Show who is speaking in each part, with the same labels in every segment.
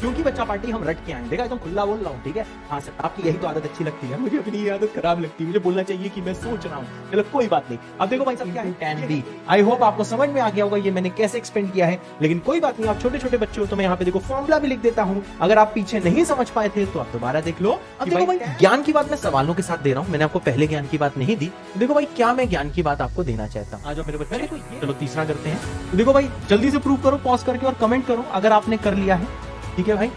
Speaker 1: क्योंकि बच्चा पार्टी हम रट के आए देखा एकदम खुला बोल रहा हूँ ठीक है हाँ सर आपकी यही तो आदत अच्छी लगती है मुझे अपनी आदत खराब लगती है मुझे बोलना चाहिए कि मैं सोच रहा हूँ चलो कोई बात नहीं अब देखो भाई साहब क्या है टेन बी आई होप आपको समझ में आ गया होगा ये मैंने कैसे एक्सपेंड किया है लेकिन कोई बात नहीं आप छोटे छोटे बच्चे हो तो मैं यहाँ पे देखो फॉर्मुला भी लिख देता हूँ अगर आप पीछे नहीं समझ पाए थे तो आप दोबारा देख लो अब देखो भाई ज्ञान की बात मैं सवालों के साथ दे रहा हूँ मैंने आपको पहले ज्ञान की बात नहीं दी देखो भाई क्या मैं ज्ञान की बात आपको देना चाहता हूँ आज मेरे बच्चे तो चलो तीसरा करते हैं देखो भाई जल्दी से प्रूव करो पॉज करके और कमेंट करो अगर आपने कर लिया है ठीक है भाई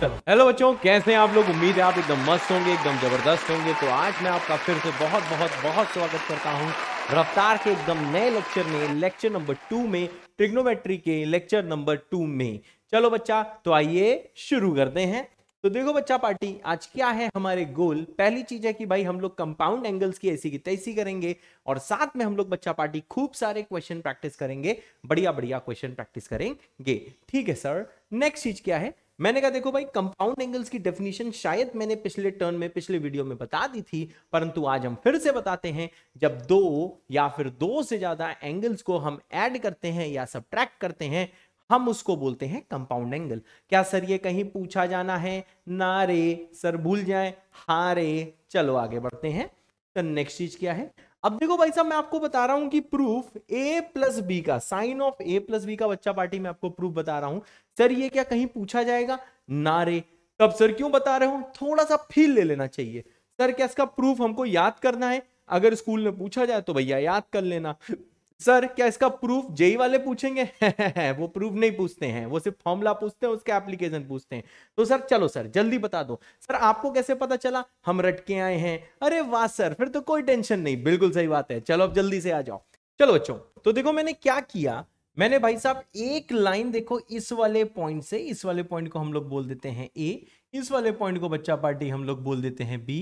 Speaker 1: चलो हेलो बच्चों कैसे हैं आप लोग उम्मीद है आप एकदम मस्त होंगे एकदम जबरदस्त होंगे तो आज मैं आपका फिर से बहुत बहुत बहुत स्वागत करता हूँ रफ्तार के एकदम नए लेक्चर में लेक्चर नंबर टू में ट्रिग्नोमेट्री के लेक्चर नंबर टू में चलो बच्चा तो आइए शुरू करते हैं तो देखो बच्चा पार्टी आज क्या है हमारे गोल पहली चीज है कि भाई हम लोग कंपाउंड एंगल्स की ऐसी की तैसी करेंगे और साथ में हम लोग बच्चा पार्टी खूब सारे क्वेश्चन प्रैक्टिस करेंगे बढ़िया बढ़िया क्वेश्चन प्रैक्टिस करेंगे ठीक है सर नेक्स्ट चीज क्या है मैंने कहा देखो भाई कंपाउंड एंगल्स की डेफिनेशन शायद मैंने पिछले टर्न में पिछले वीडियो में बता दी थी परंतु आज हम फिर से बताते हैं जब दो या फिर दो से ज्यादा एंगल्स को हम ऐड करते हैं या सब करते हैं हम उसको बोलते हैं कंपाउंड एंगल क्या सर ये कहीं पूछा जाना है ना रे सर भूल जाए हा रे चलो आगे बढ़ते हैं तो नेक्स्ट चीज क्या है अब देखो भाई साहब मैं आपको बता रहा हूं कि प्रूफ ए प्लस बी का sine of A plus B का बच्चा पार्टी में आपको प्रूफ बता रहा हूं सर ये क्या कहीं पूछा जाएगा ना रे तब सर क्यों बता रहे हो थोड़ा सा फील ले लेना चाहिए सर क्या इसका प्रूफ हमको याद करना है अगर स्कूल में पूछा जाए तो भैया याद कर लेना सर क्या इसका प्रूफ जेई वाले पूछेंगे वो प्रूफ नहीं पूछते हैं वो सिर्फ फॉर्मूला पूछते हैं उसके एप्लीकेशन पूछते हैं तो सर चलो सर जल्दी बता दो सर आपको कैसे पता चला हम रटके आए हैं अरे वाह सर फिर तो कोई टेंशन नहीं बिल्कुल सही बात है चलो अब जल्दी से आ जाओ चलो बच्चों तो देखो मैंने क्या किया मैंने भाई साहब एक लाइन देखो इस वाले पॉइंट से इस वाले पॉइंट को हम लोग बोल देते हैं ए इस वाले पॉइंट को बच्चा पार्टी हम लोग बोल देते हैं बी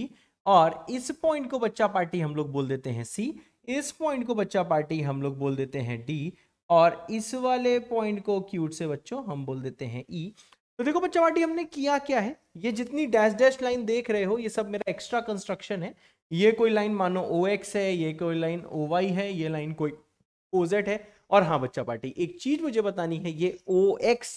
Speaker 1: और इस पॉइंट को बच्चा पार्टी हम लोग बोल देते हैं सी इस पॉइंट को बच्चा पार्टी हम लोग बोल देते हैं डी और इस वाले पॉइंट को क्यूट से बच्चों हम बोल देते हैं ई e. तो देखो बच्चा पार्टी हमने किया क्या है ये जितनी डैश डैश लाइन देख रहे हो ये सब मेरा एक्स्ट्रा कंस्ट्रक्शन है ये कोई लाइन मानो ओ एक्स है ये कोई लाइन ओ वाई है ये लाइन कोई ओ जेड है और हाँ बच्चा पार्टी एक चीज मुझे बतानी है ये ओ एक्स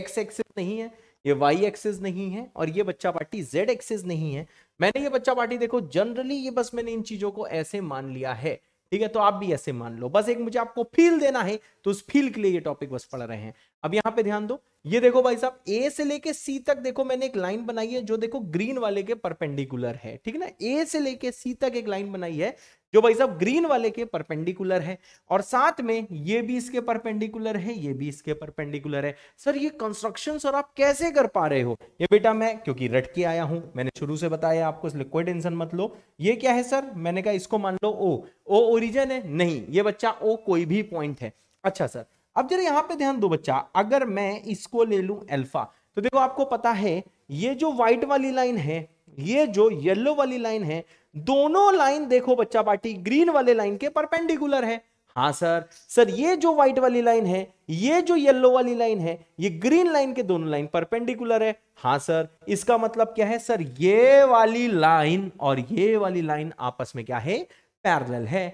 Speaker 1: एक्स एक्सिस नहीं है ये वाई एक्सिस नहीं है और ये बच्चा पार्टी जेड एक्सिस नहीं है मैंने ये बच्चा पार्टी देखो जनरली ये बस मैंने इन चीजों को ऐसे मान लिया है ठीक है तो आप भी ऐसे मान लो बस एक मुझे आपको फील देना है तो उस फील के लिए ये टॉपिक बस पढ़ रहे हैं अब यहाँ पे ध्यान दो ये देखो भाई साहब ए से लेके सी तक देखो मैंने एक लाइन बनाई है जो देखो ग्रीन वाले के परपेंडिकुलर है ठीक है ना ए से लेके सी तक एक लाइन बनाई है जो भाई साहब ग्रीन वाले के परपेंडिकुलर है और साथ में ये भी इसके परपेंडिकुलर है ये भी इसके परपेंडिकुलर है सर ये कंस्ट्रक्शन और आप कैसे कर पा रहे हो ये बेटा मैं क्योंकि रट के आया हूं मैंने शुरू से बताया आपको इसलिए कोई टेंशन मत लो ये क्या है सर मैंने कहा इसको मान लो ओ ओ ओरिजन है नहीं ये बच्चा ओ कोई भी पॉइंट है अच्छा सर अब जरा यहाँ पे ध्यान दो बच्चा अगर मैं इसको ले लू एल्फा तो देखो आपको पता है ये जो व्हाइट वाली लाइन है ये जो येलो वाली लाइन है दोनों लाइन देखो बच्चा पार्टी ग्रीन वाले लाइन के परपेंडिकुलर है हाँ सर सर ये जो व्हाइट वाली लाइन है ये जो येलो वाली लाइन है ये ग्रीन लाइन के दोनों लाइन परपेंडिकुलर है हाँ सर इसका मतलब क्या है सर ये वाली लाइन और ये वाली लाइन आपस में क्या है पैरेलल है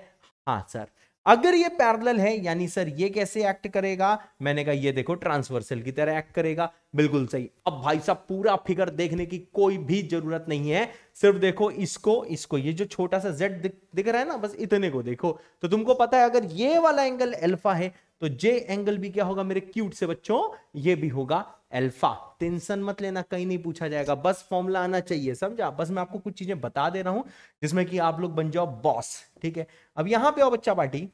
Speaker 1: हाँ सर अगर ये पैरेलल है यानी सर ये कैसे एक्ट करेगा मैंने कहा ये देखो ट्रांसवर्सल की तरह एक्ट करेगा बिल्कुल सही अब भाई साहब पूरा फिगर देखने की कोई भी जरूरत नहीं है सिर्फ देखो इसको इसको ये जो छोटा सा जेड दिख, दिख रहा है ना बस इतने को देखो तो तुमको पता है अगर ये वाला एंगल एल्फा है तो जे एंगल भी क्या होगा मेरे क्यूट से बच्चों ये भी होगा एल्फा टेंशन मत लेना कहीं नहीं पूछा जाएगा बस फॉर्मूला आना चाहिए समझा बस मैं आपको कुछ चीजें बता दे रहा हूं जिसमें कि आप लोग बन जाओ बॉस ठीक है अब यहां पे आओ बच्चा पार्टी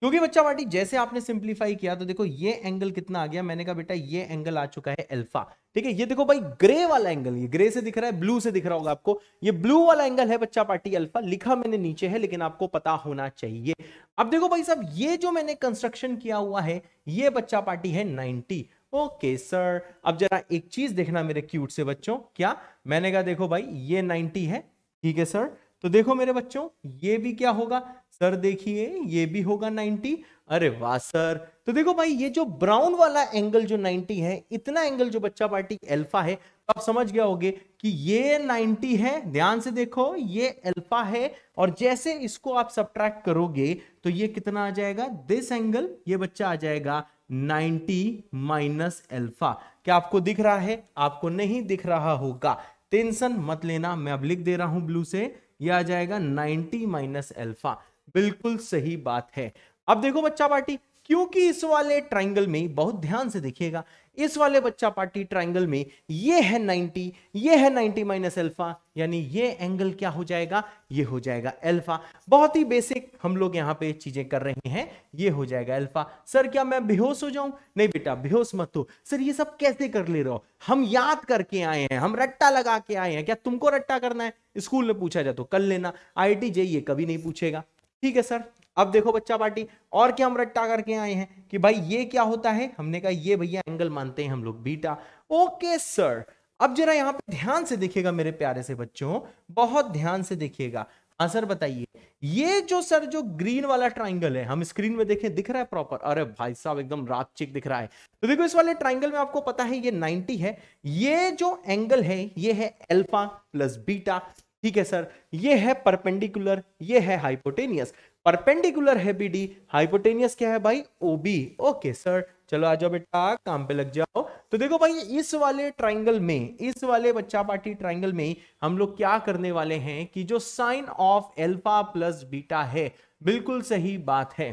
Speaker 1: क्योंकि बच्चा पार्टी जैसे आपने सिंप्लीफाई किया तो देखो ये एंगल कितना आ गया मैंने कहा बेटा ये एंगल आ चुका है एल्फा ठीक है ये देखो भाई ग्रे वाला एंगल ये ग्रे से दिख रहा है ब्लू से दिख रहा होगा आपको ये ब्लू वाला एंगल है बच्चा पार्टी अल्फा लिखा मैंने नीचे है लेकिन आपको पता होना चाहिए अब देखो भाई साहब ये जो मैंने कंस्ट्रक्शन किया हुआ है ये बच्चा पार्टी है नाइनटी ओके सर अब जरा एक चीज देखना मेरे क्यूट से बच्चों क्या मैंने कहा देखो भाई ये 90 है ठीक है सर तो देखो मेरे बच्चों ये भी क्या होगा सर देखिए ये भी होगा 90 अरे वाह सर तो देखो भाई ये जो ब्राउन वाला एंगल जो 90 है इतना एंगल जो बच्चा पार्टी अल्फा है तो आप समझ गया होगे कि ये 90 है ध्यान से देखो ये अल्फा है और जैसे इसको आप सब्ट्रैक्ट करोगे तो ये कितना आ जाएगा दिस एंगल ये बच्चा आ जाएगा 90 माइनस एल्फा क्या आपको दिख रहा है आपको नहीं दिख रहा होगा टेंशन मत लेना मैं अब लिख दे रहा हूं ब्लू से यह आ जाएगा 90 माइनस एल्फा बिल्कुल सही बात है अब देखो बच्चा पार्टी क्योंकि इस वाले ट्राइंगल में बहुत ध्यान से देखिएगा इस वाले बच्चा पार्टी ट्राइंगल में ये है 90 ये है 90 माइनस एल्फा यानी ये एंगल क्या हो जाएगा ये हो जाएगा एल्फा बहुत ही बेसिक हम लोग यहाँ पे चीजें कर रहे हैं ये हो जाएगा एल्फा सर क्या मैं बेहोश हो जाऊं नहीं बेटा बेहोश मत हो सर ये सब कैसे कर ले रहे हो हम याद करके आए हैं हम रट्टा लगा के आए हैं क्या तुमको रट्टा करना है स्कूल में पूछा जाए तो कर लेना आई आई कभी नहीं पूछेगा ठीक है सर अब देखो बच्चा पार्टी और क्या हम रट्टा करके आए हैं कि भाई ये क्या होता है हमने कहा ये भैया एंगल मानते हैं हम लोग बीटा ओके सर अब जरा यहाँ पे ध्यान से देखिएगा मेरे प्यारे से बच्चों बहुत ध्यान से देखिएगा हाँ सर बताइए ये जो सर जो ग्रीन वाला ट्राइंगल है हम स्क्रीन में देखें दिख रहा है प्रॉपर अरे भाई साहब एकदम रात चिक दिख रहा है तो देखो इस वाले ट्राइंगल में आपको पता है ये 90 है ये जो एंगल है ये है एल्फा प्लस बीटा ठीक है सर ये है परपेंडिकुलर ये है हाइपोटेनियस परपेंडिकुलर है बी डी हाइपोटेनियस क्या है भाई ओबी ओके सर चलो आ जाओ बेटा काम पे लग जाओ तो देखो भाई इस वाले ट्राइंगल में इस वाले बच्चा पार्टी ट्राइंगल में हम लोग क्या करने वाले हैं कि जो sine of alpha plus beta है बिल्कुल सही बात है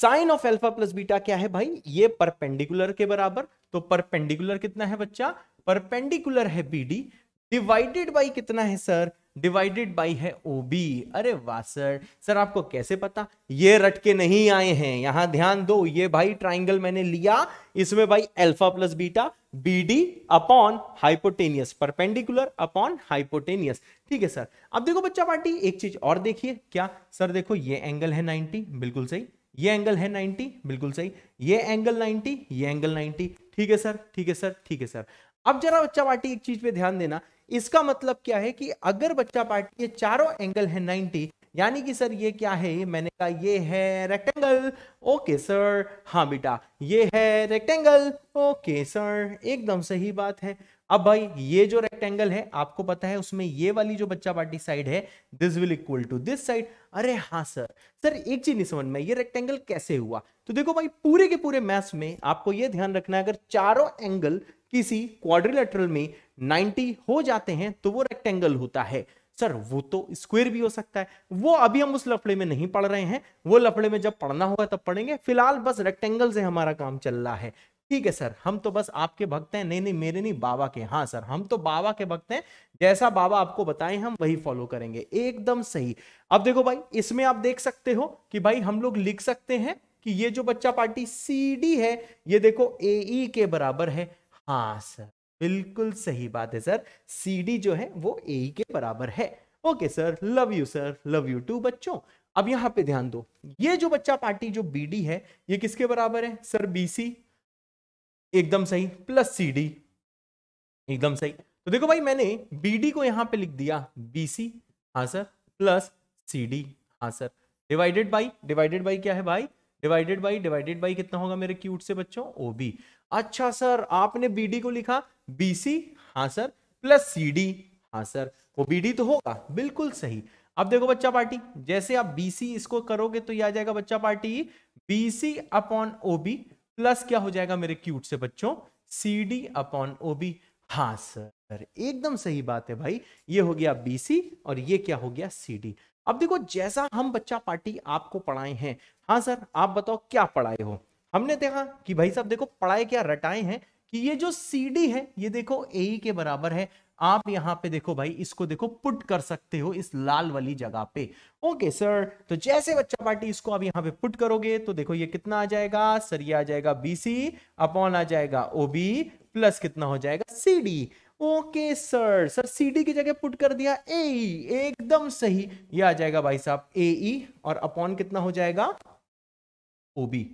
Speaker 1: sine of alpha plus beta क्या है भाई ये परपेंडिकुलर के बराबर तो परपेंडिकुलर कितना है बच्चा परपेंडिकुलर है बी डी डिवाइडेड बाई कितना है सर डिवाइडेड बाई है ओ बी अरे वासर सर आपको कैसे पता ये रट के नहीं आए हैं यहां ध्यान दो ये भाई ट्राइंगल मैंने लिया इसमें भाई alpha plus beta B D upon hypotenuse perpendicular upon hypotenuse ठीक है सर अब देखो बच्चा पार्टी एक चीज और देखिए क्या सर देखो ये एंगल है नाइनटी बिल्कुल सही ये एंगल है नाइनटी बिल्कुल सही ये एंगल नाइनटी ये एंगल नाइनटी ठीक है सर ठीक है सर ठीक है सर अब जरा बच्चा पार्टी एक चीज पे ध्यान देना इसका मतलब क्या है कि अगर बच्चा पार्ट ये चारों एंगल है 90 यानी कि सर ये क्या है मैंने कहा ये है रेक्टेंगल ओके सर हाँ बेटा ये है रेक्टेंगल ओके सर एकदम सही बात है अब भाई ये जो रेक्टेंगल है आपको पता है उसमें ये वाली जो बच्चा पार्टी साइड है this will equal to this side अरे हाँ सर सर एक चीज नहीं समझ में ये रेक्टेंगल कैसे हुआ तो देखो भाई पूरे के पूरे मैथ्स में आपको ये ध्यान रखना है अगर चारों एंगल किसी क्वाड्रिलेटरल में 90 हो जाते हैं तो वो रेक्टेंगल होता है सर वो तो स्क्वायर भी हो सकता है वो अभी हम उस लफड़े में नहीं पढ़ रहे हैं वो लफड़े में जब पढ़ना होगा तब पढ़ेंगे फिलहाल बस रेक्टेंगल से हमारा काम चल रहा है ठीक है सर हम तो बस आपके भक्त हैं नहीं नहीं मेरे नहीं बाबा के हाँ सर हम तो बाबा के भक्त हैं जैसा बाबा आपको बताएं हम वही फॉलो करेंगे एकदम सही अब देखो भाई इसमें आप देख सकते हो कि भाई हम लोग लिख सकते हैं कि ये जो बच्चा पार्टी सी डी है ये देखो ए e के बराबर है हाँ सर बिल्कुल सही बात है सर सी डी जो है वो ए के बराबर है okay sir love you sir love you too बच्चों अब यहां पे ध्यान दो ये जो बच्चा पार्टी जो बी डी है ये किसके बराबर है सर बी सी एकदम सही प्लस सी डी एकदम सही तो देखो भाई मैंने बी डी को यहां पे लिख दिया बी सी हाँ सर प्लस सी डी हाँ sir divided by divided by क्या है भाई डिवाइडेड बाई डिवाइडेड बाई कितना होगा मेरे क्यूट से बच्चों ओ बी अच्छा सर आपने बीडी को लिखा बीसी हाँ सर प्लस सीडी हाँ सर वो बीडी तो होगा बिल्कुल सही अब देखो बच्चा पार्टी जैसे आप बीसी इसको करोगे तो यह आ जाएगा बच्चा party BC upon OB plus क्या हो जाएगा मेरे क्यूट से बच्चों सीडी अपॉन ओबी हाँ सर एकदम सही बात है भाई ये हो गया बीसी और ये क्या हो गया सीडी अब देखो जैसा हम बच्चा पार्टी आपको पढ़ाए हैं हाँ सर आप बताओ क्या पढ़ाए हो हमने देखा कि भाई साहब देखो पढ़ाए क्या रटाए हैं कि ये जो सी डी है ये देखो ए के बराबर है आप यहां पे देखो भाई इसको देखो पुट कर सकते हो इस लाल वाली जगह पे ओके सर तो जैसे बच्चा पार्टी इसको आप यहां पे पुट करोगे तो देखो ये कितना आ जाएगा सर ये आ जाएगा बीसी अपॉन आ जाएगा ओबी प्लस कितना हो जाएगा C D okay sir sir C D की जगह पुट कर दिया ए e, एकदम सही ये आ जाएगा भाई साहब ए e और अपॉन कितना हो जाएगा ओबी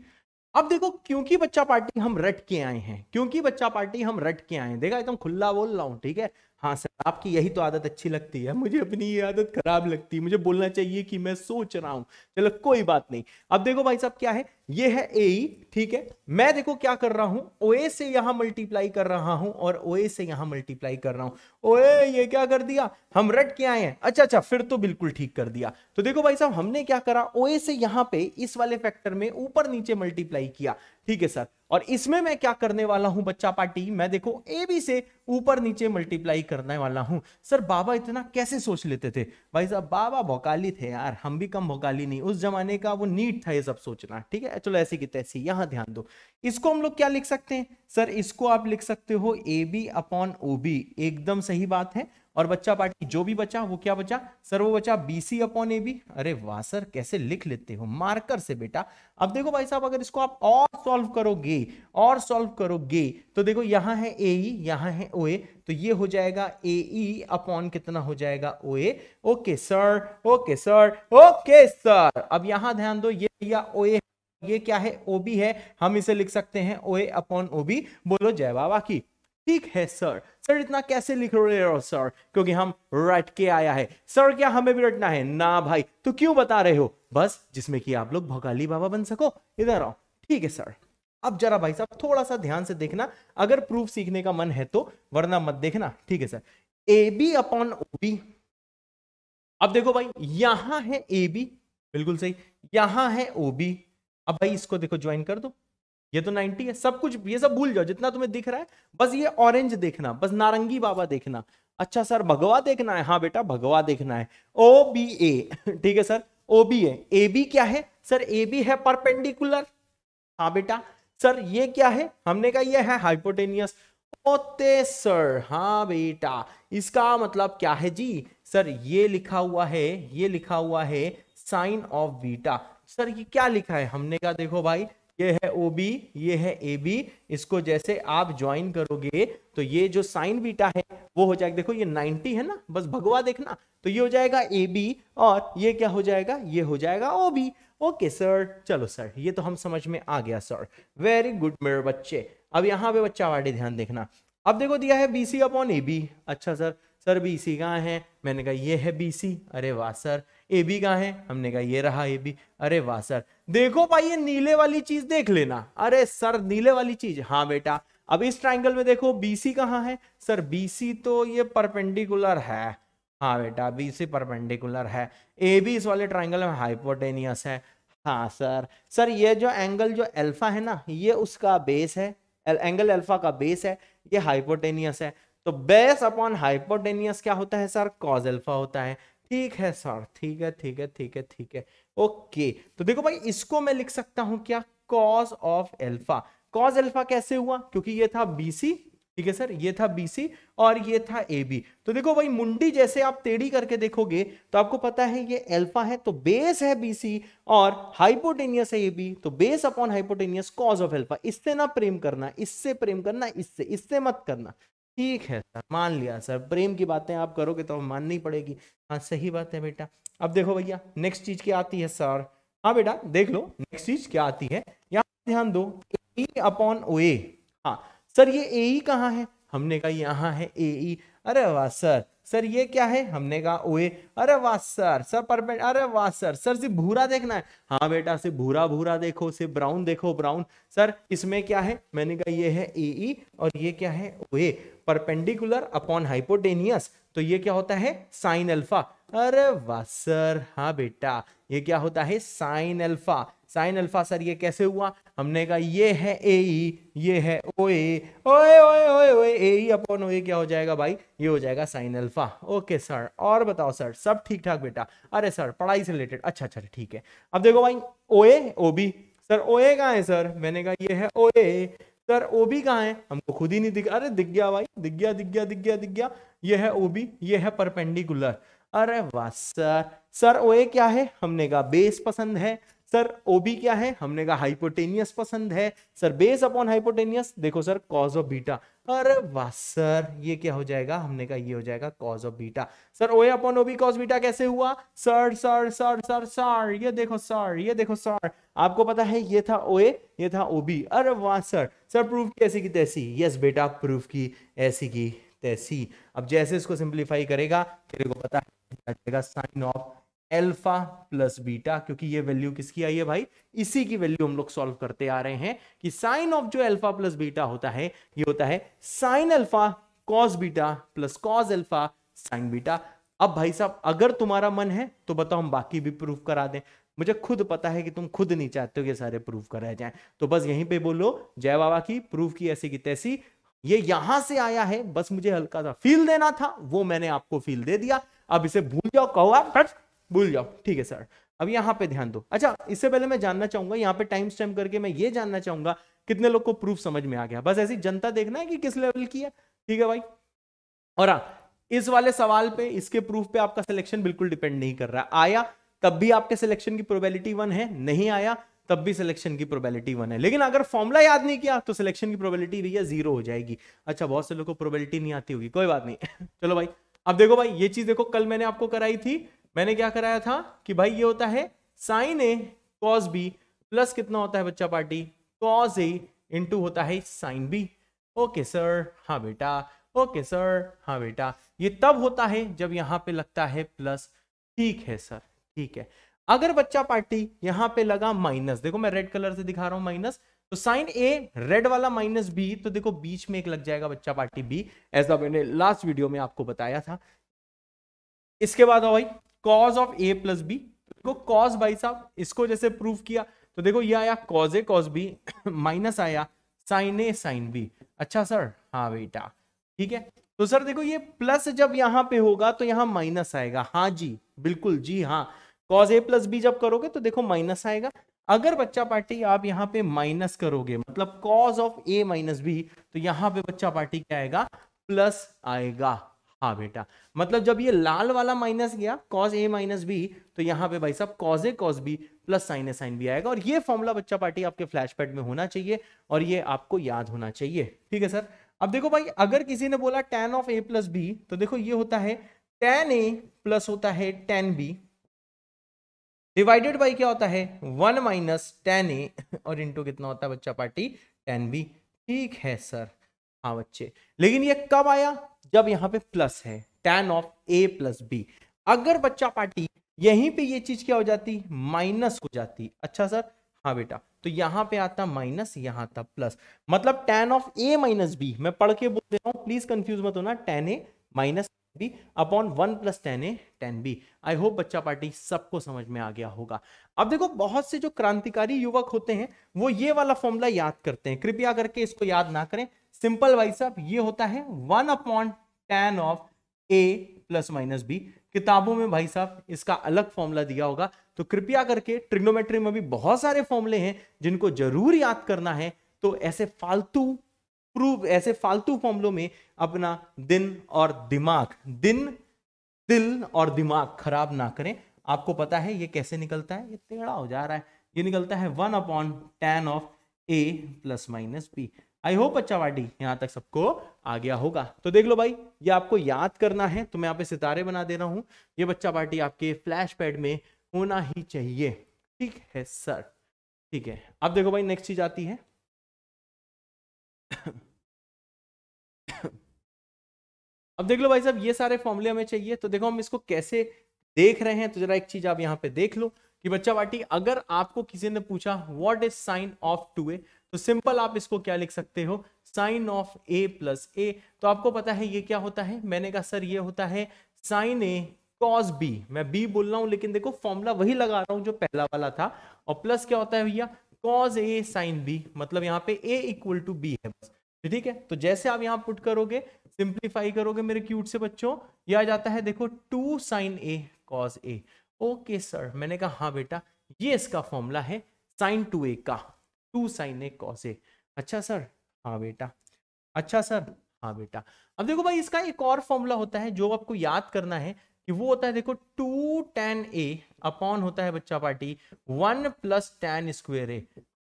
Speaker 1: अब देखो क्योंकि बच्चा पार्टी हम रट के आए हैं क्योंकि बच्चा पार्टी हम रट के आए हैं देखा एकदम खुला बोल रहा हूँ ठीक है हाँ सर आपकी यही तो आदत अच्छी लगती है मुझे अपनी ये आदत खराब लगती है मुझे बोलना चाहिए कि मैं सोच रहा हूँ चलो कोई बात नहीं अब देखो भाई साहब क्या है ये है ए ठीक है मैं देखो क्या कर रहा हूं ओए से यहां मल्टीप्लाई कर रहा हूं और ओए से यहां मल्टीप्लाई कर रहा हूं ओए ये क्या कर दिया हम रट के आए हैं अच्छा अच्छा फिर तो बिल्कुल ठीक कर दिया तो देखो भाई साहब हमने क्या करा ओए से यहां पे इस वाले फैक्टर में ऊपर नीचे मल्टीप्लाई किया ठीक है सर और इसमें मैं क्या करने वाला हूं बच्चा पार्टी मैं देखो ए बी से ऊपर नीचे मल्टीप्लाई करने वाला हूं सर बाबा इतना कैसे सोच लेते थे भाई साहब बाबा भोकाली थे यार हम भी कम भोकाली नहीं उस जमाने का वो नीट था ये सब सोचना ठीक है है चलो ऐसी की तैसी यहां ध्यान दो इसको हम लोग क्या लिख सकते हैं सर इसको आप लिख सकते हो A B upon O B एकदम सही बात है और बच्चा पार्टी जो भी बचा वो क्या बचा सर वो बचा B C upon A B अरे वाह सर कैसे लिख लेते हो मार्कर से बेटा अब देखो भाई साहब अगर इसको आप और सॉल्व करोगे और सॉल्व करोगे तो देखो यहां है ए ई यहाँ है ओ ए e, तो ये हो जाएगा ए ई अपॉन कितना हो जाएगा O A okay sir okay sir okay sir अब यहां ध्यान दो ये भैया ओ ए ये क्या है ओबी है हम इसे लिख सकते हैं ओ ए अपॉन ओबी बोलो जय बाबा की ठीक है सर सर इतना कैसे लिख रहे हो सर क्योंकि हम रट के आया है सर क्या हमें भी रटना है ना भाई तो क्यों बता रहे हो बस जिसमें कि आप लोग भोगाली बाबा बन सको इधर आओ ठीक है सर अब जरा भाई साहब थोड़ा सा ध्यान से देखना अगर प्रूफ सीखने का मन है तो वरना मत देखना ठीक है sir A B upon O B अब देखो भाई यहां है ए बी बिल्कुल सही यहां है ओ बी अब भाई इसको देखो ज्वाइन कर दो ये तो 90 है सब कुछ ये सब भूल जाओ जितना तुम्हें दिख रहा है बस ये ऑरेंज देखना बस नारंगी बाबा देखना अच्छा सर भगवा देखना है हाँ बेटा भगवा देखना है ओ बी ए ठीक है sir O B A B क्या है सर ए बी है परपेंडिकुलर हाँ बेटा सर ये क्या है हमने कहा ये है हाइपोटेनियस ओते सर हाँ बेटा इसका मतलब क्या है जी सर ये लिखा हुआ है ये लिखा हुआ है साइन ऑफ बीटा सर ये क्या लिखा है हमने कहा देखो भाई ये है ओ बी ये है ए बी इसको जैसे आप ज्वाइन करोगे तो ये जो साइन बीटा है वो हो जाएगा देखो ये 90 है ना बस भगवा देखना तो ये हो जाएगा ए बी और ये क्या हो जाएगा ये हो जाएगा ओ बी ओके सर चलो सर ये तो हम समझ में आ गया सर वेरी गुड मेरे बच्चे अब यहाँ पे बच्चा वाडे ध्यान देखना अब देखो दिया है B C upon A B अच्छा सर सर बी सी कहाँ है मैंने कहा ये है बी सी अरे वाह सर ए बी कहाँ है हमने कहा ये रहा ए बी अरे वाह सर देखो भाई ये नीले वाली चीज देख लेना अरे सर नीले वाली चीज हाँ बेटा अब इस ट्राइंगल में देखो बी सी कहाँ है सर बी सी तो ये परपेंडिकुलर है हाँ बेटा बी सी परपेंडिकुलर है ए बी इस वाले ट्राइंगल में हाइपोटेनियस है हाँ सर सर ये जो एंगल जो अल्फा है ना ये उसका बेस है एंगल अल्फा का बेस है ये हाइपोटेनियस है तो बेस अपॉन हाइपोटेनियस क्या होता है सर कॉज एल्फा होता है ठीक है सर ठीक है ठीक है ठीक है ठीक है ओके तो देखो भाई इसको मैं लिख सकता हूं क्या cos of alpha cos alpha कैसे हुआ क्योंकि ये था बीसी ठीक है सर ये था बीसी और ये था ए बी तो देखो भाई मुंडी जैसे आप टेढ़ी करके देखोगे तो आपको पता है ये एल्फा है तो बेस है बीसी और हाइपोटेनियस है ए बी तो base upon hypotenuse cos of alpha इससे ना प्रेम करना इससे प्रेम करना इससे इससे मत करना ठीक है सर मान लिया सर प्रेम की बातें आप करोगे तो माननी पड़ेगी हाँ सही बात है बेटा अब देखो भैया नेक्स्ट चीज क्या आती है सर हाँ बेटा देख लो नेक्स्ट चीज क्या आती है यहाँ ध्यान दो ए अपॉन ओ ए हाँ सर ये ए कहाँ है हमने कहा यहाँ है ए e। अरे वाह सर सर ये क्या है हमने कहा ओए अरे वाह सर सर परपेंड अरे वाह सर सर सिर्फ भूरा देखना है हाँ बेटा सिर्फ भूरा भूरा देखो सिर्फ ब्राउन देखो ब्राउन सर इसमें क्या है मैंने कहा ये है ए ई e और ये क्या है ओए परपेंडिकुलर अपॉन हाइपोटेनियस तो ये क्या होता है साइन अल्फा अरे वाह सर हाँ बेटा ये क्या होता है sine alpha sine alpha sir ये कैसे हुआ हमने कहा ये है ए ये है ओ ए ओए ओए ओए ओए ए अपॉन ओ ए क्या हो जाएगा भाई ये हो जाएगा साइन अल्फा ओके सर और बताओ सर सब ठीक ठाक बेटा अरे सर पढ़ाई से रिलेटेड अच्छा अच्छा, अच्छा ठीक है अब देखो भाई ओ ए ओ बी सर ओ ए कहाँ है सर मैंने कहा ये है ओ ए सर ओ बी कहाँ है हमको खुद ही नहीं दिख अरे दिख गया भाई दिख गया दिख गया दिख गया दिख गया ये है ओ बी ये है परपेंडिकुलर अरे वाह सर सर ओ ए क्या है हमने कहा बेस पसंद है सर ओबी क्या है हमने कहा हाइपोटेनियस पसंद है सर बेस अपॉन हाइपोटेनियस देखो सर कॉज ऑफ बीटा अरे वाह सर ये क्या हो जाएगा हमने कहा ये हो जाएगा cos of beta sir OA upon OB cos beta कैसे हुआ sir sir sir sir sir ये देखो सर ये देखो सर आपको पता है ये था ओए ये था ओबी अरे वाह सर सर प्रूफ की ऐसी की तैसी यस बेटा प्रूफ की ऐसी की तैसी अब जैसे इसको सिंप्लीफाई करेगा तेरे को पता है जाएगा sine of alpha plus beta क्योंकि ये वैल्यू किसकी आई है भाई इसी की वैल्यू हम लोग सॉल्व करते आ रहे हैं कि साइन ऑफ जो एल्फा प्लस बीटा होता है ये होता है sine alpha cos beta plus cos alpha sine beta अब भाई साहब अगर तुम्हारा मन है तो बताओ हम बाकी भी प्रूफ करा दें मुझे खुद पता है कि तुम खुद नहीं चाहते हो कि सारे प्रूफ कराए जाएं तो बस यहीं पे बोलो जय बाबा की प्रूफ की ऐसी की तैसी ये यहां से आया है बस मुझे हल्का सा फील देना था वो मैंने आपको फील दे दिया अब इसे भूल जाओ कहो आप भूल जाओ ठीक है सर अब यहां पे ध्यान दो अच्छा इससे पहले मैं जानना चाहूंगा यहाँ पे टाइम स्टेम करके मैं ये जानना चाहूंगा कितने लोग को प्रूफ समझ में आ गया बस ऐसी जनता देखना है कि किस लेवल की है ठीक है भाई और आ, हाँ, इस वाले सवाल पे इसके प्रूफ पे आपका सिलेक्शन बिल्कुल डिपेंड नहीं कर रहा आया तब भी आपके सिलेक्शन की प्रोबेबिलिटी वन है नहीं आया तब भी सिलेक्शन की प्रोबेबिलिटी वन है लेकिन अगर फॉर्मूला याद नहीं किया तो सिलेक्शन की प्रोबेबिलिटी भैया जीरो हो जाएगी अच्छा बहुत से लोग को प्रोबेबिलिटी नहीं आती होगी कोई बात नहीं चलो भाई अब देखो भाई ये चीज देखो कल मैंने आपको कराई थी मैंने क्या कराया था कि भाई ये होता है sine A cos B plus कितना होता है बच्चा पार्टी कॉस ए इंटू होता है साइन बी ओके सर हाँ बेटा ओके सर हाँ बेटा ये तब होता है जब यहां पे लगता है प्लस ठीक है सर ठीक है अगर बच्चा पार्टी यहां पे लगा माइनस देखो मैं रेड कलर से दिखा रहा हूं माइनस तो साइन ए रेड वाला माइनस बी तो देखो बीच में एक लग जाएगा बच्चा पार्टी बी ऐसा मैंने लास्ट वीडियो में आपको बताया था इसके बाद भाई cos of A plus B देखो कॉज भाई साहब इसको जैसे प्रूव किया तो देखो ये आया cos A cos B minus आया साइन ए साइन बी अच्छा सर हाँ बेटा ठीक है तो सर देखो ये प्लस जब यहां पे होगा तो यहाँ माइनस आएगा हाँ जी बिल्कुल जी हाँ कॉज ए प्लस बी जब करोगे तो देखो माइनस आएगा अगर बच्चा पार्टी आप यहाँ पे माइनस करोगे मतलब cos of A minus B तो यहाँ पे बच्चा पार्टी क्या आएगा प्लस आएगा हाँ बेटा मतलब जब ये लाल वाला माइनस गया कॉज ए माइनस बी तो यहाँ पे भाई साहब cos A cos B plus sine A sine B आएगा और ये फॉर्मूला बच्चा पार्टी आपके फ्लैशपैड में होना चाहिए और ये आपको याद होना चाहिए ठीक है सर अब देखो भाई अगर किसी ने बोला tan of A plus B तो देखो ये होता है टेन ए प्लस होता है टेन बी डिवाइडेड बाई क्या होता है वन माइनस टेन ए और इंटू कितना होता है बच्चा पार्टी टेन बी ठीक है सर हाँ बच्चे लेकिन ये कब आया जब यहाँ पे प्लस है tan of A plus B अगर बच्चा पार्टी यहीं पे ये चीज क्या हो जाती माइनस हो जाती अच्छा सर हाँ बेटा तो यहाँ पे आता माइनस यहाँ था प्लस मतलब tan of A minus B मैं पढ़ के बोल दे रहा हूँ प्लीज कंफ्यूज मत होना tan A minus B upon one plus tan A tan B I hope बच्चा पार्टी सबको समझ में आ गया होगा अब देखो बहुत से जो क्रांतिकारी युवक होते हैं वो ये वाला फॉर्मूला याद करते हैं कृपया करके इसको याद ना करें सिंपल वाइज साहब ये होता है one upon tan of A plus minus B किताबों में भाई साहब इसका अलग फॉर्मूला दिया होगा तो कृपया करके ट्रिग्नोमेट्री में भी बहुत सारे फॉर्मूले हैं जिनको जरूर याद करना है तो ऐसे फालतू प्रूव ऐसे फालतू फॉर्मलों में अपना दिन और दिमाग दिन दिल और दिमाग खराब ना करें आपको पता है ये कैसे निकलता है ये टेढ़ा हो जा रहा है ये निकलता है one upon tan of A plus minus B I hope अच्छा वाडी यहाँ तक सबको आ गया होगा तो देख लो भाई ये आपको याद करना है तो मैं आप सितारे बना दे रहा हूं ये बच्चा पार्टी आपके फ्लैश पैड में होना ही चाहिए ठीक है सर ठीक है अब देखो भाई नेक्स्ट चीज आती है अब देख लो भाई साहब ये सारे फॉर्मूले हमें चाहिए तो देखो हम इसको कैसे देख रहे हैं तो जरा एक चीज आप यहां पे देख लो कि बच्चा बाटी अगर आपको किसी ने पूछा what is sine of two A तो सिंपल आप इसको क्या लिख सकते हो sine of A plus A तो आपको पता है ये क्या होता है मैंने कहा सर ये होता है साइन ए कॉस बी मैं बी बोल रहा हूं लेकिन देखो फॉर्मूला वही लगा रहा हूं जो पहला वाला था और प्लस क्या होता है भैया कॉज ए साइन बी मतलब यहाँ पे ए इक्वल टू बी है बस तो ठीक है तो जैसे आप यहाँ पुट करोगे सिंप्लीफाई करोगे मेरे क्यूट से बच्चों ये आ जाता है देखो two sine A cos A okay sir मैंने कहा हाँ बेटा ये इसका फॉर्मूला है साइन टू ए का two sine A cos A अच्छा सर हाँ बेटा अच्छा सर हाँ बेटा अब देखो भाई इसका एक और फॉर्मूला होता है जो आपको याद करना है कि वो होता है देखो टू टेन ए अपॉन होता है बच्चा party one plus tan square A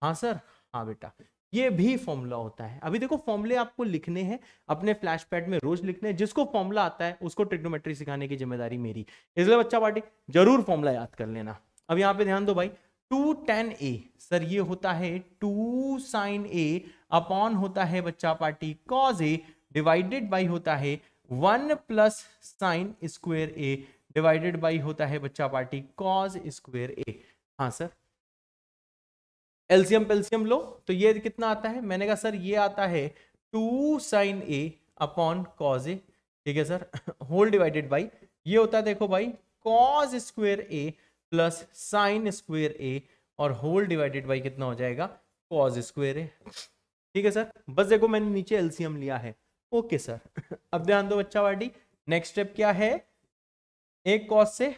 Speaker 1: हाँ सर हाँ बेटा ये भी फॉर्मूला होता है अभी देखो फॉर्मूले आपको लिखने हैं अपने फ्लैश पैड में रोज लिखने हैं जिसको फॉर्मूला आता है उसको ट्रिग्नोमेट्री सिखाने की जिम्मेदारी मेरी इसलिए बच्चा पार्टी जरूर फॉर्मूला याद कर लेना अब यहाँ पे ध्यान दो भाई टू टेन ए सर ये होता है टू साइन ए अपॉन होता है बच्चा party cos A divided by होता है one plus sine square A divided by होता है बच्चा पार्टी कॉज स्क्वेयर ए हाँ सर एल्सियम पेल्सियम लो तो ये कितना आता है मैंने कहा सर ये आता है two sine A upon cos A ठीक है सर होल डिवाइडेड बाई ये होता है देखो भाई cos square A plus sine square A और होल डिवाइडेड बाई कितना हो जाएगा कॉज स्क्वेयर ए ठीक है सर बस देखो मैंने नीचे एल्सियम लिया है ओके सर अब ध्यान दो बच्चा वाडी नेक्स्ट स्टेप क्या है एक कॉस से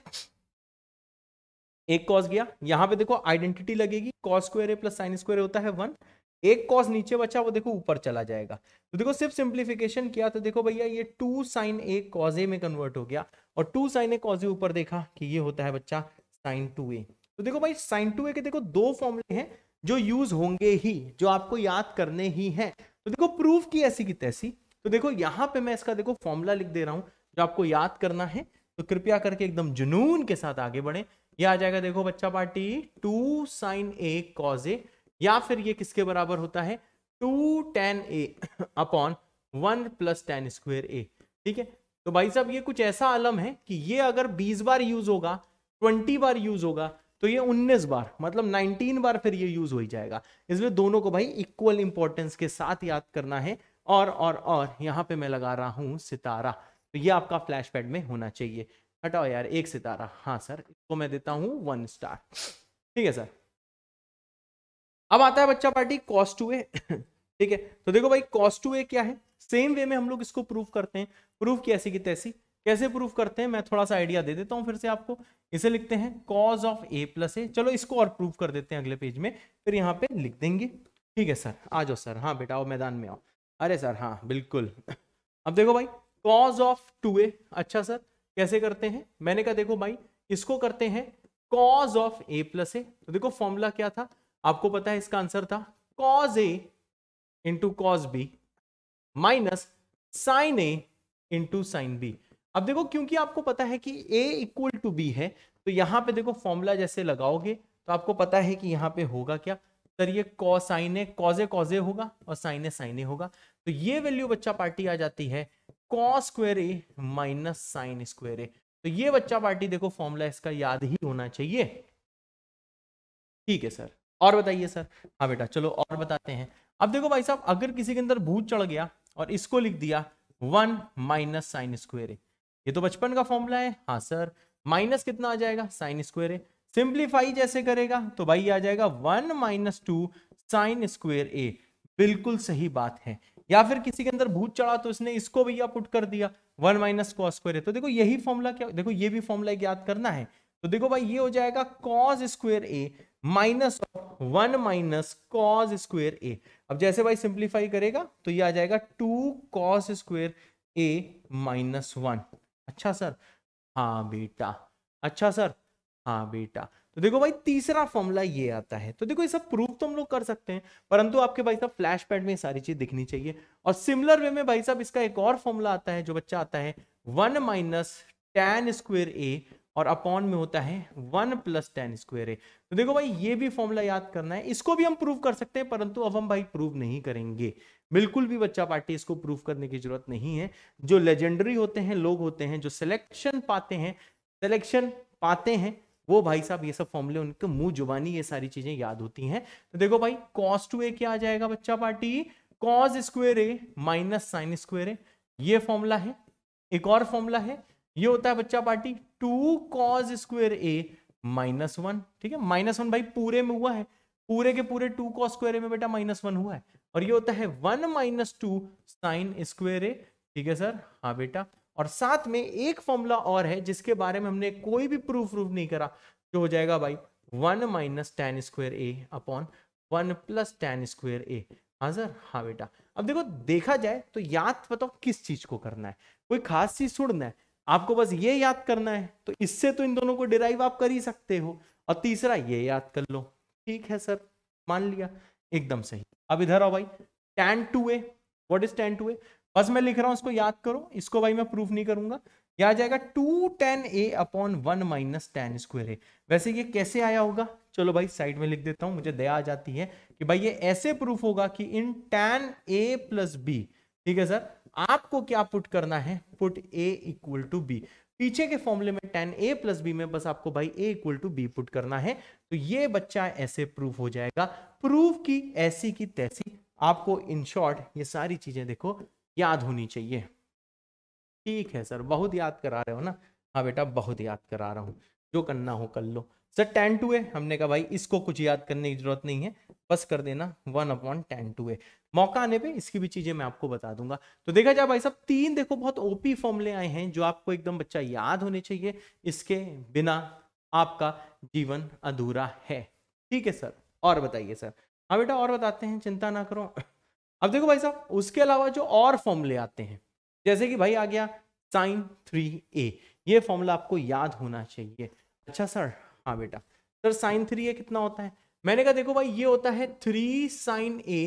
Speaker 1: एक कॉस गया यहां पे देखो आइडेंटिटी लगेगी cos square plus sine square होता है वन एक कॉस नीचे बचा वो देखो ऊपर चला जाएगा तो देखो सिर्फ सिंप्लीफिकेशन किया तो देखो भैया ये two sine A cos A में कन्वर्ट हो गया और two sine A cos A ऊपर देखा कि ये होता है बच्चा साइन टू ए तो देखो भाई साइन टू ए के देखो दो फॉर्मूले हैं जो यूज होंगे ही जो आपको याद करने ही हैं तो देखो प्रूफ की ऐसी की तैसी तो देखो यहां पे मैं इसका देखो फॉर्मूला लिख दे रहा हूं जो आपको याद करना है तो कृपया करके एकदम जुनून के साथ आगे बढ़े ये आ जाएगा देखो बच्चा party two sine A cos A या फिर ये किसके बराबर होता है two tan A upon one plus tan square A ठीक है तो भाई साहब ये कुछ ऐसा आलम है कि ये अगर बीस बार यूज होगा ट्वेंटी बार यूज होगा तो ये 19 बार मतलब 19 बार फिर ये यूज हो ही जाएगा इसलिए दोनों को भाई इक्वल इंपॉर्टेंस के साथ याद करना है और और और यहाँ पे मैं लगा रहा हूँ सितारा तो ये आपका फ्लैश पैड में होना चाहिए हटाओ यार एक सितारा हाँ सर इसको मैं देता हूँ वन स्टार ठीक है सर अब आता है बच्चा पार्टी कॉस्ट टू ए ठीक है तो देखो भाई कॉस्ट टू ए क्या है सेम वे में हम लोग इसको प्रूफ करते हैं प्रूफ की ऐसी की तैसी कैसे प्रूफ करते हैं मैं थोड़ा सा आइडिया दे देता हूँ फिर से आपको इसे लिखते हैं cos of A plus A चलो इसको और प्रूफ कर देते हैं अगले पेज में फिर यहाँ पे लिख देंगे ठीक है सर आ जाओ सर हाँ बेटा आओ मैदान में आओ अरे सर हाँ बिल्कुल अब देखो भाई कॉज ऑफ टू ए अच्छा सर कैसे करते हैं मैंने कहा देखो भाई इसको करते हैं cos of A plus A तो देखो फॉर्मूला क्या था आपको पता है इसका आंसर था cos A into cos B minus sine A into sine B अब देखो क्योंकि आपको पता है कि ए इक्वल टू बी है तो यहां पे देखो फॉर्मूला जैसे लगाओगे तो आपको पता है कि यहां पे होगा क्या सर ये कॉसाइने कॉजे कॉजे होगा और साइने साइने होगा तो ये वैल्यू बच्चा पार्टी आ जाती है cos square A minus sine square A तो ये बच्चा पार्टी देखो फॉर्मूला इसका याद ही होना चाहिए ठीक है सर और बताइए सर हाँ बेटा चलो और बताते हैं अब देखो भाई साहब अगर किसी के अंदर भूत चढ़ गया और इसको लिख दिया one minus sine square A ये तो बचपन का फॉर्मूला है हाँ सर माइनस कितना आ जाएगा साइन स्क्वेर ए सिंप्लीफाई जैसे करेगा तो भाई आ जाएगा one minus two sine square A बिल्कुल सही बात है या फिर किसी के अंदर भूत चढ़ा तो इसने इसको भैया पुट कर दिया one minus cos square A तो देखो यही फॉर्मूला क्या देखो ये भी फॉर्मूला याद करना है तो देखो भाई ये हो जाएगा cos square A minus one minus cos square A अब जैसे भाई सिंप्लीफाई करेगा तो ये आ जाएगा two cos square A minus one अच्छा सर हाँ बेटा अच्छा सर हाँ बेटा तो देखो भाई तीसरा फॉर्मूला ये आता है तो देखो ये सब प्रूफ तो हम लोग कर सकते हैं परंतु आपके भाई साहब फ्लैश पैड में सारी चीज दिखनी चाहिए और सिमिलर वे में भाई साहब इसका एक और फॉर्मूला आता है जो बच्चा आता है one minus tan square A और अपॉन में होता है one plus tan square A तो देखो भाई ये भी फॉर्मूला याद करना है इसको भी हम प्रूव कर सकते हैं परंतु अब हम भाई प्रूव नहीं करेंगे बिल्कुल भी बच्चा पार्टी इसको प्रूव करने की जरूरत नहीं है जो लेजेंडरी होते हैं लोग होते हैं जो सिलेक्शन पाते हैं सिलेक्शन पाते हैं वो भाई साहब ये सब फॉर्मूले उनके मुंह जुबानी ये सारी चीजें याद होती हैं तो देखो भाई कॉस टू ए क्या आ जाएगा बच्चा party cos square A minus sine square A ये फॉर्मूला है एक और फॉर्मूला है ये होता है बच्चा party two cos square A minus one ठीक है माइनस वन भाई पूरे में हुआ है पूरे के पूरे टू कॉस स्क्वेयर ए में बेटा माइनस वन हुआ है और ये होता है one minus two sine square A ठीक है सर हाँ बेटा और साथ में एक फॉर्मूला और है जिसके बारे में हमने कोई भी प्रूफ प्रूफ नहीं करा जो हो जाएगा भाई one minus tan square A upon one plus tan square A हाँ सर हाँ बेटा अब देखो देखा जाए तो याद बताओ किस चीज को करना है कोई खास चीज छोड़ना है आपको बस ये याद करना है तो इससे तो इन दोनों को डिराइव आप कर ही सकते हो और तीसरा ये याद कर लो ठीक है सर मान लिया एकदम सही अब इधर आओ भाई tan two A what is tan two A बस मैं लिख रहा हूं इसको याद करो इसको भाई मैं प्रूफ नहीं करूंगा यह आ जाएगा two tan A upon one minus tan square A वैसे ये कैसे आया होगा चलो भाई साइड में लिख देता हूं मुझे दया आ जाती है कि भाई ये ऐसे प्रूफ होगा कि इन टेन ए प्लस बी ठीक है सर आपको क्या पुट करना है put A equal to B पीछे के फॉर्मूले में टेन ए प्लस बी में बस आपको भाई A equal to B put करना है तो ये बच्चा ऐसे प्रूफ हो जाएगा प्रूफ की ऐसी की तैसी आपको इन शॉर्ट ये सारी चीजें देखो याद होनी चाहिए ठीक है सर बहुत याद करा रहे हो ना हाँ बेटा बहुत याद करा रहा हूँ जो करना हो कर लो सर टेन टू ए हमने कहा भाई इसको कुछ याद करने की जरूरत नहीं है बस कर देना one upon tan two A मौका आने पे इसकी भी चीजें मैं आपको बता दूंगा तो देखा जाए भाई साहब तीन देखो बहुत ओपी फॉर्मूले आए हैं जो आपको एकदम बच्चा याद होने चाहिए इसके बिना आपका जीवन अधूरा है ठीक है सर और बताइए सर हाँ बेटा और बताते हैं चिंता ना करो अब देखो भाई साहब उसके अलावा जो और फॉर्मूले आते हैं जैसे कि भाई आ गया साइन थ्री ए ये फॉर्मूला आपको याद होना चाहिए अच्छा सर हाँ बेटा सर साइन थ्री ए कितना होता है मैंने कहा देखो भाई ये होता है three sine A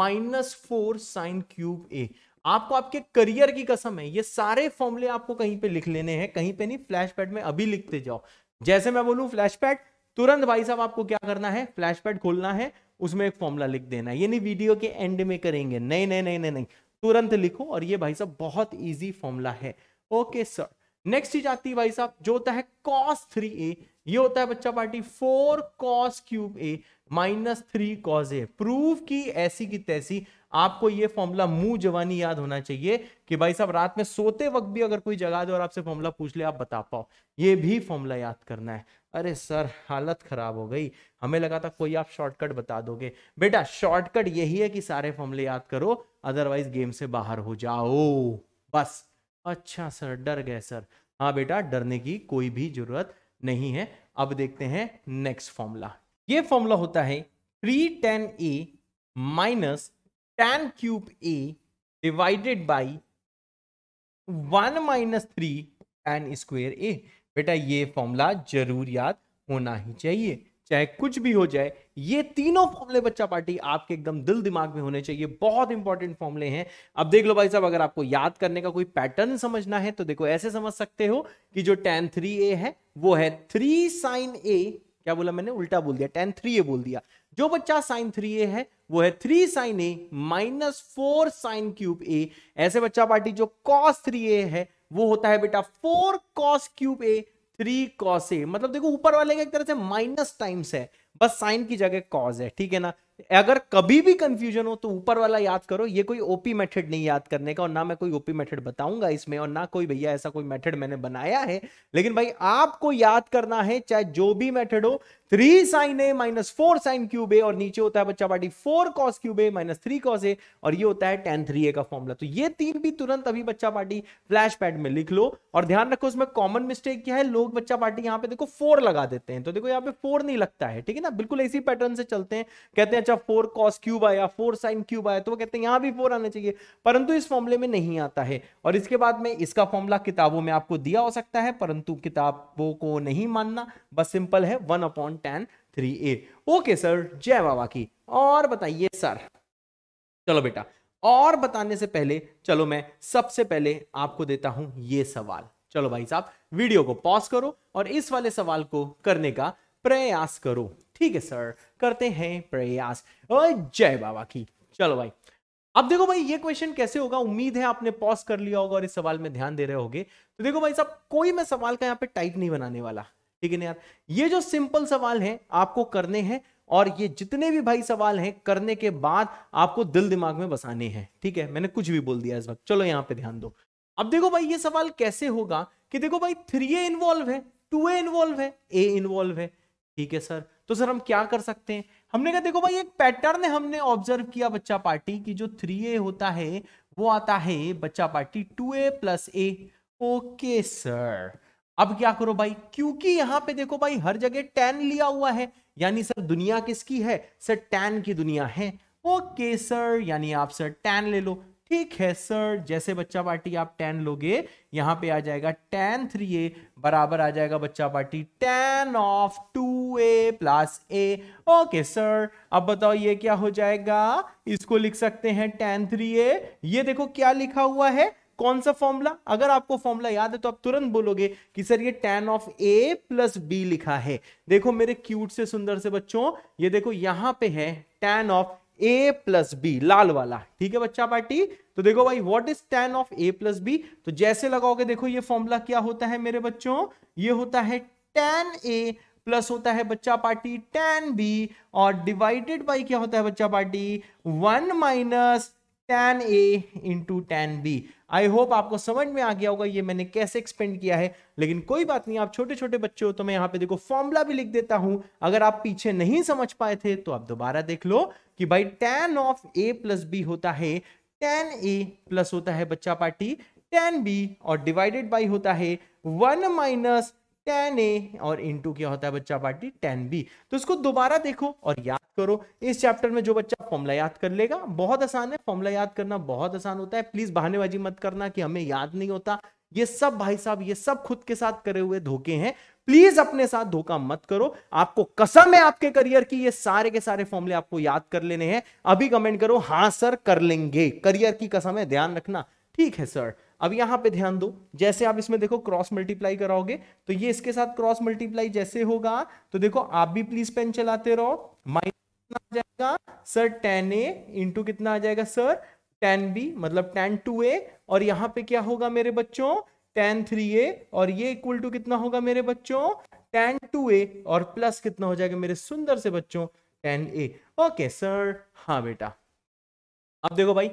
Speaker 1: minus four sine cube A आपको आपके करियर की कसम है ये सारे फॉर्मूले आपको कहीं पे लिख लेने हैं कहीं पे नहीं फ्लैशपैड में अभी लिखते जाओ जैसे मैं बोलूं फ्लैशपैड तुरंत भाई साहब आपको क्या करना है फ्लैशपैड खोलना है उसमें एक फॉर्मूला लिख देना है ये नहीं वीडियो के एंड में करेंगे नहीं नहीं नहीं नहीं नहीं तुरंत लिखो और ये भाई साहब बहुत ईजी फॉर्मूला है ओके सर नेक्स्ट चीज आती है भाई साहब जो होता है कॉस थ्री ए ये होता है बच्चा party four cos cube A minus three cos A proof की ऐसी की तैसी आपको ये फॉर्मूला मुंह जवानी याद होना चाहिए कि भाई साहब रात में सोते वक्त भी अगर कोई जगा दे और आपसे फॉर्मूला पूछ ले आप बता पाओ ये भी फॉर्मूला याद करना है अरे सर हालत खराब हो गई हमें लगा था कोई आप शॉर्टकट बता दोगे बेटा शॉर्टकट यही है कि सारे फॉर्मले याद करो अदरवाइज गेम से बाहर हो जाओ बस अच्छा सर डर गए सर हाँ बेटा डरने की कोई भी जरूरत नहीं है अब देखते हैं नेक्स्ट फॉर्मूला ये फॉर्मूला होता है three tan A minus tan cube A divided by one minus three tan square A बेटा ये फॉर्मूला जरूर याद होना ही चाहिए चाहे कुछ भी हो जाए ये तीनों फॉर्मूले बच्चा पार्टी आपके एकदम दिल दिमाग में होने चाहिए बहुत इंपॉर्टेंट फॉर्मूले हैं अब देख लो भाई साहब अगर आपको याद करने का कोई पैटर्न समझना है तो देखो ऐसे समझ सकते हो कि जो टेन थ्री ए है वो है थ्री साइन ए क्या बोला मैंने उल्टा बोल दिया टेन थ्री ए बोल दिया जो बच्चा साइन थ्री ए है वो है three sine A minus four sine cube A ऐसे बच्चा पार्टी जो कॉस थ्री ए है वो होता है बेटा four cos cube A three cos A मतलब देखो ऊपर वाले का एक तरह से माइनस टाइम्स है बस साइन की जगह कॉज है ठीक है ना अगर कभी भी कंफ्यूजन हो तो ऊपर वाला याद करो ये कोई ओपी मेथड नहीं याद करने का और ना मैं कोई ओपी मेथड बताऊंगा इसमें और ना कोई भैया ऐसा कोई मेथड मैंने बनाया है लेकिन भाई आपको याद करना है चाहे जो भी मेथड हो three sine A minus four sine cube A और नीचे होता है बच्चा party four cos cube A minus three cos A और ये होता है टेन थ्री ए का फॉर्मूला तो ये तीन भी तुरंत अभी बच्चा पार्टी फ्लैश पैड में लिख लो और ध्यान रखो उसमें कॉमन मिस्टेक क्या है लोग बच्चा पार्टी यहाँ पे देखो फोर लगा देते हैं तो देखो यहाँ पे फोर नहीं लगता है ठीक है ना बिल्कुल इसी पैटर्न से चलते हैं कहते हैं अच्छा फोर कॉस क्यूब आया फोर साइन क्यूब आया तो वो कहते हैं यहां भी फोर आना चाहिए परंतु इस फॉर्मुले में नहीं आता है और इसके बाद में इसका फॉर्मूला किताबों में आपको दिया हो सकता है परंतु किताबों को नहीं मानना बस सिंपल है one upon tan three A okay sir जय बाबा की और बताइए सर चलो बेटा और बताने से पहले चलो मैं सबसे पहले आपको देता हूं ये सवाल चलो भाई साहब वीडियो को पॉज करो और इस वाले सवाल को करने का प्रयास करो ठीक है सर करते हैं प्रयास जय बाबा की चलो भाई अब देखो भाई ये क्वेश्चन कैसे होगा उम्मीद है आपने पॉज कर लिया होगा और इस सवाल में ध्यान दे रहे होगे तो देखो भाई साहब कोई मैं सवाल का यहाँ पे टाइप नहीं बनाने वाला ठीक है ना यार ये जो सिंपल सवाल है आपको करने हैं और ये जितने भी भाई सवाल हैं करने के बाद आपको दिल दिमाग में बसाने हैं ठीक है मैंने कुछ भी बोल दिया इस वक्त चलो यहाँ पे ध्यान दो अब देखो भाई ये सवाल कैसे होगा कि देखो भाई थ्री ए इन्वॉल्व है टू ए इन्वॉल्व है ए इन्वॉल्व है ठीक है सर तो सर हम क्या कर सकते हैं हमने कहा देखो भाई एक पैटर्न हमने ऑब्जर्व किया बच्चा पार्टी की जो थ्री ए होता है वो आता है बच्चा party two A plus A okay sir अब क्या करो भाई क्योंकि यहां पे देखो भाई हर जगह टेन लिया हुआ है यानी सर दुनिया किसकी है सर टेन की दुनिया है ओके सर यानी आप सर टेन ले लो ठीक है सर जैसे बच्चा पार्टी आप टेन लोगे यहाँ पे आ जाएगा टेन थ्री ए बराबर आ जाएगा बच्चा party tan of two A plus A okay sir अब बताओ ये क्या हो जाएगा इसको लिख सकते हैं टेन थ्री ए ये देखो क्या लिखा हुआ है कौन सा फॉर्मूला अगर आपको फॉर्मूला याद है तो आप तुरंत बोलोगे कि सर ये tan of A plus B लिखा है देखो मेरे क्यूट से सुंदर से बच्चों ये देखो यहां पे है tan of A plus B लाल वाला ठीक है बच्चा पार्टी तो देखो भाई what is tan of A plus B तो जैसे लगाओगे देखो ये फॉर्मूला क्या होता है मेरे बच्चों ये होता है टेन ए प्लस होता है बच्चा पार्टी टेन बी और डिवाइडेड बाई क्या होता है बच्चा party one minus tan A into tan B I hope आपको समझ में आ गया होगा ये मैंने कैसे एक्सपेंड किया है लेकिन कोई बात नहीं आप छोटे छोटे बच्चे हो तो मैं यहाँ पे देखो फॉर्मुला भी लिख देता हूं अगर आप पीछे नहीं समझ पाए थे तो आप दोबारा देख लो कि भाई tan of A plus B होता है टेन ए प्लस होता है बच्चा पार्टी टेन बी और डिवाइडेड बाई होता है वन माइनस टेन ए और इंटू क्या होता है बच्चा पार्टी टेन बी तो इसको दोबारा देखो और याद करो इस चैप्टर में जो बच्चा फॉर्मुला याद कर लेगा बहुत आसान है फॉर्मुला याद करना बहुत आसान होता है प्लीज बहानेबाजी मत करना कि हमें याद नहीं होता ये सब भाई साहब ये सब खुद के साथ करे हुए धोखे हैं प्लीज अपने साथ धोखा मत करो आपको कसम है आपके करियर की ये सारे के सारे फॉर्मुले आपको याद कर लेने हैं अभी कमेंट करो हाँ सर कर लेंगे करियर की कसम है ध्यान रखना ठीक है सर अब यहां पे ध्यान दो जैसे आप इसमें देखो क्रॉस मल्टीप्लाई कराओगे तो ये इसके साथ क्रॉस मल्टीप्लाई जैसे होगा तो देखो आप भी प्लीज पेन चलाते रहो माइनस आ जाएगा सर टेन ए इंटू कितना आ जाएगा सर टेन बी मतलब टेन टू ए और यहाँ पे क्या होगा मेरे बच्चों टेन थ्री ए और ये इक्वल टू कितना होगा मेरे बच्चों टेन टू ए और प्लस कितना हो जाएगा मेरे सुंदर से बच्चों टेन ए ओके सर हाँ बेटा अब देखो भाई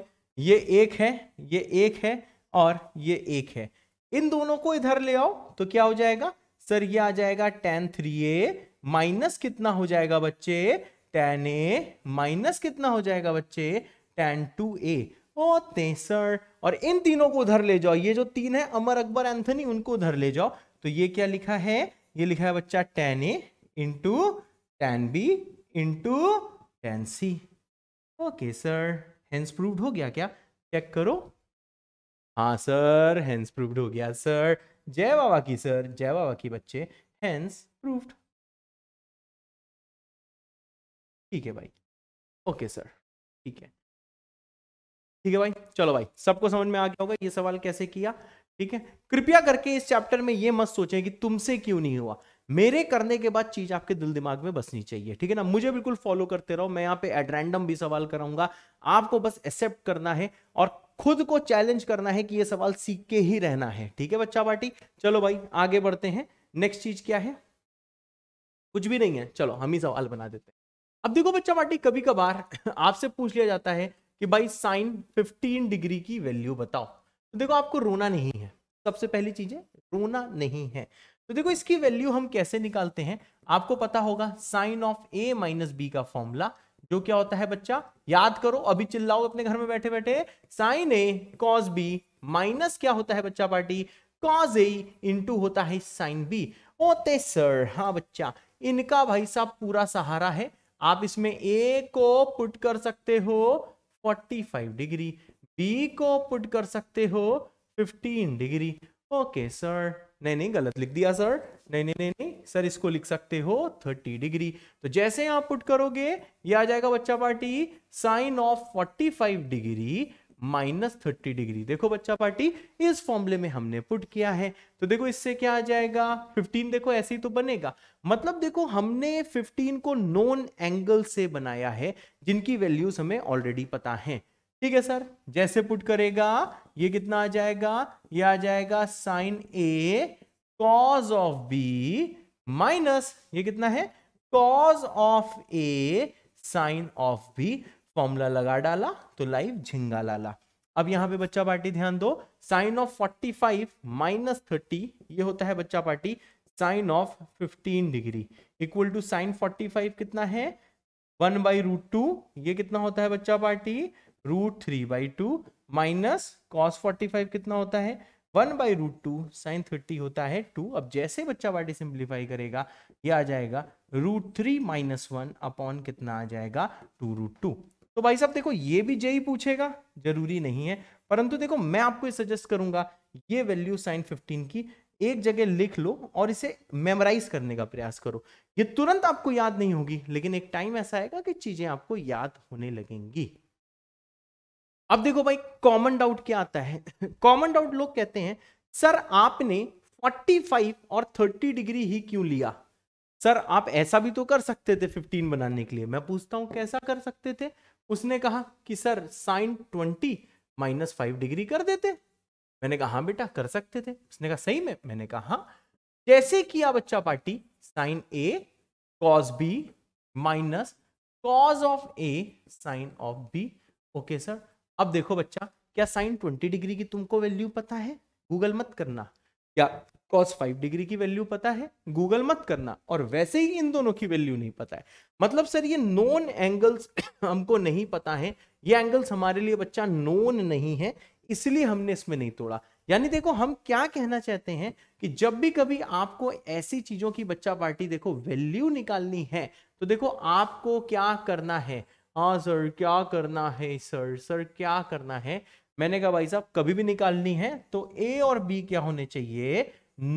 Speaker 1: ये एक है ये एक है और ये एक है इन दोनों को इधर ले आओ तो क्या हो जाएगा सर ये आ जाएगा टेन थ्री ए माइनस कितना हो जाएगा बच्चे टेन ए माइनस कितना हो जाएगा बच्चे टेन टू ए और और इन तीनों को उधर ले जाओ ये जो तीन है अमर अकबर एंथनी उनको उधर ले जाओ तो ये क्या लिखा है ये लिखा है बच्चा tan A into tan B into tan C okay sir hence proved हो गया क्या चेक करो हाँ सर हैंस प्रूव्ड हो गया सर जय बाबा की सर जय बाबा की बच्चे हैंस प्रूव्ड ठीक है भाई ओके सर ठीक है ठीक है भाई चलो भाई सबको समझ में आ गया होगा ये सवाल कैसे किया ठीक है कृपया करके इस चैप्टर में ये मत सोचें कि तुमसे क्यों नहीं हुआ मेरे करने के बाद चीज आपके दिल दिमाग में बसनी चाहिए ठीक है ना मुझे बिल्कुल फॉलो करते रहो मैं यहाँ पे एट रैंडम भी सवाल कराऊंगा आपको बस एक्सेप्ट करना है और खुद को चैलेंज करना है कि ये सवाल सीख के ही रहना है ठीक है बच्चा पार्टी चलो भाई आगे बढ़ते हैं नेक्स्ट चीज क्या है कुछ भी नहीं है चलो हम ही सवाल बना देते हैं अब देखो बच्चा पार्टी कभी कभार आपसे पूछ लिया जाता है कि भाई साइन फिफ्टीन डिग्री की वैल्यू बताओ तो देखो आपको रोना नहीं है सबसे पहली चीज है रोना नहीं है तो देखो इसकी वैल्यू हम कैसे निकालते हैं आपको पता होगा sine of A minus B का फॉर्मूला जो क्या होता है बच्चा याद करो अभी चिल्लाओ अपने घर में बैठे बैठे sine A cos B minus क्या होता है बच्चा पार्टी कॉज ए इंटू होता है साइन बी होते सर हाँ बच्चा इनका भाई साहब पूरा सहारा है आप इसमें ए को पुट कर सकते हो 45 डिग्री बी को पुट कर सकते हो 15 डिग्री ओके सर नहीं नहीं गलत लिख दिया सर नहीं नहीं नहीं सर इसको लिख सकते हो थर्टी डिग्री तो जैसे आप पुट करोगे ये आ जाएगा बच्चा party sine of forty five degree minus thirty degree देखो बच्चा पार्टी इस फॉर्मूले में हमने पुट किया है तो देखो इससे क्या आ जाएगा फिफ्टीन देखो ऐसे ही तो बनेगा मतलब देखो हमने फिफ्टीन को नॉन एंगल से बनाया है जिनकी वैल्यूज हमें ऑलरेडी पता है ठीक है सर जैसे पुट करेगा ये कितना आ जाएगा ये आ जाएगा sine A cos of B minus ये कितना है cos of A sine of B formula लगा डाला तो लाइव झिंगा लाला अब यहाँ पे बच्चा पार्टी ध्यान दो साइन ऑफ 45 माइनस थर्टी ये होता है बच्चा party sine of 15 degree equal to sine 45 कितना है वन बाई रूट टू ये कितना होता है बच्चा party root three by two minus cos forty five कितना होता है one by root two sine thirty होता है टू अब जैसे बच्चा वाटी सिंप्लीफाई करेगा ये आ जाएगा root three minus one upon कितना आ जाएगा टू रूट टू तो भाई साहब देखो ये भी जय पूछेगा जरूरी नहीं है परंतु देखो मैं आपको सजेस्ट करूंगा ये वैल्यू साइन फिफ्टीन की एक जगह लिख लो और इसे मेमोराइज करने का प्रयास करो ये तुरंत आपको याद नहीं होगी लेकिन एक टाइम ऐसा आएगा कि चीजें आपको याद होने लगेंगी अब देखो भाई कॉमन डाउट क्या आता है कॉमन डाउट लोग कहते हैं सर आपने 45 और 30 डिग्री ही क्यों लिया सर आप ऐसा भी तो कर सकते थे 15 बनाने के लिए मैं पूछता हूं कैसा कर सकते थे उसने कहा कि sir sine 20 minus five degree कर देते मैंने कहा हाँ बेटा कर सकते थे उसने कहा सही में मैंने कहा हाँ जैसे किया बच्चा party sine A cos B minus cos of A sine of B okay sir अब देखो बच्चा क्या साइन ट्वेंटी डिग्री की तुमको वैल्यू पता है गूगल मत करना क्या कॉस फाइव डिग्री की वैल्यू पता है गूगल मत करना और वैसे ही इन दोनों की वैल्यू नहीं पता है मतलब सर ये नॉन एंगल्स हमको नहीं पता है ये एंगल्स हमारे लिए बच्चा नॉन नहीं है इसलिए हमने इसमें नहीं तोड़ा यानी देखो हम क्या कहना चाहते हैं कि जब भी कभी आपको ऐसी चीजों की बच्चा पार्टी देखो वैल्यू निकालनी है तो देखो आपको क्या करना है हाँ सर क्या करना है सर सर क्या करना है मैंने कहा भाई साहब कभी भी निकालनी है तो ए और बी क्या होने चाहिए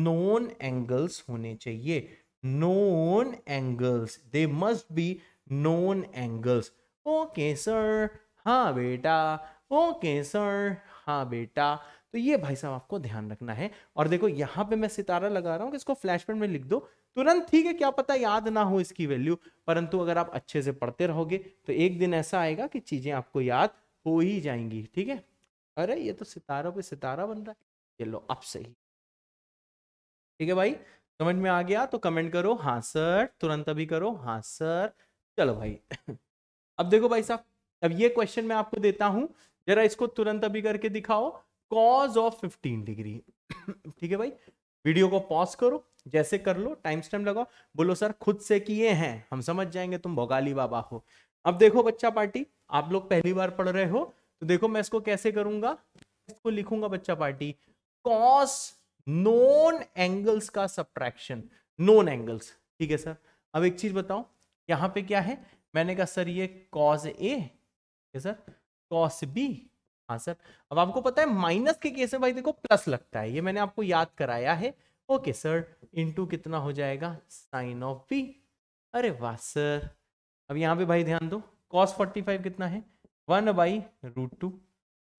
Speaker 1: नॉन एंगल्स होने चाहिए known angles they must be known angles okay sir हाँ बेटा ओके सर हाँ बेटा तो ये भाई साहब आपको ध्यान रखना है और देखो यहां पे मैं सितारा लगा रहा हूँ इसको फ्लैश पॉइंट में लिख दो तुरंत ठीक है क्या पता याद ना हो इसकी वैल्यू परंतु अगर आप अच्छे से पढ़ते रहोगे तो एक दिन ऐसा आएगा कि चीजें आपको याद हो ही जाएंगी ठीक है अरे ये तो सितारों पे सितारा बन रहा है ये लो अब सही ठीक है भाई कमेंट में आ गया तो कमेंट करो हाँ सर तुरंत अभी करो हाँ सर चलो भाई अब देखो भाई साहब अब ये क्वेश्चन मैं आपको देता हूं जरा इसको तुरंत अभी करके दिखाओ कॉज ऑफ फिफ्टीन डिग्री ठीक है भाई वीडियो को पॉज करो जैसे कर लो टाइम स्टैम्प लगाओ बोलो सर खुद से किए हैं हम समझ जाएंगे तुम भोगाली बाबा हो अब देखो बच्चा पार्टी आप लोग पहली बार पढ़ रहे हो तो देखो मैं इसको कैसे करूंगा इसको लिखूंगा बच्चा पार्टी कॉस नोन एंगल्स का सब्ट्रैक्शन नोन एंगल्स ठीक है सर अब एक चीज बताओ यहाँ पे क्या है मैंने कहा सर ये cos A sir cos B हाँ सर अब आपको पता है माइनस के केस में भाई देखो प्लस लगता है ये मैंने आपको याद कराया है ओके सर इनटू कितना हो जाएगा साइन ऑफ बी अरे वाह सर अब यहाँ पे भाई ध्यान दो कॉस फोर्टी फाइव कितना है one by root two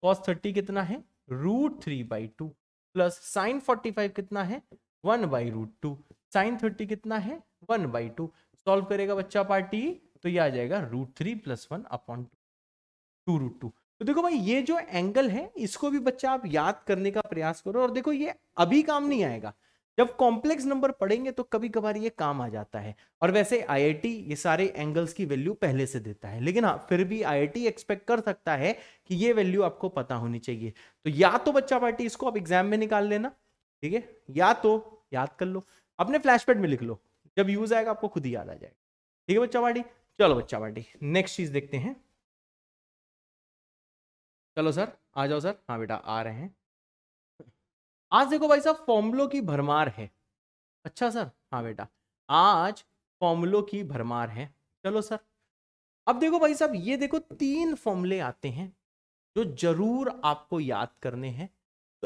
Speaker 1: cos thirty कितना है root three by two plus sine forty five कितना है one by root two sine thirty कितना है वन बाई टू सॉल्व करेगा बच्चा पार्टी तो ये आ जाएगा root three plus one upon two two root two तो देखो भाई ये जो एंगल है इसको भी बच्चा आप याद करने का प्रयास करो और देखो ये अभी काम नहीं आएगा जब कॉम्प्लेक्स नंबर पढ़ेंगे तो कभी कभार ये काम आ जाता है और वैसे आईआईटी ये सारे एंगल्स की वैल्यू पहले से देता है लेकिन हाँ फिर भी आईआईटी एक्सपेक्ट कर सकता है कि ये वैल्यू आपको पता होनी चाहिए तो या तो बच्चा पार्टी इसको आप एग्जाम में निकाल लेना ठीक है या तो याद कर लो अपने फ्लैशपैड में लिख लो जब यूज आएगा आपको खुद ही याद आ जाएगा ठीक है बच्चा पार्टी चलो बच्चा पार्टी नेक्स्ट चीज देखते हैं चलो सर आ जाओ सर हाँ बेटा आ रहे हैं आज देखो भाई साहब फॉर्मुलों की भरमार है अच्छा सर हाँ बेटा आज फॉर्मुलों की भरमार है चलो सर अब देखो भाई साहब ये देखो तीन फॉर्मुले आते हैं जो जरूर आपको याद करने हैं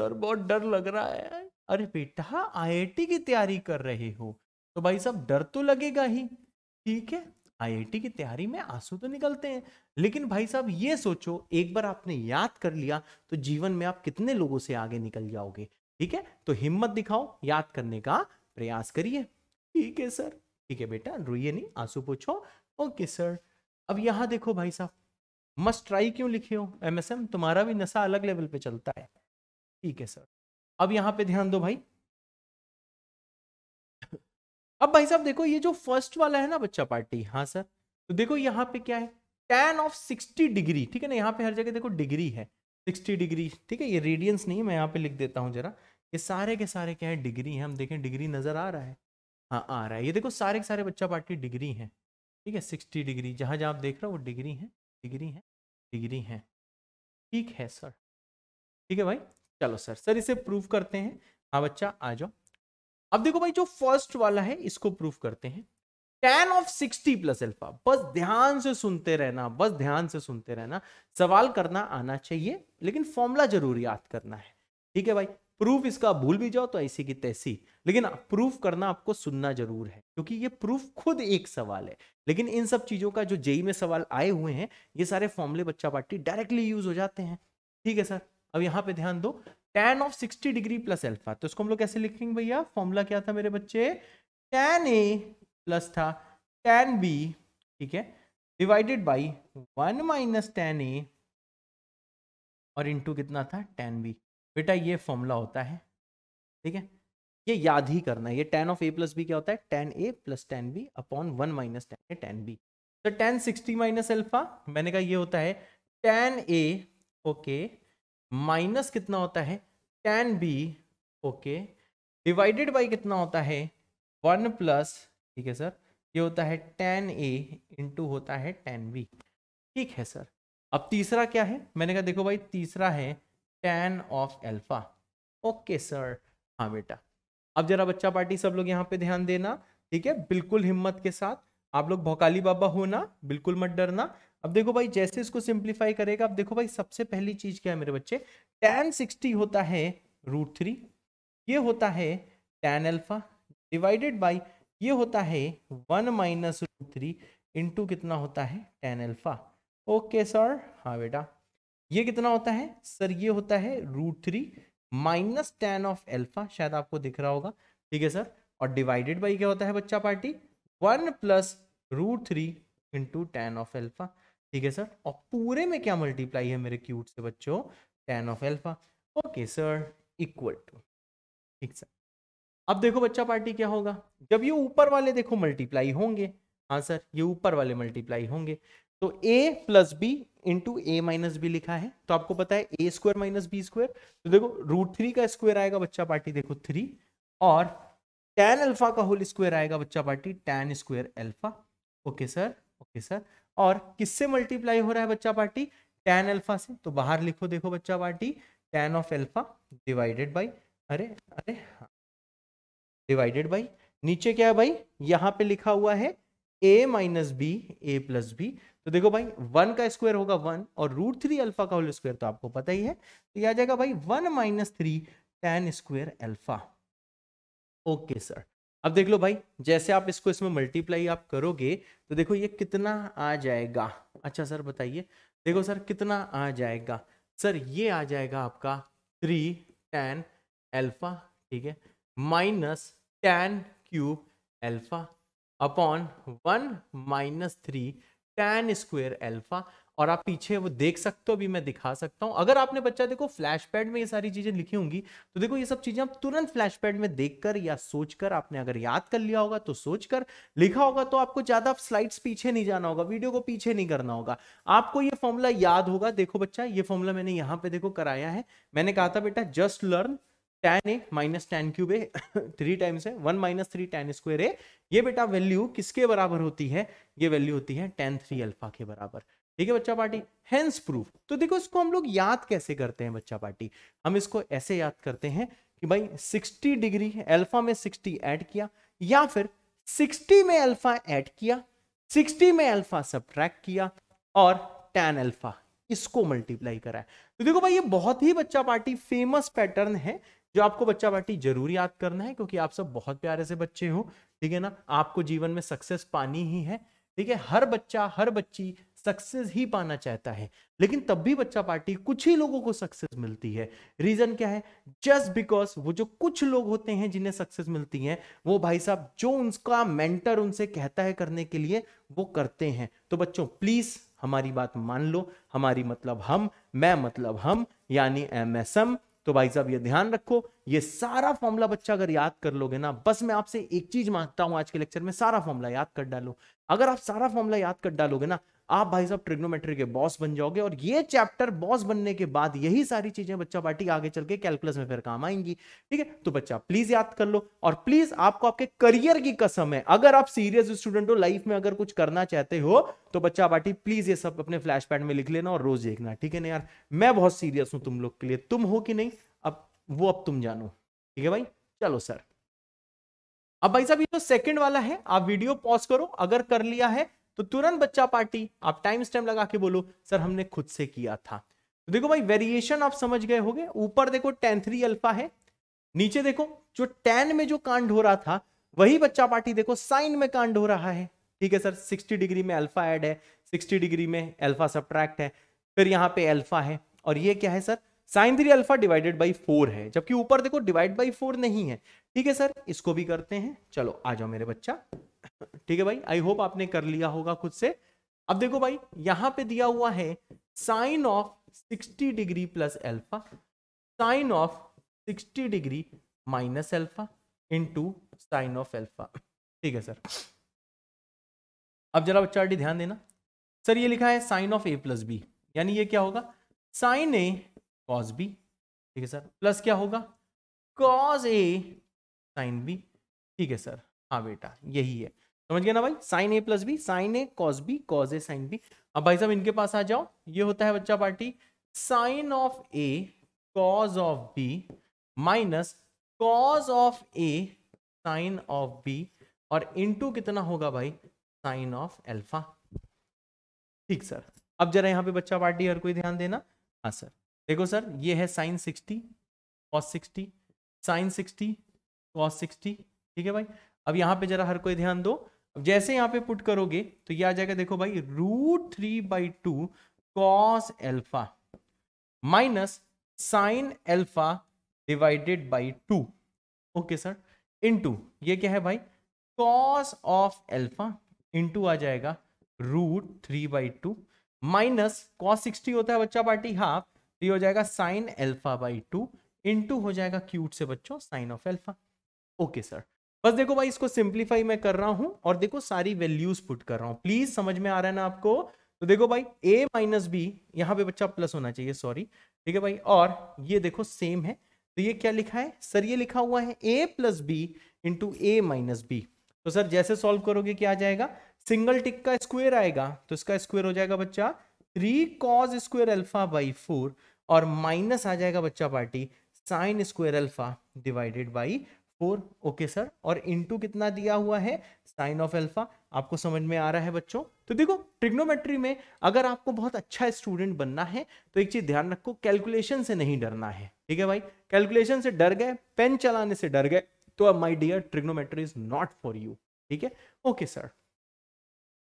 Speaker 1: सर बहुत डर लग रहा है अरे बेटा आईआईटी की तैयारी कर रहे हो तो भाई साहब डर तो लगेगा ही ठीक है आईआईटी की तैयारी में आंसू तो निकलते हैं लेकिन भाई साहब ये सोचो एक बार आपने याद कर लिया तो जीवन में आप कितने लोगों से आगे निकल जाओगे ठीक है तो हिम्मत दिखाओ याद करने का प्रयास करिए ठीक है सर ठीक है बेटा रुइए नहीं आंसू पूछो ओके सर अब यहां देखो भाई साहब मस्ट ट्राई क्यों लिखे हो एमएसएम तुम्हारा भी नशा अलग लेवल पे चलता है ठीक है सर अब यहाँ पे ध्यान दो भाई अब भाई साहब देखो ये जो फर्स्ट वाला है ना बच्चा पार्टी हाँ सर तो देखो यहाँ पे क्या है टेन ऑफ सिक्सटी डिग्री ठीक है ना यहाँ पे हर जगह देखो डिग्री है सिक्सटी डिग्री ठीक है ये रेडियंस नहीं है मैं यहाँ पे लिख देता हूँ जरा ये सारे के सारे क्या है डिग्री है हम देखें डिग्री नज़र आ रहा है हाँ आ रहा है ये देखो सारे के सारे बच्चा पार्टी डिग्री हैं ठीक है सिक्सटी डिग्री जहाँ जहाँ आप देख रहे हो वो डिग्री है डिग्री हैं डिग्री हैं ठीक है सर ठीक है भाई चलो सर सर इसे प्रूव करते हैं हाँ बच्चा आ जाओ अब देखो भाई जो फर्स्ट वाला है इसको प्रूव करते हैं tan of sixty plus alpha बस ध्यान से सुनते रहना बस ध्यान से सुनते रहना सवाल करना आना चाहिए लेकिन फॉर्मूला जरूर याद करना है ठीक है भाई प्रूफ इसका भूल भी जाओ तो ऐसी की तैसी लेकिन प्रूफ करना आपको सुनना जरूर है क्योंकि ये प्रूफ खुद एक सवाल है लेकिन इन सब चीज़ों का जो जेई में सवाल आए हुए हैं ये सारे फॉर्मले बच्चा पार्टी डायरेक्टली यूज हो जाते हैं ठीक है सर अब यहाँ पे ध्यान दो tan of sixty degree plus alpha तो इसको हम लोग कैसे लिखेंगे भैया फॉर्मूला क्या था मेरे बच्चे टेन ए प्लस था टेन बी ठीक है divided by one minus tan A और इंटू कितना था टेन बी बेटा ये फॉर्मूला होता है ठीक है ये याद ही करना है ये tan of A plus B क्या होता है tan A plus tan B upon one minus tan A tan B तो टेन सिक्सटी माइनस एल्फा मैंने कहा ये होता है टेन ए ओके माइनस कितना होता है tan B okay divided by कितना होता है वन प्लस ठीक है सर ये होता है टेन ए इंटू होता है टेन बी ठीक है सर अब तीसरा क्या है मैंने कहा देखो भाई तीसरा है tan of alpha okay sir हाँ बेटा अब जरा बच्चा पार्टी सब लोग यहाँ पे ध्यान देना ठीक है बिल्कुल हिम्मत के साथ आप लोग भौकाली बाबा होना बिल्कुल मत डरना अब देखो भाई जैसे इसको सिंप्लीफाई करेगा अब देखो भाई सबसे पहली चीज क्या है मेरे बच्चे टेन सिक्सटी होता है रूट थ्री ये होता है टेन एल्फा डिवाइडेड बाई ये होता है one minus root three into कितना होता है टेन एल्फा ओके सर हाँ बेटा ये कितना होता है सर ये होता है root three minus tan of alpha शायद आपको दिख रहा होगा ठीक है सर और डिवाइडेड बाई क्या होता है बच्चा party one plus root three into tan of alpha ठीक है सर और पूरे में क्या मल्टीप्लाई है मेरे क्यूट से बच्चों tan of alpha okay sir equal to ठीक सर अब देखो बच्चा पार्टी क्या होगा जब ये ऊपर वाले देखो मल्टीप्लाई होंगे हाँ सर ये ऊपर वाले मल्टीप्लाई होंगे तो a plus B into A minus B लिखा है तो आपको पता है A square minus B square तो देखो रूट थ्री का स्क्वायर आएगा बच्चा पार्टी देखो थ्री और टेन अल्फा का होल स्क्वायर आएगा बच्चा party tan square alpha okay sir okay sir और किससे मल्टीप्लाई हो रहा है बच्चा पार्टी टेन अल्फा से तो बाहर लिखो देखो बच्चा party tan of alpha divided by अरे अरे डिवाइडेड हाँ। बाई नीचे क्या है भाई यहाँ पे लिखा हुआ है A minus B A plus B तो देखो भाई वन का स्क्वायर होगा वन और रूट थ्री अल्फा का होल स्क्वायर तो आपको पता ही है तो यह आ जाएगा भाई one minus three tan square alpha okay sir अब देख लो भाई जैसे आप इसको इसमें मल्टीप्लाई आप करोगे तो देखो ये कितना आ जाएगा अच्छा सर बताइए देखो सर कितना आ जाएगा सर ये आ जाएगा आपका थ्री टेन एल्फा ठीक है minus tan cube alpha upon one minus three tan square alpha और आप पीछे वो देख सकते हो भी मैं दिखा सकता हूं अगर आपने बच्चा देखो फ्लैशपैड में ये सारी चीजें लिखी होंगी तो देखो ये सब चीजें आप तुरंत फ्लैशपैड में देखकर या सोचकर आपने अगर याद कर लिया होगा तो सोचकर लिखा होगा तो आपको ज्यादा स्लाइड्स पीछे नहीं जाना होगा वीडियो को पीछे नहीं करना होगा आपको ये फॉर्मूला याद होगा देखो बच्चा ये फॉर्मूला मैंने यहाँ पे देखो कराया है मैंने कहा था बेटा just learn tan A minus tan cube A three times है one minus three tan square A ये बेटा वैल्यू किसके बराबर होती है ये वैल्यू होती है टेन थ्री अल्फा के बराबर ठीक है बच्चा पार्टी हैंस प्रूफ तो देखो इसको हम लोग याद कैसे करते हैं बच्चा पार्टी हम इसको ऐसे याद करते हैं कि भाई सिक्सटी डिग्री अल्फा में सिक्सटी ऐड किया या फिर सिक्सटी में अल्फा ऐड किया सिक्सटी में अल्फा सब्ट्रैक्ट किया और टेन अल्फा इसको मल्टीप्लाई करा है तो देखो भाई ये बहुत ही बच्चा पार्टी फेमस पैटर्न है जो आपको बच्चा बाटी जरूर याद करना है क्योंकि आप सब बहुत प्यारे से बच्चे हो ठीक है ना आपको जीवन में सक्सेस पानी ही है ठीक है हर बच्चा हर बच्ची सक्सेस ही पाना चाहता है लेकिन तब भी बच्चा पार्टी कुछ ही लोगों को सक्सेस मिलती है रीजन क्या है जस्ट बिकॉज वो जो कुछ लोग होते हैं जिन्हें सक्सेस मिलती है वो भाई साहब जो उनका मेंटर उनसे कहता है करने के लिए वो करते हैं तो बच्चों प्लीज हमारी बात मान लो हमारी मतलब हम मैं मतलब हम यानी एम एस एम तो भाई साहब ये ध्यान रखो ये सारा फॉर्मूला बच्चा अगर याद कर लोगे ना बस मैं आपसे एक चीज मांगता हूं आज के लेक्चर में सारा फॉर्मूला याद कर डालो अगर आप सारा फॉर्मूला याद कर डालोगे ना आप भाई साहब ट्रिग्नोमेट्री के बॉस बन जाओगे और ये चैप्टर बॉस बनने के बाद यही सारी चीजें बच्चा पार्टी आगे चल के कैलकुलस में फिर काम आएंगी ठीक है तो बच्चा प्लीज याद कर लो और प्लीज आपको आपके करियर की कसम है अगर आप सीरियस स्टूडेंट हो लाइफ में अगर कुछ करना चाहते हो तो बच्चा पार्टी प्लीज ये सब अपने फ्लैश पैड में लिख लेना और रोज देखना ठीक है ना यार मैं बहुत सीरियस हूं तुम लोग के लिए तुम हो कि नहीं अब वो अब तुम जानो ठीक है भाई चलो सर अब भाई साहब ये तो सेकंड वाला है आप वीडियो पॉज करो अगर कर लिया है तो तुरंत बच्चा पार्टी आप टाइम स्टैम्प लगा के बोलो सर हमने खुद से किया था तो देखो भाई वेरिएशन आप समझ गए होगे ऊपर देखो टेन थ्री अल्फा है नीचे देखो जो टेन में जो कांड हो रहा था वही बच्चा पार्टी देखो साइन में कांड हो रहा है ठीक है सर सिक्सटी डिग्री में अल्फा एड है सिक्सटी डिग्री में अल्फा सब्ट्रैक्ट है फिर यहाँ पे अल्फा है और ये क्या है sir sine three alpha divided by four है जबकि ऊपर देखो डिवाइड बाई फोर नहीं है ठीक है सर इसको भी करते हैं चलो आ जाओ मेरे बच्चा ठीक है भाई आई होप आपने कर लिया होगा खुद से अब देखो भाई यहां पे दिया हुआ है sine of 60 degree plus alpha sine of 60 degree minus alpha into sine of alpha ठीक है सर अब जरा बच्चा ध्यान देना सर ये लिखा है sine of A plus B यानी ये क्या होगा साइन ए कॉस बी ठीक है सर प्लस क्या होगा कॉस ए साइन बी ठीक है सर हाँ बेटा यही है समझ गया ना भाई sine A plus B sine A cos B cos A sine B अब भाई साहब इनके पास आ जाओ ये होता है बच्चा party sine of A cos of B minus cos of A sine of B और इनटू कितना होगा भाई साइन ऑफ अल्फा ठीक सर अब जरा यहाँ पे बच्चा पार्टी हर कोई ध्यान देना हाँ सर देखो सर ये है sine sixty cos sixty sine sixty cos sixty ठीक है भाई अब यहाँ पे जरा हर कोई ध्यान दो अब जैसे यहाँ पे पुट करोगे तो ये आ जाएगा देखो भाई root three by two cos alpha minus sine alpha divided by two okay sir into ये क्या है भाई कॉस ऑफ एल्फा इनटू आ जाएगा root three by two minus cos sixty होता है बच्चा पार्टी हाफ तो ये हो जाएगा sine alpha by two into हो जाएगा क्यूट से बच्चों sine of alpha okay sir बस देखो भाई इसको सिंप्लीफाई मैं कर रहा हूं और देखो सारी वैल्यूज पुट कर रहा हूं प्लीज समझ में आ रहा है ना आपको तो देखो भाई ए माइनस बी यहाँ पे बच्चा प्लस होना चाहिए सॉरी ठीक है भाई और ये देखो सेम है तो ये क्या लिखा है सर ये लिखा हुआ है A plus B into A minus B तो सर जैसे सॉल्व करोगे क्या आ जाएगा सिंगल टिक का स्क्वेयर आएगा तो इसका स्क्वायर हो जाएगा बच्चा three cos square alpha by four और माइनस आ जाएगा बच्चा party sine square alpha divided by four okay sir और इनटू कितना दिया हुआ है साइन ऑफ अल्फा आपको समझ में आ रहा है बच्चों तो देखो ट्रिग्नोमेट्री में अगर आपको बहुत अच्छा स्टूडेंट बनना है तो एक चीज ध्यान रखो कैलकुलेशन से नहीं डरना है ठीक है भाई कैलकुलेशन से डर गए पेन चलाने से डर गए तो अब my dear trigonometry is not for you ठीक है ओके सर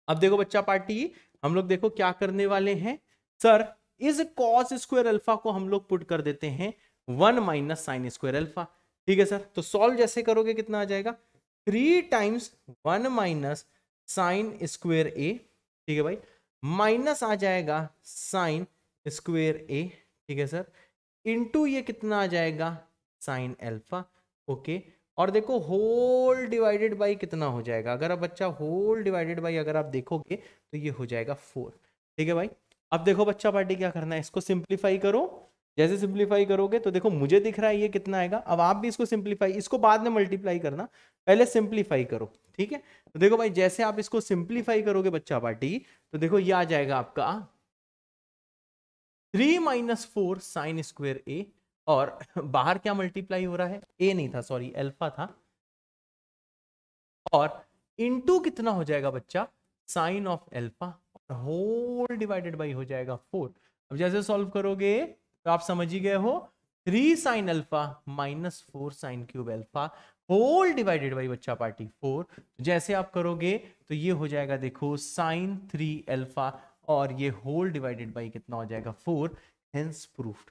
Speaker 1: अब देखो बच्चा पार्टी हम लोग देखो क्या करने वाले हैं सर इस कॉस स्क्वेयर अल्फा को हम लोग पुट कर देते हैं one minus sine square alpha ठीक है सर तो सॉल्व जैसे करोगे कितना आ जाएगा three times one minus sine square A ठीक है भाई माइनस आ जाएगा साइन स्क्वेयर ए ठीक है सर इंटू ये कितना आ जाएगा साइन एल्फा ओके और देखो होल डिवाइडेड बाई कितना हो जाएगा अगर आप बच्चा होल डिवाइडेड बाई अगर आप देखोगे तो ये हो जाएगा फोर ठीक है भाई अब देखो बच्चा पार्टी क्या करना है इसको सिंप्लीफाई करो जैसे सिंप्लीफाई करोगे तो देखो मुझे दिख रहा है ये कितना आएगा अब आप भी इसको सिंप्लीफाई इसको बाद में मल्टीप्लाई करना पहले सिंप्लीफाई करो ठीक है तो देखो भाई जैसे आप इसको सिंप्लीफाई करोगे बच्चा पार्टी तो देखो ये आ जाएगा आपका three minus four sine square A और बाहर क्या मल्टीप्लाई हो रहा है ए नहीं था सॉरी एल्फा था और टू कितना हो जाएगा बच्चा साइन ऑफ एल्फा और होल डिवाइडेड बाई हो जाएगा फोर अब जैसे सॉल्व करोगे तो आप समझ ही गए हो three sine alpha minus four sine cube alpha whole divided by बच्चा पार्टी फोर तो जैसे आप करोगे तो ये हो जाएगा देखो साइन थ्री अल्फा और ये होल डिवाइडेड बाई कितना हो जाएगा फोर हेंस प्रूफ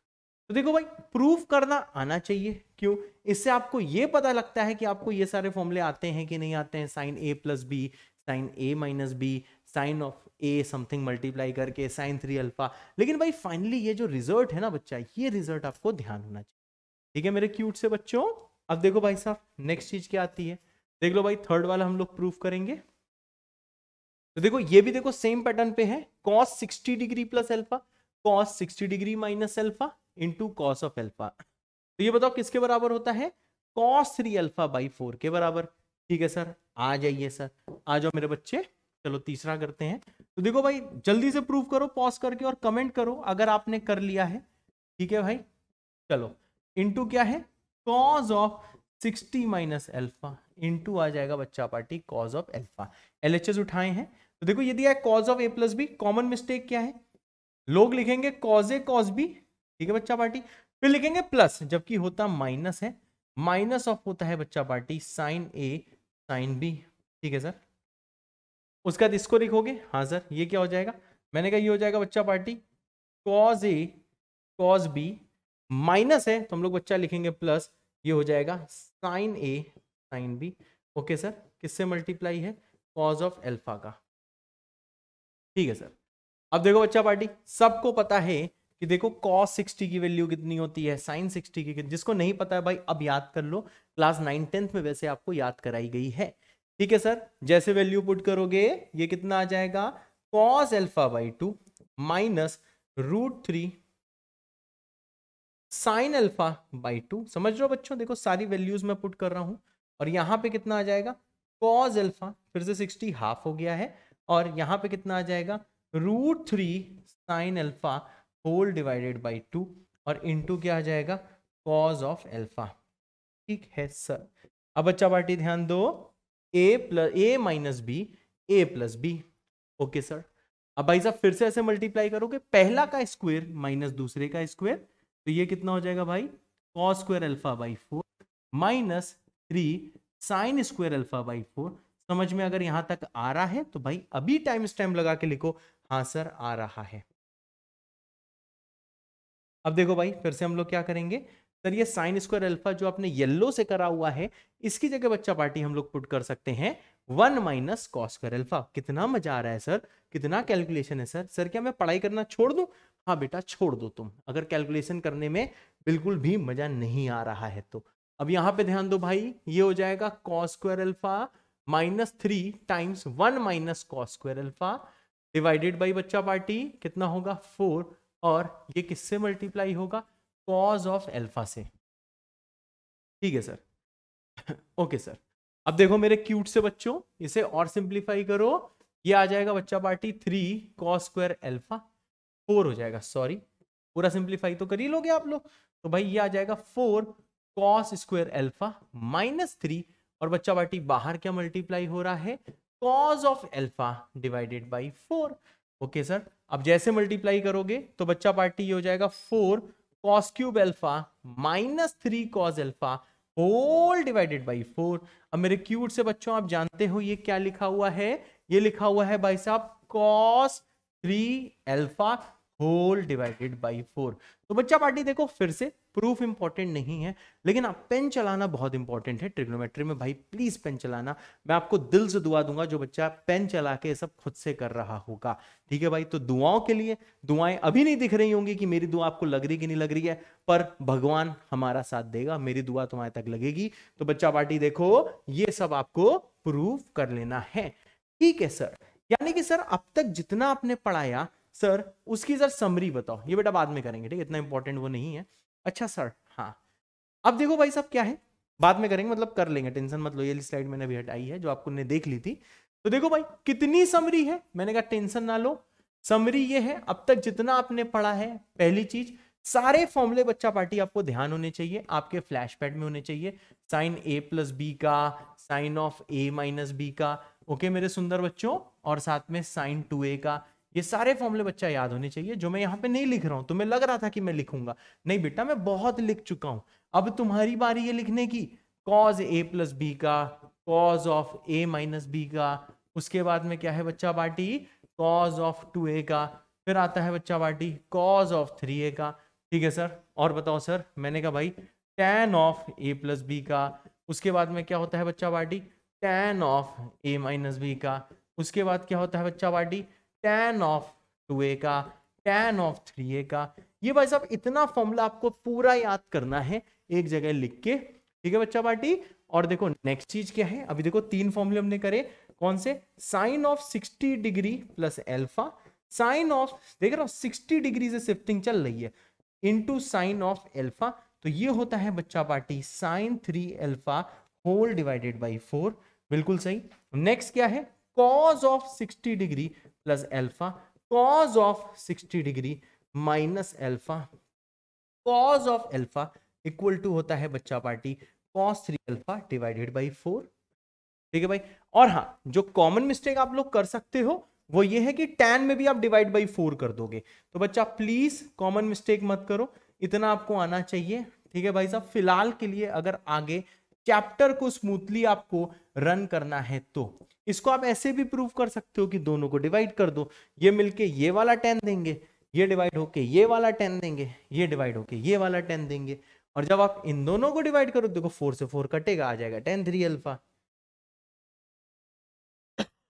Speaker 1: तो देखो भाई प्रूफ करना आना चाहिए क्यों इससे आपको ये पता लगता है कि आपको ये सारे फॉर्मूले आते हैं कि नहीं आते हैं sine A plus B sine A minus B sine of A something multiply करके साइन थ्री अल्फा लेकिन भाई फाइनली ये जो रिजल्ट है ना बच्चा ये रिजल्ट आपको ध्यान होना चाहिए ठीक है मेरे क्यूट से बच्चों अब देखो भाई साहब नेक्स्ट चीज क्या आती है देख लो भाई थर्ड वाला हम लोग प्रूफ करेंगे तो देखो ये भी देखो सेम पैटर्न पे है cos sixty degree plus alpha cos sixty degree minus alpha into cos of alpha तो ये बताओ किसके बराबर होता है cos three alpha by four के बराबर ठीक है सर आ जाइए सर आ जाओ मेरे बच्चे चलो तीसरा करते हैं तो देखो भाई जल्दी से प्रूव करो पॉज करके और कमेंट करो अगर आपने कर लिया है ठीक है भाई चलो इंटू क्या है cos of sixty minus alpha into आ जाएगा बच्चा पार्टी कॉज ऑफ एल्फा एल उठाए हैं तो देखो यदि है cos of A plus B common mistake क्या है लोग लिखेंगे कॉज ए कॉज बी ठीक है बच्चा पार्टी फिर लिखेंगे प्लस जबकि होता माइनस है माइनस ऑफ होता है बच्चा party sine A sine B ठीक है सर उसके बाद इसको लिखोगे हाँ सर ये क्या हो जाएगा मैंने कहा ये हो जाएगा बच्चा party cos A cos B minus है तो हम लोग बच्चा लिखेंगे प्लस ये हो जाएगा sine A sine B okay sir किससे मल्टीप्लाई है कॉज ऑफ एल्फा का ठीक है सर अब देखो बच्चा पार्टी सबको पता है कि देखो कॉस सिक्सटी की वैल्यू कितनी होती है साइन सिक्सटी की जिसको नहीं पता है भाई अब याद कर लो क्लास नाइन टेंथ में वैसे आपको याद कराई गई है ठीक है सर जैसे वैल्यू पुट करोगे ये कितना आ जाएगा cos alpha by two minus root three sine alpha by two समझ रहे हो बच्चों देखो सारी वैल्यूज मैं पुट कर रहा हूं और यहाँ पे कितना आ जाएगा कॉज एल्फा फिर से सिक्सटी हाफ हो गया है और यहाँ पे कितना आ जाएगा root three sine alpha whole divided by two और इंटू क्या आ जाएगा कॉज ऑफ एल्फा ठीक है सर अब बच्चा पार्टी ध्यान दो A plus A minus B A plus B okay sir अब भाई साहब फिर से ऐसे मल्टीप्लाई करोगे पहला का स्क्वायर माइनस दूसरे का स्क्वायर तो ये कितना हो जाएगा भाई cos square alpha by four minus three sine square alpha by four समझ में अगर यहां तक आ रहा है तो भाई अभी टाइम स्टैम्प लगा के लिखो हाँ सर आ रहा है अब देखो भाई फिर से हम लोग क्या करेंगे सर ये साइन स्क्वायर अल्फा जो आपने येल्लो से करा हुआ है इसकी जगह बच्चा पार्टी हम लोग पुट कर सकते हैं one minus cos square alpha कितना मजा आ रहा है सर कितना कैलकुलेशन है सर सर क्या मैं पढ़ाई करना छोड़ दू हाँ बेटा छोड़ दो तुम अगर कैलकुलेशन करने में बिल्कुल भी मजा नहीं आ रहा है तो अब यहाँ पे ध्यान दो भाई ये हो जाएगा cos square alpha minus three times one minus cos square alpha divided by बच्चा पार्टी कितना होगा फोर और ये किससे मल्टीप्लाई होगा कॉज ऑफ एल्फा से ठीक है सर ओके सर अब देखो मेरे क्यूट से बच्चों इसे और सिंप्लीफाई करो ये आ जाएगा बच्चा party three cos square alpha four हो जाएगा सॉरी पूरा सिंप्लीफाई तो कर ही लोगे आप लोग तो भाई ये आ जाएगा four cos square alpha minus three और बच्चा पार्टी बाहर क्या मल्टीप्लाई हो रहा है cos of alpha divided by four okay sir अब जैसे मल्टीप्लाई करोगे तो बच्चा पार्टी ये हो जाएगा four cos cube alpha minus three cos alpha whole divided by four अब मेरे क्यूट से बच्चों आप जानते हो ये क्या लिखा हुआ है ये लिखा हुआ है भाई साहब cos three alpha whole divided by four तो बच्चा पार्टी देखो फिर से प्रूफ इंपॉर्टेंट नहीं है लेकिन आप पेन चलाना बहुत इंपॉर्टेंट है ट्रिग्नोमेट्री में भाई प्लीज पेन चलाना मैं आपको दिल से दुआ दूंगा जो बच्चा पेन चला के सब खुद से कर रहा होगा ठीक है भाई तो दुआओं के लिए दुआएं अभी नहीं दिख रही होंगी कि मेरी दुआ आपको लग रही कि नहीं लग रही है पर भगवान हमारा साथ देगा मेरी दुआ तुम्हारे तक लगेगी तो बच्चा पार्टी देखो ये सब आपको प्रूफ कर लेना है ठीक है सर यानी कि सर अब तक जितना आपने पढ़ाया सर उसकी सर समरी बताओ ये बेटा बाद में करेंगे ठीक है इतना इंपॉर्टेंट वो नहीं है अच्छा सर हाँ अब देखो भाई साहब क्या है बाद में करेंगे मतलब कर लेंगे टेंशन मत लो ये स्लाइड मैंने अभी हटाई है जो आपको ने देख ली थी तो देखो भाई कितनी समरी है मैंने कहा टेंशन ना लो समरी ये है अब तक जितना आपने पढ़ा है पहली चीज सारे फॉर्मूले बच्चा पार्टी आपको ध्यान होने चाहिए आपके फ्लैशपैड में होने चाहिए साइन ए प्लस बी का sine of A minus B का ओके मेरे सुंदर बच्चों और साथ में साइन टू ए का ये सारे फॉर्मूले बच्चा याद होने चाहिए जो मैं यहाँ पे नहीं लिख रहा हूँ तुम्हें लग रहा था कि मैं लिखूंगा नहीं बेटा मैं बहुत लिख चुका हूँ अब तुम्हारी बारी ये लिखने की कॉज ए प्लस बी का cos of A minus B का उसके बाद में क्या है बच्चा बाटी कॉज ऑफ टू ए का फिर आता है बच्चा बाटी कॉज ऑफ थ्री ए का ठीक है सर और बताओ सर मैंने कहा भाई tan of A plus B का उसके बाद में क्या होता है बच्चा बाटी tan of A minus B का उसके बाद क्या होता है बच्चा बाटी टेन ऑफ टू ए का टेन ऑफ थ्री ए का ये भाई साहब इतना फॉर्मूला आपको पूरा याद करना है एक जगह लिख के ठीक है बच्चा पार्टी और देखो नेक्स्ट चीज क्या है अभी देखो तीन फॉर्मूले हमने करे कौन से sine of 60 degree plus alpha sine of देख रहे हो 60 डिग्री से शिफ्टिंग चल रही है इनटू साइन ऑफ एल्फा तो ये होता है बच्चा party sine three alpha whole divided by four बिल्कुल सही नेक्स्ट क्या है cos of 60 degree plus alpha cos of 60 degree minus alpha cos of alpha equal to होता है बच्चा party cos three alpha divided by four ठीक है भाई और हाँ जो कॉमन मिस्टेक आप लोग कर सकते हो वो ये है कि टेन में भी आप डिवाइड बाई फोर कर दोगे तो बच्चा प्लीज कॉमन मिस्टेक मत करो इतना आपको आना चाहिए ठीक है भाई साहब फिलहाल के लिए अगर आगे चैप्टर को स्मूथली आपको रन करना है तो इसको आप ऐसे भी प्रूव कर सकते हो कि दोनों को डिवाइड कर दो ये मिलके ये वाला टेन देंगे ये डिवाइड होके ये वाला टेन देंगे ये डिवाइड होके ये वाला टेन देंगे और जब आप इन दोनों को डिवाइड करो देखो फोर से फोर कटेगा आ जाएगा टेन थ्री अल्फा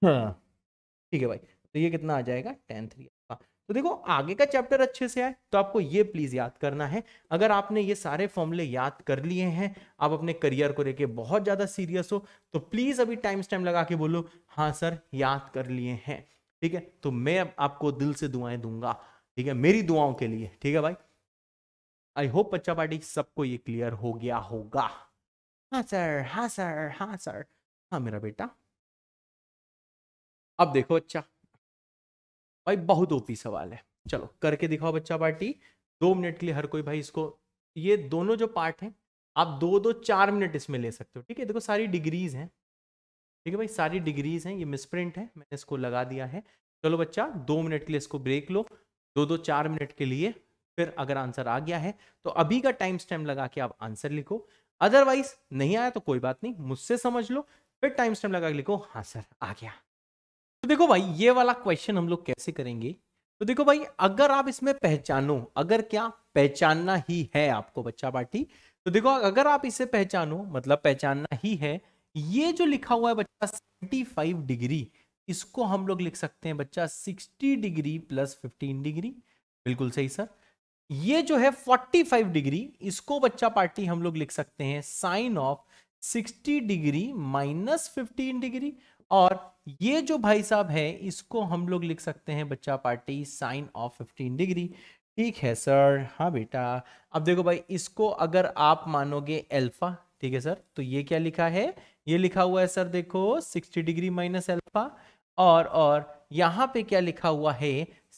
Speaker 1: ठीक है भाई तो ये कितना आ जाएगा टेन थ्री तो देखो आगे का चैप्टर अच्छे से आए तो आपको ये प्लीज याद करना है अगर आपने ये सारे फॉर्मूले याद कर लिए हैं आप अपने करियर को लेके बहुत ज्यादा सीरियस हो तो प्लीज अभी टाइम स्टाइम लगा के बोलो हाँ सर याद कर लिए हैं ठीक है तो मैं आपको दिल से दुआएं दूंगा ठीक है मेरी दुआओं के लिए ठीक है भाई आई होप बच्चा पार्टी सबको ये क्लियर हो गया होगा हाँ सर हाँ सर हाँ सर हाँ मेरा बेटा अब देखो अच्छा भाई बहुत ओपी सवाल है चलो करके दिखाओ बच्चा पार्टी दो मिनट के लिए हर कोई भाई इसको ये दोनों जो पार्ट हैं आप दो दो चार मिनट इसमें ले सकते हो ठीक है देखो सारी डिग्रीज हैं ठीक है भाई सारी डिग्रीज हैं ये मिसप्रिंट है मैंने इसको लगा दिया है चलो बच्चा दो मिनट के लिए इसको ब्रेक लो दो दो चार मिनट के लिए फिर अगर आंसर आ गया है तो अभी का टाइम स्टैम्प लगा के आप आंसर लिखो अदरवाइज नहीं आया तो कोई बात नहीं मुझसे समझ लो फिर टाइम स्टैम्प लगा के लिखो हाँ सर आ गया तो देखो भाई ये वाला क्वेश्चन हम लोग कैसे करेंगे तो देखो भाई अगर आप इसमें पहचानो अगर क्या पहचानना ही है आपको बच्चा पार्टी तो देखो अगर आप इसे पहचानो मतलब पहचानना ही है ये जो लिखा हुआ है बच्चा 75 डिग्री इसको हम लोग लिख सकते हैं बच्चा 60 डिग्री प्लस 15 डिग्री बिल्कुल सही सर ये जो है 45 डिग्री इसको बच्चा पार्टी हम लोग लिख सकते हैं sine of 60 degree minus 15 degree और ये जो भाई साहब है इसको हम लोग लिख सकते हैं बच्चा party sine of fifteen degree ठीक है सर हाँ बेटा अब देखो भाई इसको अगर आप मानोगे एल्फा ठीक है सर तो ये क्या लिखा है ये लिखा हुआ है सर देखो सिक्सटी डिग्री माइनस एल्फा और और यहाँ पे क्या लिखा हुआ है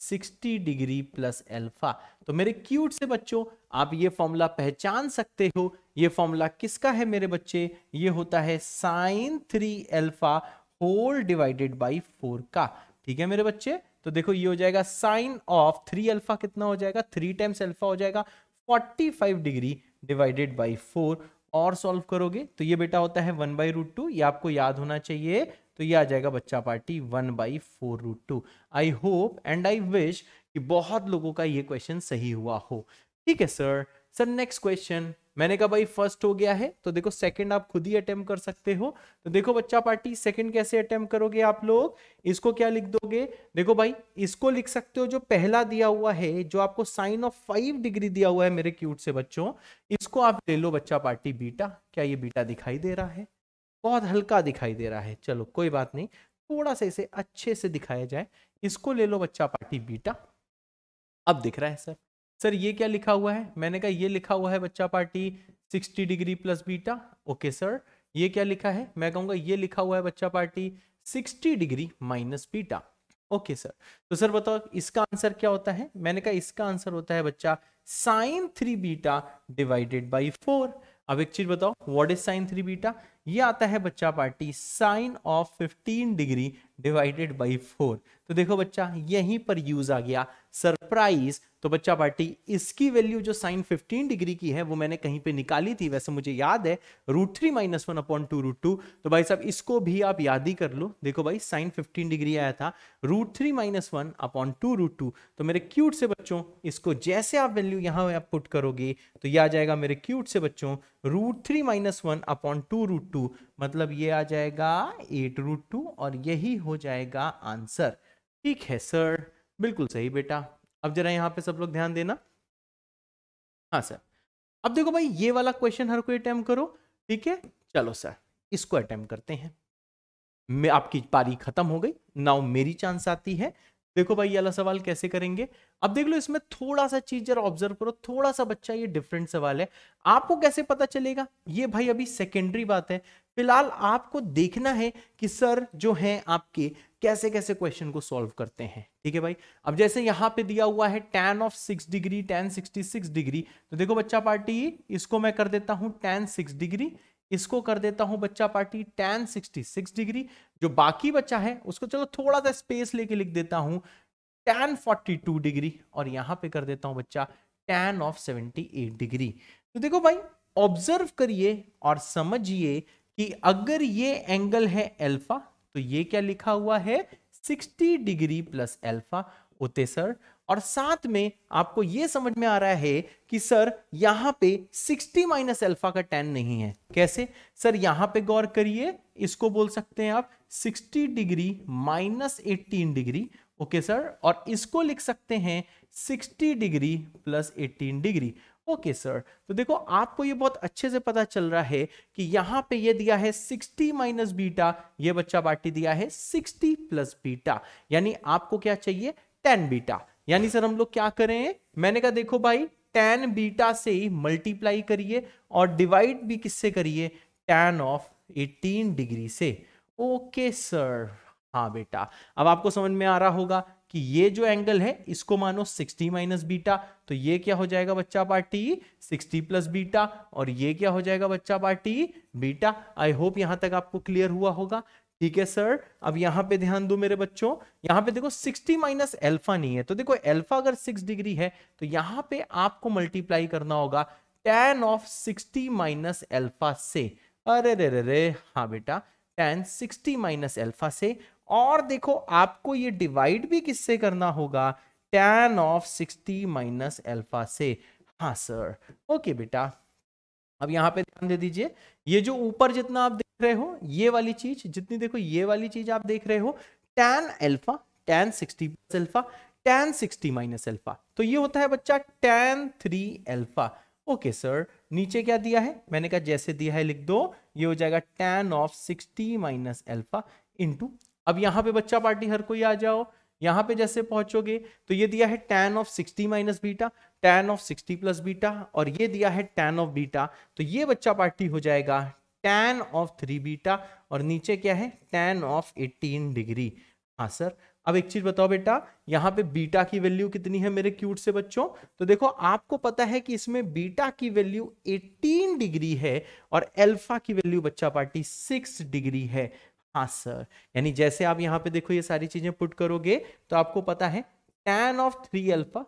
Speaker 1: 60 डिग्री प्लस एल्फा तो मेरे क्यूट से बच्चों आप ये फॉर्मूला पहचान सकते हो ये फॉर्मूला किसका है मेरे बच्चे ये होता है sine three alpha whole divided by four का ठीक है मेरे बच्चे तो देखो ये हो जाएगा साइन ऑफ थ्री अल्फा कितना हो जाएगा थ्री टाइम्स अल्फा हो जाएगा forty five degree divided by four और सॉल्व करोगे तो ये बेटा होता है वन बाई रूट टू ये आपको याद होना चाहिए तो ये आ जाएगा बच्चा party one by four root two I hope and I wish कि बहुत लोगों का ये क्वेश्चन सही हुआ हो ठीक है सर सर नेक्स्ट क्वेश्चन मैंने कहा भाई फर्स्ट हो गया है तो देखो सेकंड आप खुद ही अटेम्प कर सकते हो तो देखो बच्चा पार्टी सेकंड कैसे अटेम्प्ट करोगे आप लोग इसको क्या लिख दोगे देखो भाई इसको लिख सकते हो जो पहला दिया हुआ है जो आपको साइन ऑफ फाइव डिग्री दिया हुआ है मेरे क्यूट से बच्चों इसको आप ले लो बच्चा पार्टी बीटा क्या ये बीटा दिखाई दे रहा है बहुत हल्का दिखाई दे रहा है चलो कोई बात नहीं थोड़ा सा इसे अच्छे से दिखाया जाए इसको ले लो बच्चा पार्टी बीटा अब दिख रहा है सर सर ये क्या लिखा हुआ है मैंने कहा ये लिखा हुआ है बच्चा party 60 degree plus beta okay sir ये क्या लिखा है मैं कहूंगा ये लिखा हुआ है बच्चा party 60 degree minus beta okay sir तो सर बताओ इसका आंसर क्या होता है मैंने कहा इसका आंसर होता है बच्चा sine three beta divided by four अब एक चीज बताओ what is sine three beta ये आता है बच्चा party sine of 15 degree divided by four तो देखो बच्चा यहीं पर यूज आ गया सरप्राइज तो बच्चा पार्टी इसकी वैल्यू जो साइन 15 डिग्री की है वो मैंने कहीं पे निकाली थी वैसे मुझे याद है root three minus one upon two root two तो भाई साहब इसको भी आप याद ही कर लो देखो भाई साइन 15 डिग्री आया था root three minus one upon two root two तो मेरे क्यूट से बच्चों इसको जैसे आप वैल्यू यहां आप पुट करोगे तो यह आ जाएगा मेरे क्यूट से बच्चों root three minus one upon two root two मतलब ये आ जाएगा एट रूट टू और यही हो जाएगा आंसर ठीक है सर बिल्कुल सही बेटा अब जरा यहाँ पे सब लोग ध्यान देना हाँ सर अब देखो भाई ये वाला क्वेश्चन हर कोई अटैम्प करो ठीक है चलो सर इसको अटैम्प्ट करते हैं मैं आपकी पारी खत्म हो गई नाउ मेरी चांस आती है देखो भाई ये वाला सवाल कैसे करेंगे अब देख लो इसमें थोड़ा सा चीज जरा ऑब्जर्व करो थोड़ा सा बच्चा ये डिफरेंट सवाल है आपको कैसे पता चलेगा ये भाई अभी सेकेंडरी बात है फिलहाल आपको देखना है कि सर जो हैं आपके कैसे कैसे क्वेश्चन को सॉल्व करते हैं ठीक है भाई अब जैसे यहां पे दिया हुआ है tan of six degree tan sixty six degree तो देखो बच्चा पार्टी इसको मैं कर देता हूं tan सिक्स डिग्री इसको कर देता हूं बच्चा पार्टी tan 66 डिग्री जो बाकी बच्चा है उसको चलो थोड़ा सा स्पेस लेके लिख देता हूं tan 42 डिग्री और यहां पे कर देता हूं बच्चा tan ऑफ 78 डिग्री तो देखो भाई ऑब्जर्व करिए और समझिए कि अगर ये एंगल है एल्फा तो ये क्या लिखा हुआ है 60 डिग्री प्लस एल्फा होते सर और साथ में आपको ये समझ में आ रहा है कि सर यहाँ पे 60 माइनस एल्फा का टेन नहीं है कैसे सर यहाँ पे गौर करिए इसको बोल सकते हैं आप 60 degree minus eighteen degree okay sir और इसको लिख सकते हैं 60 degree plus eighteen degree okay okay, sir तो देखो आपको ये बहुत अच्छे से पता चल रहा है कि यहाँ पे ये दिया है 60 माइनस बीटा ये बच्चा पार्टी दिया है 60 प्लस बीटा यानी आपको क्या चाहिए 10 बीटा यानी सर हम लोग क्या करें मैंने कहा देखो भाई टेन बीटा से ही मल्टीप्लाई करिए और डिवाइड भी किससे करिए टेन ऑफ 18 डिग्री से ओके सर हाँ बेटा अब आपको समझ में आ रहा होगा कि ये जो एंगल है इसको मानो 60 माइनस बीटा तो ये क्या हो जाएगा बच्चा पार्टी 60 प्लस बीटा और ये क्या हो जाएगा बच्चा पार्टी बीटा आई होप यहां तक आपको क्लियर हुआ होगा ठीक है सर अब यहां पे ध्यान दो मेरे बच्चों यहां पे देखो 60 माइनस एल्फा नहीं है तो देखो एल्फा अगर 6 डिग्री है तो यहां पे आपको मल्टीप्लाई करना होगा टेन ऑफ 60 माइनस एल्फा से अरे रे रे रे हाँ बेटा टेन 60 माइनस एल्फा से और देखो आपको ये डिवाइड भी किससे करना होगा tan of sixty minus alpha से हाँ सर ओके बेटा अब यहाँ पे ध्यान दे दीजिए ये जो ऊपर जितना आप देख रहे हो ये वाली चीज जितनी देखो ये वाली चीज आप देख रहे हो tan alpha tan sixty alpha tan sixty minus alpha तो ये होता है बच्चा tan three alpha okay sir नीचे क्या दिया है मैंने कहा जैसे दिया है लिख दो ये हो जाएगा tan of sixty minus alpha into अब यहाँ पे बच्चा पार्टी हर कोई आ जाओ यहाँ पे जैसे पहुंचोगे तो ये दिया है tan of 60 minus beta tan of 60 plus beta और ये दिया है tan ऑफ बीटा तो ये बच्चा पार्टी हो जाएगा tan ऑफ थ्री बीटा और नीचे क्या है tan ऑफ 18 डिग्री हाँ सर अब एक चीज बताओ बेटा यहाँ पे बीटा की वैल्यू कितनी है मेरे क्यूट से बच्चों तो देखो आपको पता है कि इसमें बीटा की वैल्यू 18 डिग्री है और अल्फा की वैल्यू बच्चा पार्टी 6 डिग्री है हाँ सर यानी जैसे आप यहाँ पे देखो ये सारी चीजें पुट करोगे तो आपको पता है tan of three alpha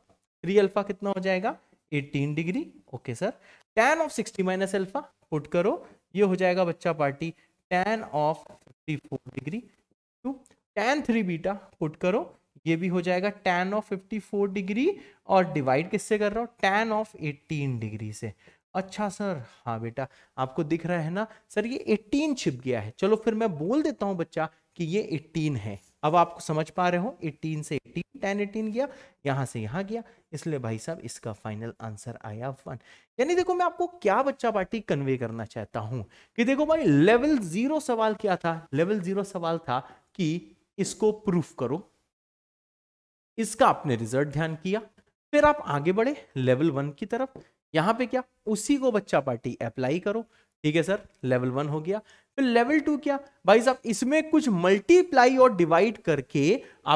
Speaker 1: three alpha कितना हो जाएगा 18 degree okay sir tan of 60 minus alpha put करो ये हो जाएगा बच्चा party tan of 54 degree to tan three beta put करो ये भी हो जाएगा टेन ऑफ 54 डिग्री और डिवाइड किससे कर रहा हो टेन ऑफ 18 डिग्री से अच्छा सर हाँ बेटा आपको दिख रहा है ना सर ये एट्टीन छिप गया है चलो फिर मैं बोल देता हूँ बच्चा कि ये एट्टीन है अब आपको समझ पा रहे हो एट्टीन से एटीन टेन एटीन गया यहाँ से यहाँ गया इसलिए भाई साहब इसका फाइनल आंसर आया वन यानी देखो मैं आपको क्या बच्चा पार्टी कन्वे करना चाहता हूँ कि देखो भाई लेवल जीरो सवाल क्या था लेवल जीरो सवाल था कि इसको प्रूफ करो इसका आपने रिजल्ट ध्यान किया फिर आप आगे बढ़े लेवल वन की तरफ यहाँ पे क्या उसी को बच्चा पार्टी अप्लाई करो ठीक है सर लेवल वन हो गया फिर लेवल टू क्या भाई साहब इसमें कुछ मल्टीप्लाई और डिवाइड करके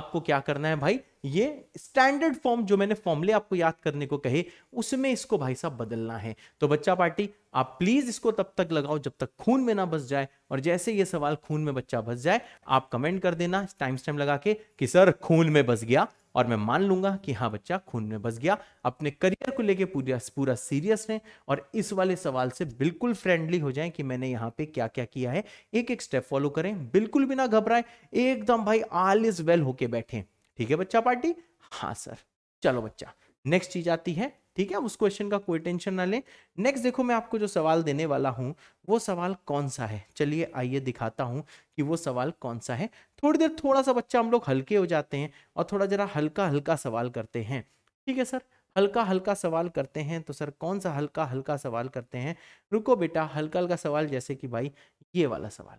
Speaker 1: आपको क्या करना है भाई ये स्टैंडर्ड फॉर्म जो मैंने फॉर्मले आपको याद करने को कहे उसमें इसको भाई साहब बदलना है तो बच्चा पार्टी आप प्लीज इसको तब तक लगाओ जब तक खून में ना बस जाए और जैसे ये सवाल खून में बच्चा बस जाए आप कमेंट कर देना टाइम स्टाइम लगा के कि सर खून में बस गया और मैं मान लूंगा कि हाँ बच्चा खून में बस गया अपने करियर को लेके पूरा पूरा सीरियस है और इस वाले सवाल से बिल्कुल फ्रेंडली हो जाए कि मैंने यहाँ पे क्या क्या किया है एक एक स्टेप फॉलो करें बिल्कुल भी ना घबराएं एकदम भाई आल इज वेल होके बैठे ठीक है बच्चा पार्टी हाँ सर चलो बच्चा नेक्स्ट चीज आती है ठीक है उस क्वेश्चन का कोई टेंशन ना लें नेक्स्ट देखो मैं आपको जो सवाल देने वाला हूँ वो सवाल कौन सा है चलिए आइए दिखाता हूँ कि वो सवाल कौन सा है थोड़ी देर थोड़ा सा बच्चा हम लोग हल्के हो जाते हैं और थोड़ा जरा हल्का हल्का सवाल करते हैं ठीक है सर हल्का हल्का सवाल करते हैं तो सर कौन सा हल्का हल्का सवाल करते हैं रुको बेटा हल्का हल्का सवाल जैसे कि भाई ये वाला सवाल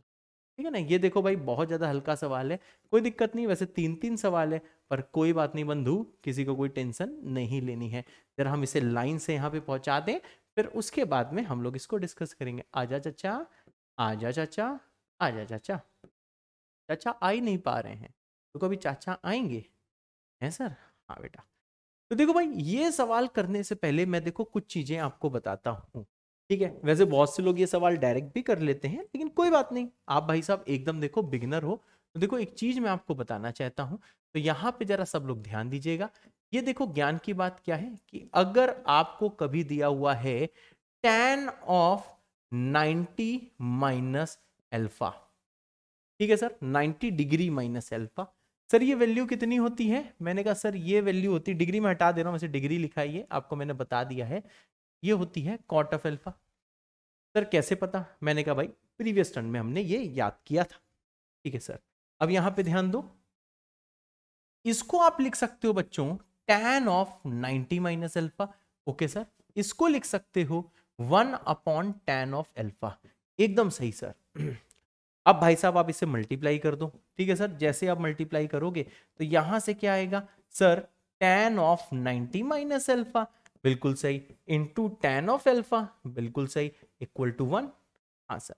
Speaker 1: ठीक है ना ये देखो भाई बहुत ज़्यादा हल्का सवाल है कोई दिक्कत नहीं वैसे तीन तीन सवाल है पर कोई बात नहीं बंधु किसी को कोई टेंशन नहीं लेनी है जरा हम इसे लाइन से यहाँ पे पहुंचा दें फिर उसके बाद में हम लोग इसको डिस्कस करेंगे आजा चाचा आजा चाचा आजा चाचा चाचा आ ही नहीं पा रहे हैं तो कभी चाचा आएंगे है सर हाँ बेटा तो देखो भाई ये सवाल करने से पहले मैं देखो कुछ चीज़ें आपको बताता हूँ ठीक है वैसे बहुत से लोग ये सवाल डायरेक्ट भी कर लेते हैं लेकिन कोई बात नहीं आप भाई साहब एकदम देखो बिगनर हो तो देखो एक चीज मैं आपको बताना चाहता हूँ तो यहाँ पे जरा सब लोग ध्यान दीजिएगा ये देखो ज्ञान की बात क्या है कि अगर आपको कभी दिया हुआ है tan of ninety minus alpha ठीक है sir ninety degree minus alpha sir ये वैल्यू कितनी होती है मैंने कहा सर ये वैल्यू होती है डिग्री में हटा दे रहा हूँ वैसे डिग्री लिखा आपको मैंने बता दिया है ये होती है कॉट ऑफ एल्फा सर कैसे पता मैंने कहा भाई प्रीवियस टर्न में हमने ये याद किया था ठीक है सर अब यहां पे ध्यान दो इसको आप लिख सकते हो बच्चों tan of 90 minus alpha okay sir इसको लिख सकते हो one upon tan of alpha एकदम सही सर अब भाई साहब आप इसे मल्टीप्लाई कर दो ठीक है सर जैसे आप मल्टीप्लाई करोगे तो यहां से क्या आएगा sir tan of 90 minus alpha बिल्कुल सही इंटू टेन ऑफ एल्फा बिल्कुल सही इक्वल टू वन आंसर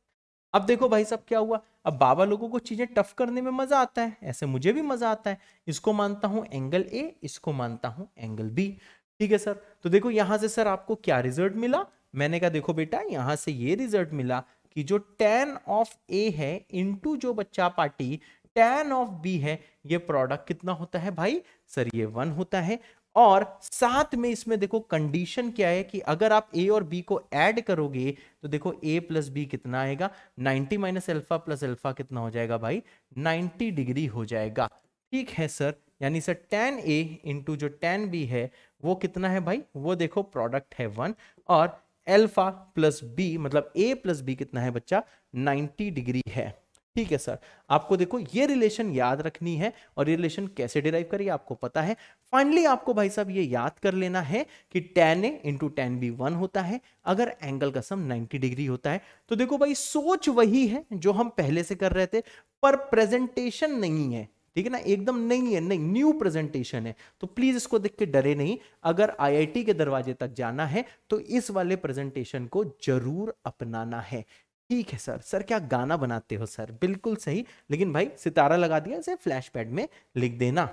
Speaker 1: अब देखो भाई साहब क्या हुआ अब बाबा लोगों को चीजें टफ करने में मजा आता है ऐसे मुझे भी मजा आता है इसको मानता हूं एंगल ए इसको मानता हूं एंगल बी ठीक है सर तो देखो यहां से सर आपको क्या रिजल्ट मिला मैंने कहा देखो बेटा यहां से ये रिजल्ट मिला कि जो टेन ऑफ ए है इनटू जो बच्चा पार्टी टेन ऑफ बी है ये प्रोडक्ट कितना होता है भाई सर ये वन होता है और साथ में इसमें देखो कंडीशन क्या है कि अगर आप ए और बी को ऐड करोगे तो देखो ए प्लस बी कितना आएगा 90 माइनस एल्फा प्लस एल्फा कितना हो जाएगा भाई 90 डिग्री हो जाएगा ठीक है सर यानी सर टेन ए इंटू जो टेन बी है वो कितना है भाई वो देखो प्रोडक्ट है वन और एल्फा प्लस बी मतलब ए प्लस बी कितना है बच्चा नाइन्टी डिग्री है ठीक है सर आपको देखो ये रिलेशन याद रखनी है और ये रिलेशन कैसे डिराइव करिए आपको पता है फाइनली आपको भाई साहब ये याद कर लेना है कि tan A into tan B one होता है अगर एंगल का सम 90 डिग्री होता है तो देखो भाई सोच वही है जो हम पहले से कर रहे थे पर प्रेजेंटेशन नहीं है ठीक है ना एकदम नहीं है नहीं न्यू प्रेजेंटेशन है तो प्लीज इसको देख के डरे नहीं अगर आईआईटी के दरवाजे तक जाना है तो इस वाले प्रेजेंटेशन को जरूर अपनाना है ठीक है सर सर क्या गाना बनाते हो सर बिल्कुल सही लेकिन भाई सितारा लगा दिया इसे फ्लैश पैड में लिख देना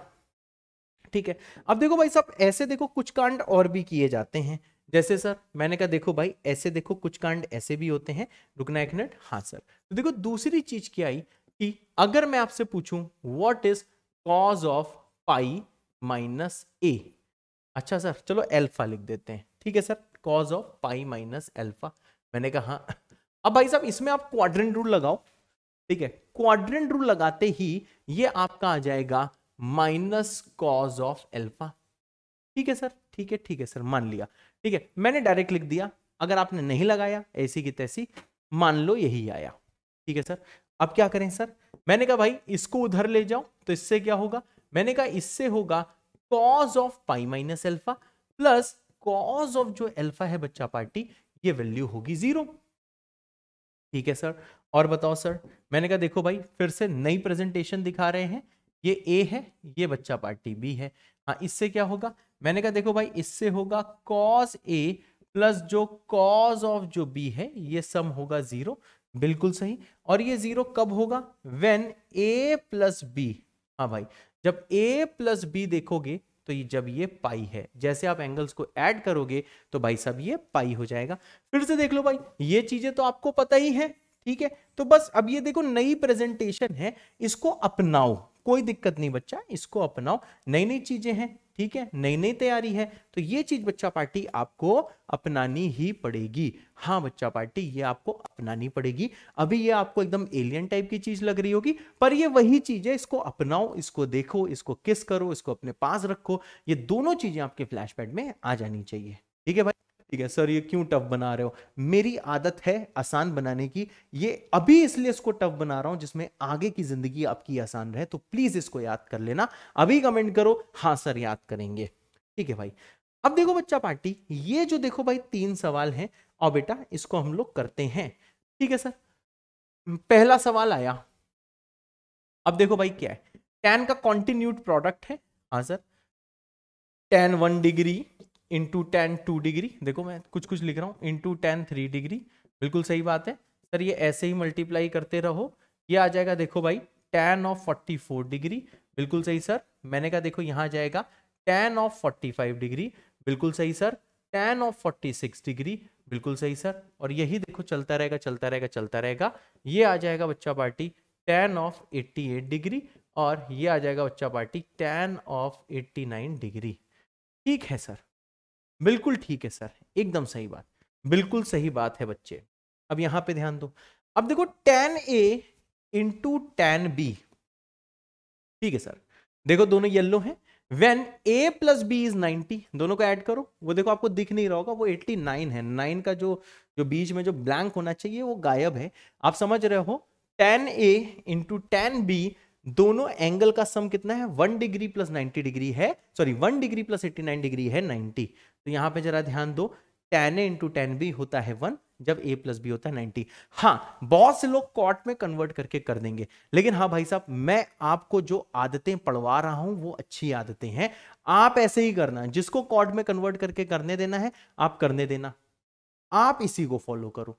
Speaker 1: ठीक है अब देखो भाई साहब ऐसे देखो कुछ कांड और भी किए जाते हैं जैसे सर मैंने कहा देखो भाई ऐसे देखो कुछ कांड ऐसे भी होते हैं रुकना एक मिनट हाँ सर तो देखो दूसरी चीज क्या आई कि अगर मैं आपसे पूछूं what is cos of pi minus A अच्छा सर चलो एल्फा लिख देते हैं ठीक है sir cos of pi minus alpha मैंने कहा हाँ अब भाई साहब इसमें आप क्वाड्रेंट रूल लगाओ ठीक है क्वाड्रेंट रूल लगाते ही ये आपका आ जाएगा माइनस कॉज ऑफ एल्फा ठीक है सर ठीक है ठीक है सर मान लिया ठीक है मैंने डायरेक्ट लिख दिया अगर आपने नहीं लगाया ऐसी की तैसी मान लो यही आया ठीक है सर अब क्या करें सर मैंने कहा भाई इसको उधर ले जाओ तो इससे क्या होगा मैंने कहा इससे होगा cos of pi minus alpha plus cos of जो एल्फा है बच्चा पार्टी ये वैल्यू होगी जीरो ठीक है सर और बताओ सर मैंने कहा देखो भाई फिर से नई प्रेजेंटेशन दिखा रहे हैं ये ए है ये बच्चा पार्टी बी है हाँ इससे क्या होगा मैंने कहा देखो भाई इससे होगा कॉज ए प्लस जो कॉज ऑफ जो बी है ये सम होगा जीरो बिल्कुल सही और ये जीरो कब होगा वेन ए प्लस बी हाँ भाई जब ए प्लस बी देखोगे तो ये जब ये पाई है जैसे आप एंगल्स को ऐड करोगे तो भाई साहब ये पाई हो जाएगा फिर से देख लो भाई ये चीजें तो आपको पता ही है ठीक है तो बस अब ये देखो नई प्रेजेंटेशन है इसको अपनाओ कोई दिक्कत नहीं बच्चा इसको अपनाओ नई नई चीजें हैं ठीक है नई नई तैयारी है तो ये चीज बच्चा पार्टी आपको अपनानी ही पड़ेगी हाँ बच्चा पार्टी ये आपको अपनानी पड़ेगी अभी ये आपको एकदम एलियन टाइप की चीज लग रही होगी पर ये वही चीज है इसको अपनाओ इसको देखो इसको किस करो इसको अपने पास रखो ये दोनों चीजें आपके फ्लैश में आ जानी चाहिए ठीक है भाई ठीक है सर ये क्यों टफ बना रहे हो मेरी आदत है आसान बनाने की ये अभी इसलिए इसको टफ बना रहा हूं जिसमें आगे की जिंदगी आपकी आसान रहे तो प्लीज इसको याद कर लेना अभी कमेंट करो हाँ सर याद करेंगे ठीक है भाई अब देखो बच्चा पार्टी ये जो देखो भाई तीन सवाल हैं और बेटा इसको हम लोग करते हैं ठीक है सर पहला सवाल आया अब देखो भाई क्या है टेन का कॉन्टिन्यूट प्रोडक्ट है हाँ sir tan one degree into tan two degree देखो मैं कुछ कुछ लिख रहा हूँ इंटू टेन थ्री डिग्री बिल्कुल सही बात है सर ये ऐसे ही मल्टीप्लाई करते रहो ये आ जाएगा देखो भाई tan of forty four degree बिल्कुल सही सर मैंने कहा देखो यहाँ आ जाएगा tan of forty five degree बिल्कुल सही sir tan of forty six degree बिल्कुल सही सर और यही देखो चलता रहेगा चलता रहेगा चलता रहेगा ये आ जाएगा बच्चा party tan of eighty eight degree और ये आ जाएगा बच्चा party tan of eighty nine degree ठीक है सर बिल्कुल ठीक है सर एकदम सही बात बिल्कुल सही बात है बच्चे अब यहां पे ध्यान दो अब देखो tan A into tan B ठीक है सर देखो दोनों येल्लो हैं when A plus B is ninety दोनों को ऐड करो वो देखो आपको दिख नहीं रहा होगा वो एट्टी नाइन है नाइन का जो जो बीच में जो ब्लैंक होना चाहिए वो गायब है आप समझ रहे हो tan A into tan B दोनों एंगल का सम कितना है one degree plus ninety degree है sorry one degree plus eighty nine degree है नाइनटी तो यहाँ पे जरा ध्यान दो tan A into tan B होता है वन जब ए प्लस बी होता है नाइनटी हाँ बहुत से लोग कॉट में कन्वर्ट करके कर देंगे लेकिन हाँ भाई साहब मैं आपको जो आदतें पढ़वा रहा हूं वो अच्छी आदतें हैं आप ऐसे ही करना जिसको कॉट में कन्वर्ट करके करने देना है आप करने देना आप इसी को फॉलो करो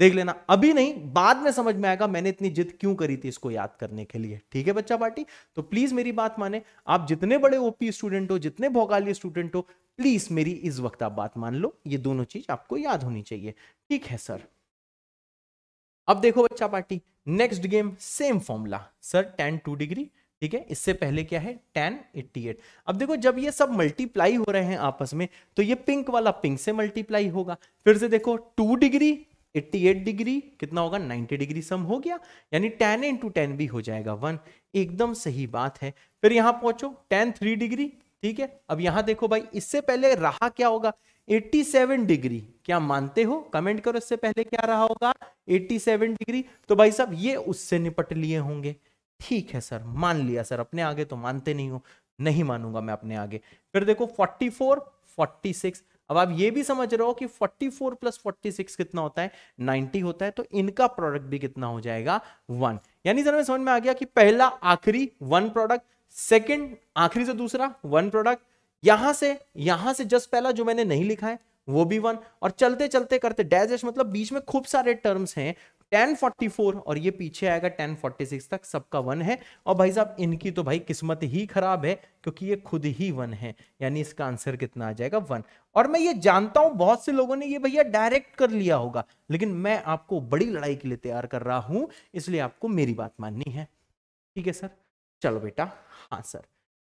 Speaker 1: देख लेना अभी नहीं बाद में समझ में आएगा मैंने इतनी जिद क्यों करी थी इसको याद करने के लिए ठीक है बच्चा पार्टी तो प्लीज मेरी बात माने आप जितने बड़े ओपी स्टूडेंट हो जितने भोगाली स्टूडेंट हो प्लीज मेरी इस वक्त आप बात मान लो ये दोनों चीज आपको याद होनी चाहिए ठीक है सर अब देखो बच्चा party next game same formula sir tan two degree ठीक है इससे पहले क्या है टेन एट्टी एट अब देखो जब ये सब मल्टीप्लाई हो रहे हैं आपस में तो ये पिंक वाला पिंक से मल्टीप्लाई होगा फिर से देखो टू डिग्री 88 डिग्री कितना होगा 90 डिग्री सम हो गया यानी tan इंटू टेन भी हो जाएगा वन एकदम सही बात है फिर यहां पहुंचो tan थ्री डिग्री ठीक है अब यहां देखो भाई इससे पहले रहा क्या होगा 87 डिग्री क्या मानते हो कमेंट करो इससे पहले क्या रहा होगा 87 डिग्री तो भाई साहब ये उससे निपट लिए होंगे ठीक है सर मान लिया सर अपने आगे तो मानते नहीं हो नहीं मानूंगा मैं अपने आगे फिर देखो 44 46 अब आप ये भी समझ रहे हो कि 44 प्लस 46 कितना होता है 90 होता है तो इनका प्रोडक्ट भी कितना हो जाएगा वन यानी जरा समझ में आ गया कि पहला आखिरी वन प्रोडक्ट सेकेंड आखिरी से दूसरा वन प्रोडक्ट यहां से यहां से जस्ट पहला जो मैंने नहीं लिखा है वो भी वन और चलते चलते करते डैश मतलब बीच में खूब सारे टर्म्स हैं 1044 और ये पीछे आएगा 1046 तक सबका वन है और भाई साहब इनकी तो भाई किस्मत ही खराब है क्योंकि ये खुद ही वन है यानी इसका आंसर कितना आ जाएगा वन और मैं ये जानता हूं बहुत से लोगों ने ये भैया डायरेक्ट कर लिया होगा लेकिन मैं आपको बड़ी लड़ाई के लिए तैयार कर रहा हूं इसलिए आपको मेरी बात माननी है ठीक है सर चलो बेटा हाँ सर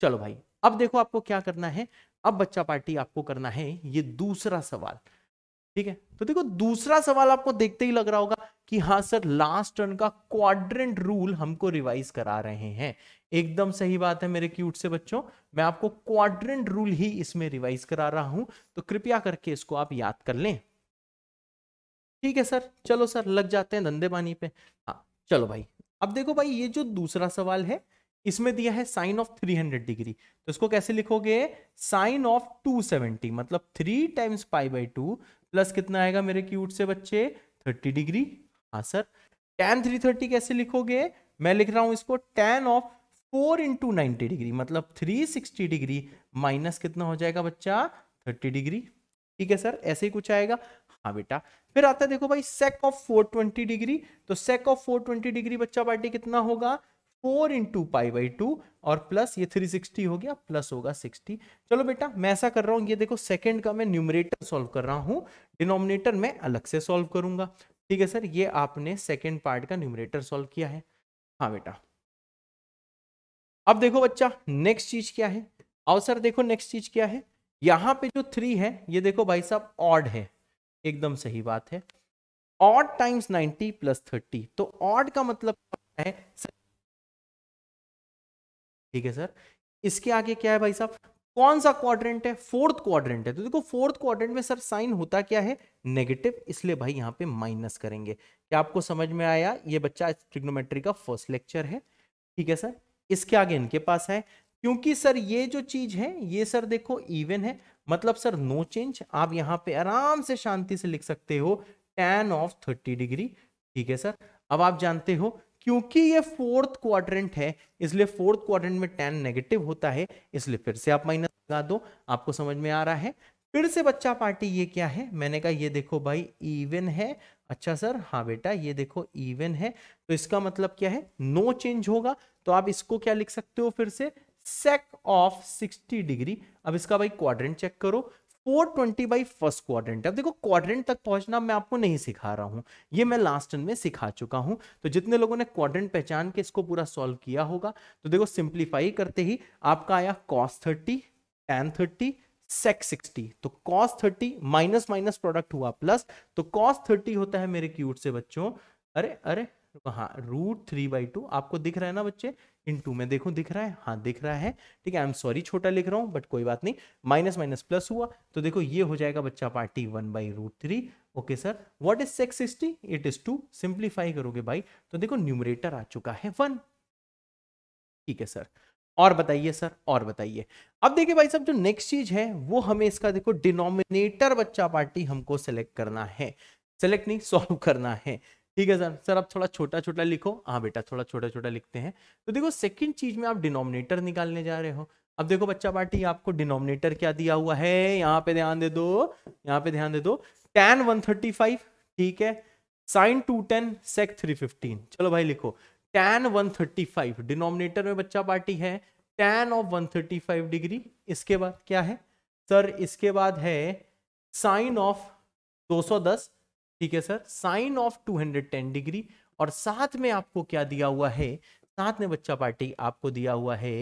Speaker 1: चलो भाई अब देखो आपको क्या करना है अब बच्चा पार्टी आपको करना है ये दूसरा सवाल ठीक है तो देखो दूसरा सवाल आपको देखते ही लग रहा होगा कि हाँ सर लास्ट टर्न का क्वाड्रेंट रूल हमको रिवाइज करा रहे हैं एकदम सही बात है मेरे क्यूट से बच्चों मैं आपको क्वाड्रेंट रूल ही इसमें रिवाइज करा रहा हूं तो कृपया करके इसको आप याद कर लें ठीक है सर चलो सर लग जाते हैं धंधे पानी पे हाँ चलो भाई अब देखो भाई ये जो दूसरा सवाल है इसमें दिया है साइन ऑफ 300 डिग्री तो इसको कैसे लिखोगे साइन ऑफ 270 मतलब three times pi by two plus कितना आएगा मेरे क्यूट से बच्चे 30 डिग्री हाँ सर टेन थ्री थर्टी कैसे लिखोगे मैं लिख रहा हूँ इसको tan of four into ninety degree मतलब थ्री सिक्सटी डिग्री माइनस कितना हो जाएगा बच्चा थर्टी डिग्री ठीक है सर ऐसे ही कुछ आएगा हाँ बेटा फिर आता है देखो भाई sec of four twenty degree तो sec of four twenty degree बच्चा पार्टी कितना होगा four into pi by two और प्लस ये थ्री सिक्सटी हो गया प्लस होगा सिक्सटी चलो बेटा मैं ऐसा कर रहा हूँ ये देखो सेकंड का मैं न्यूमरेटर सॉल्व कर रहा हूँ डिनोमिनेटर मैं अलग से सॉल्व करूंगा ठीक है सर ये आपने सेकेंड पार्ट का न्यूमरेटर सॉल्व किया है हाँ बेटा अब देखो बच्चा नेक्स्ट चीज क्या है अवसर सर देखो नेक्स्ट चीज क्या है यहां पे जो थ्री है ये देखो भाई साहब ऑड है एकदम सही बात है odd times ninety plus thirty तो ऑड का मतलब है ठीक है सर इसके आगे क्या है भाई साहब कौन सा क्वाड्रेंट है फोर्थ क्वाड्रेंट है तो देखो फोर्थ क्वाड्रेंट में सर साइन होता क्या है नेगेटिव इसलिए भाई यहाँ पे माइनस करेंगे क्या आपको समझ में आया ये बच्चा ट्रिग्नोमेट्री का फर्स्ट लेक्चर है ठीक है सर इसके आगे इनके पास है क्योंकि सर ये जो चीज है ये सर देखो इवन है मतलब सर नो चेंज आप यहाँ पे आराम से शांति से लिख सकते हो टेन ऑफ थर्टी डिग्री ठीक है सर अब आप जानते हो क्योंकि ये फोर्थ क्वाड्रेंट है इसलिए फोर्थ क्वाड्रेंट में टेन नेगेटिव होता है इसलिए फिर से आप माइनस लगा दो आपको समझ में आ रहा है फिर से बच्चा पार्टी ये क्या है मैंने कहा ये देखो भाई इवन है अच्छा सर हाँ बेटा ये देखो इवन है तो इसका मतलब क्या है नो चेंज होगा तो आप इसको क्या लिख सकते हो फिर से सेक ऑफ 60 डिग्री अब इसका भाई क्वाड्रेंट चेक करो four twenty by first quadrant अब देखो क्वाड्रेंट तक पहुंचना मैं आपको नहीं सिखा रहा हूं ये मैं लास्ट में सिखा चुका हूं तो जितने लोगों ने क्वाड्रेंट पहचान के इसको पूरा सॉल्व किया होगा तो देखो सिंप्लीफाई करते ही आपका आया cos thirty tan thirty sec 60 तो cos 30 माइनस माइनस प्रोडक्ट हुआ प्लस तो cos 30 होता है मेरे क्यूट से बच्चों अरे अरे हाँ रूट थ्री बाई टू आपको दिख रहा है ना बच्चे इन टू में देखो दिख रहा है हाँ दिख रहा है ठीक है आई एम सॉरी छोटा लिख रहा हूँ बट कोई बात नहीं माइनस माइनस प्लस हुआ तो देखो ये हो जाएगा बच्चा party one by root three okay sir what is sec sixty it is two simplify करोगे भाई तो देखो न्यूमरेटर आ चुका है वन ठीक है सर और बताइए सर और बताइए अब देखिए भाई साहब जो नेक्स्ट चीज है वो हमें इसका देखो डिनोमिनेटर बच्चा पार्टी हमको सेलेक्ट करना है सेलेक्ट नहीं सॉल्व करना है ठीक है सर सर आप थोड़ा छोटा छोटा लिखो हाँ बेटा थोड़ा छोटा छोटा लिखते हैं तो देखो सेकंड चीज में आप डिनोमिनेटर निकालने जा रहे हो अब देखो बच्चा पार्टी आपको डिनोमिनेटर क्या दिया हुआ है यहाँ पे ध्यान दे दो यहाँ पे ध्यान दे दो टेन वन थर्टी फाइव ठीक है sine two ten sec three fifteen चलो भाई लिखो tan one thirty five denominator में बच्चा पार्टी है tan of one thirty five degree इसके बाद क्या है सर इसके बाद है साइन ऑफ दो सौ दस ठीक है सर साइन ऑफ 210 डिग्री और साथ में आपको क्या दिया हुआ है साथ में बच्चा पार्टी आपको दिया हुआ है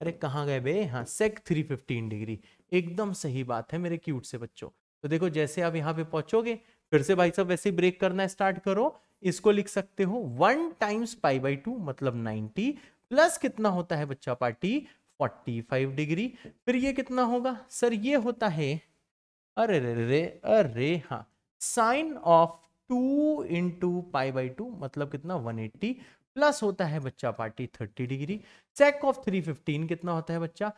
Speaker 1: अरे कहाँ गए बे हाँ सेक 315 डिग्री एकदम सही बात है मेरे क्यूट से बच्चों तो देखो जैसे आप यहाँ पे पहुंचोगे फिर से भाई साहब वैसे ब्रेक करना स्टार्ट करो इसको लिख सकते हो one times pi by two मतलब नाइनटी प्लस कितना होता है बच्चा पार्टी 45 डिग्री फिर ये कितना होगा सर ये होता है अरे रे रे अरे हाँ sine of two into pi by two मतलब कितना 180 प्लस होता है बच्चा पार्टी 30 डिग्री सेक ऑफ 315 कितना होता है बच्चा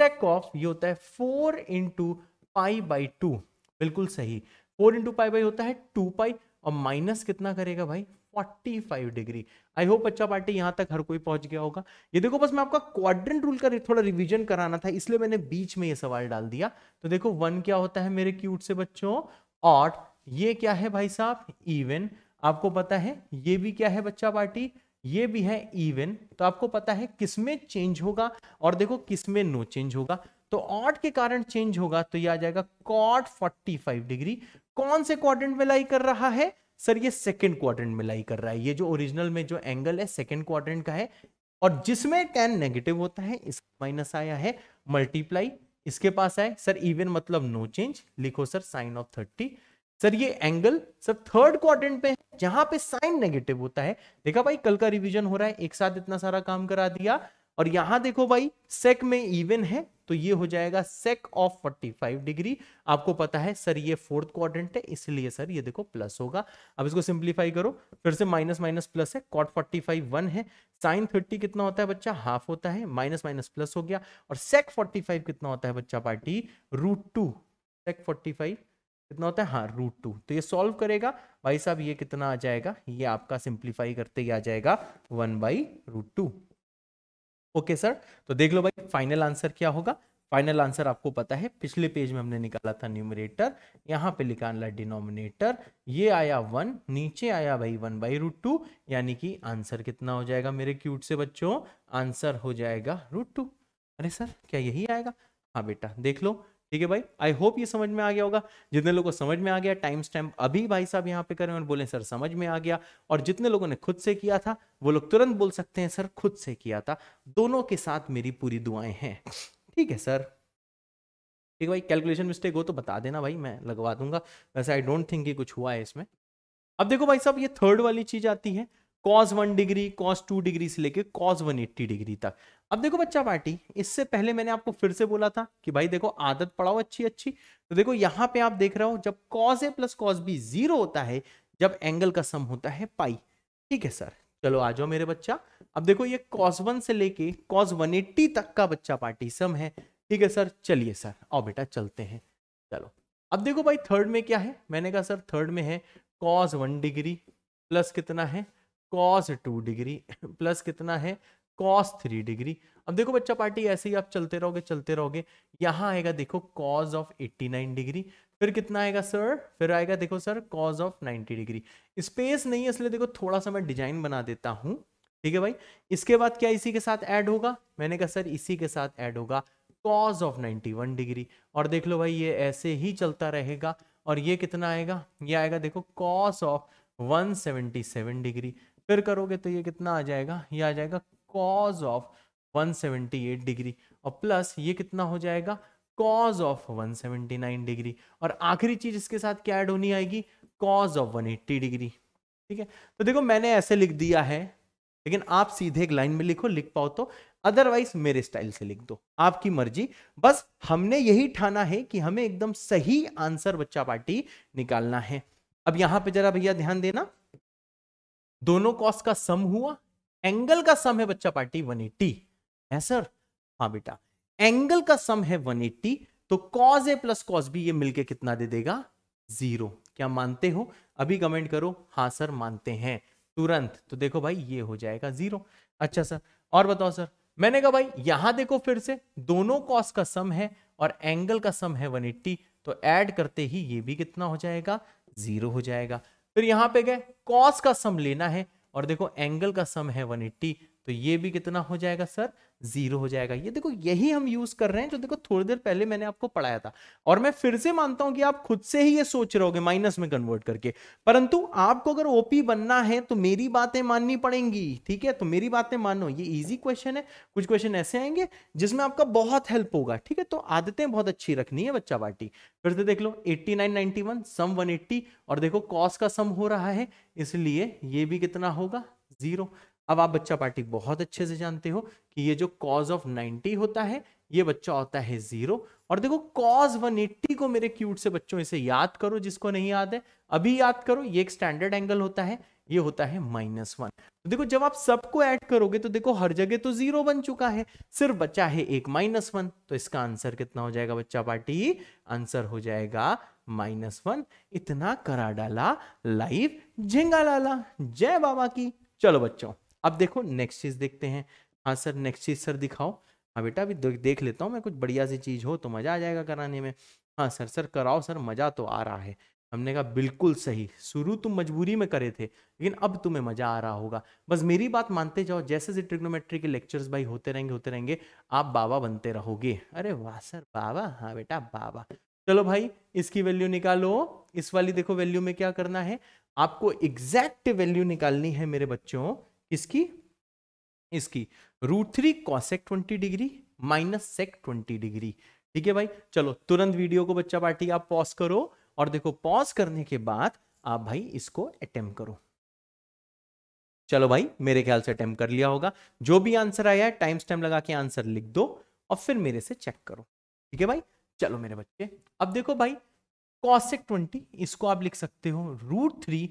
Speaker 1: सेक ऑफ ये होता है four into pi by two बिल्कुल सही फोर इंटू पाई बाई होता है टू पाई और माइनस कितना करेगा भाई 45 डिग्री आई होप बच्चा पार्टी यहां तक हर कोई पहुंच गया होगा ये देखो बस मैं आपका क्वाड्रेंट रूल का थोड़ा रिवीजन कराना था इसलिए मैंने बीच में ये सवाल डाल दिया तो देखो वन क्या होता है मेरे क्यूट से बच्चों ऑट ये क्या है भाई साहब इवन आपको पता है ये भी क्या है बच्चा पार्टी ये भी है इवन तो आपको पता है किसमें चेंज होगा और देखो किसमें नो चेंज होगा तो ऑट के कारण चेंज होगा तो ये आ जाएगा कॉट 45 डिग्री कौन से क्वाड्रेंट में लाई कर रहा है सर ये सेकंड क्वाड्रेंट में लाई कर रहा है ये जो ओरिजिनल में जो एंगल है सेकंड क्वाड्रेंट का है और जिसमें टेन नेगेटिव होता है इस माइनस आया है मल्टीप्लाई इसके पास आए सर इवन मतलब नो चेंज लिखो sir sine of thirty sir ये एंगल सर थर्ड क्वाड्रेंट पे है जहां पे साइन नेगेटिव होता है देखा भाई कल का रिवीजन हो रहा है एक साथ इतना सारा काम करा दिया और यहां देखो भाई सेक में इवन है तो ये हो जाएगा सेक ऑफ 45 डिग्री आपको पता है सर ये फोर्थ क्वार्टेंट है इसलिए सर ये देखो प्लस होगा अब इसको सिंप्लीफाई करो फिर से माइनस माइनस प्लस है कॉट 45 वन है साइन 30 कितना होता है बच्चा हाफ होता है माइनस माइनस प्लस हो गया और सेक 45 कितना होता है बच्चा party root two sec forty कितना होता है हाँ रूट टू तो ये सॉल्व करेगा भाई साहब ये कितना आ जाएगा ये आपका सिंप्लीफाई करते ही आ जाएगा one by root two okay sir तो देख लो भाई फाइनल आंसर क्या होगा फाइनल आंसर आपको पता है पिछले पेज में हमने निकाला था न्यूमरेटर यहाँ पे निकाला डिनोमिनेटर ये आया वन नीचे आया भाई वन बाई रूट टू यानी कि आंसर कितना हो जाएगा मेरे क्यूट से बच्चों आंसर हो जाएगा रूट टू अरे सर क्या यही आएगा हाँ बेटा देख लो ठीक है भाई आई होप ये समझ में आ गया होगा जितने लोगों को समझ में आ गया टाइम स्टैम्प अभी भाई साहब यहाँ पे करें और बोले सर समझ में आ गया और जितने लोगों ने खुद से किया था वो लोग तुरंत बोल सकते हैं सर खुद से किया था दोनों के साथ मेरी पूरी दुआएं हैं ठीक है सर ठीक है भाई कैलकुलेशन मिस्टेक हो तो बता देना भाई मैं लगवा दूंगा वैसे आई डोंट थिंक कि कुछ हुआ है इसमें अब देखो भाई साहब ये थर्ड वाली चीज आती है cos one degree cos two degree से लेके कॉज वन एट्टी डिग्री तक अब देखो बच्चा पार्टी इससे पहले मैंने आपको फिर से बोला था कि भाई देखो आदत पढ़ाओ अच्छी अच्छी तो देखो यहाँ पे आप देख रहे हो जब cos A plus cos B zero होता है जब एंगल का सम होता है पाई ठीक है सर चलो आ जाओ मेरे बच्चा अब देखो ये कॉज वन से लेके कॉज वन एट्टी तक का बच्चा पार्टी सम है ठीक है सर चलिए सर आओ बेटा चलते हैं चलो अब देखो भाई थर्ड में क्या है मैंने कहा सर थर्ड में है कॉज वन डिग्री प्लस कितना है कॉस टू डिग्री प्लस कितना है कॉस थ्री डिग्री अब देखो बच्चा पार्टी ऐसे ही आप चलते रहोगे चलते रहोगे यहाँ आएगा देखो cos of eighty nine degree फिर कितना आएगा सर फिर आएगा देखो sir cos of ninety degree space नहीं है इसलिए देखो थोड़ा सा मैं डिजाइन बना देता हूँ ठीक है भाई इसके बाद क्या इसी के साथ ऐड होगा मैंने कहा सर इसी के साथ ऐड होगा कॉज ऑफ वन डिग्री और देख लो भाई ये ऐसे ही चलता रहेगा और ये कितना आएगा ये आएगा देखो कॉस ऑफ सेवन डिग्री फिर करोगे तो ये कितना आ जाएगा ये आ जाएगा कॉज ऑफ 178 डिग्री और प्लस ये कितना हो जाएगा कॉज ऑफ 179 डिग्री और आखिरी चीज इसके साथ क्या ऐड होनी आएगी कॉज ऑफ 180 डिग्री ठीक है तो देखो मैंने ऐसे लिख दिया है लेकिन आप सीधे एक लाइन में लिखो लिख पाओ तो अदरवाइज मेरे स्टाइल से लिख दो आपकी मर्जी बस हमने यही ठाना है कि हमें एकदम सही आंसर बच्चा पार्टी निकालना है अब यहां पे जरा भैया ध्यान देना दोनों कॉस का सम हुआ एंगल का सम है बच्चा पार्टी 180 है सर हाँ बेटा एंगल का सम है 180 तो cos A plus cos B ये मिलके कितना दे देगा जीरो क्या मानते हो अभी कमेंट करो हाँ सर मानते हैं तुरंत तो देखो भाई ये हो जाएगा जीरो अच्छा सर और बताओ सर मैंने कहा भाई यहां देखो फिर से दोनों कॉस का सम है और एंगल का सम है 180 तो ऐड करते ही ये भी कितना हो जाएगा जीरो हो जाएगा फिर यहां पे गए कॉस का सम लेना है और देखो एंगल का सम है 180 तो ये भी कितना हो जाएगा सर जीरो हो जाएगा ये देखो यही हम यूज कर रहे हैं जो देखो थोड़ी देर पहले मैंने आपको पढ़ाया था और मैं फिर से मानता हूं कि आप खुद से ही ये सोच रहे हो माइनस में कन्वर्ट करके परंतु आपको अगर ओपी बनना है तो मेरी बातें माननी पड़ेंगी ठीक है तो मेरी बातें मानो ये इजी क्वेश्चन है कुछ क्वेश्चन ऐसे आएंगे जिसमें आपका बहुत हेल्प होगा ठीक है तो आदतें बहुत अच्छी रखनी है बच्चा पार्टी फिर से देख लो eighty nine ninety one sum one eighty और देखो कॉस का सम हो रहा है इसलिए ये भी कितना होगा जीरो अब आप बच्चा पार्टी बहुत अच्छे से जानते हो कि ये जो कॉज ऑफ 90 होता है ये बच्चा होता है जीरो और देखो कॉज 180 को मेरे क्यूट से बच्चों इसे याद करो जिसको नहीं याद है अभी याद करो ये एक स्टैंडर्ड एंगल होता है ये होता है माइनस वन तो देखो जब आप सबको ऐड करोगे तो देखो हर जगह तो जीरो बन चुका है सिर्फ बचा है एक माइनस वन तो इसका आंसर कितना हो जाएगा बच्चा पार्टी आंसर हो जाएगा माइनस वन इतना करा डाला लाइव झिंगा लाला जय बाबा की चलो बच्चों अब देखो नेक्स्ट चीज़ देखते हैं हाँ सर नेक्स्ट चीज़ सर दिखाओ हाँ बेटा अभी देख लेता हूँ मैं कुछ बढ़िया सी चीज़ हो तो मज़ा आ जाएगा कराने में हाँ सर सर कराओ सर मज़ा तो आ रहा है हमने कहा बिल्कुल सही शुरू तुम तो मजबूरी में करे थे लेकिन अब तुम्हें मजा आ रहा होगा बस मेरी बात मानते जाओ जैसे जैसे ट्रिग्नोमेट्री के लेक्चर्स भाई होते रहेंगे होते रहेंगे आप बाबा बनते रहोगे अरे वाह सर बाबा हाँ बेटा बाबा चलो भाई इसकी वैल्यू निकालो इस वाली देखो वैल्यू में क्या करना है आपको एग्जैक्ट वैल्यू निकालनी है मेरे बच्चों किसकी इसकी root three cosec twenty degree minus sec twenty degree ठीक है भाई चलो तुरंत वीडियो को बच्चा पार्टी आप पॉज करो और देखो पॉज करने के बाद आप भाई इसको अटेम्प करो चलो भाई मेरे ख्याल से अटेम्प कर लिया होगा जो भी आंसर आया है टाइम स्टाइम लगा के आंसर लिख दो और फिर मेरे से चेक करो ठीक है भाई चलो मेरे बच्चे अब देखो भाई कॉसेक ट्वेंटी इसको आप लिख सकते हो root three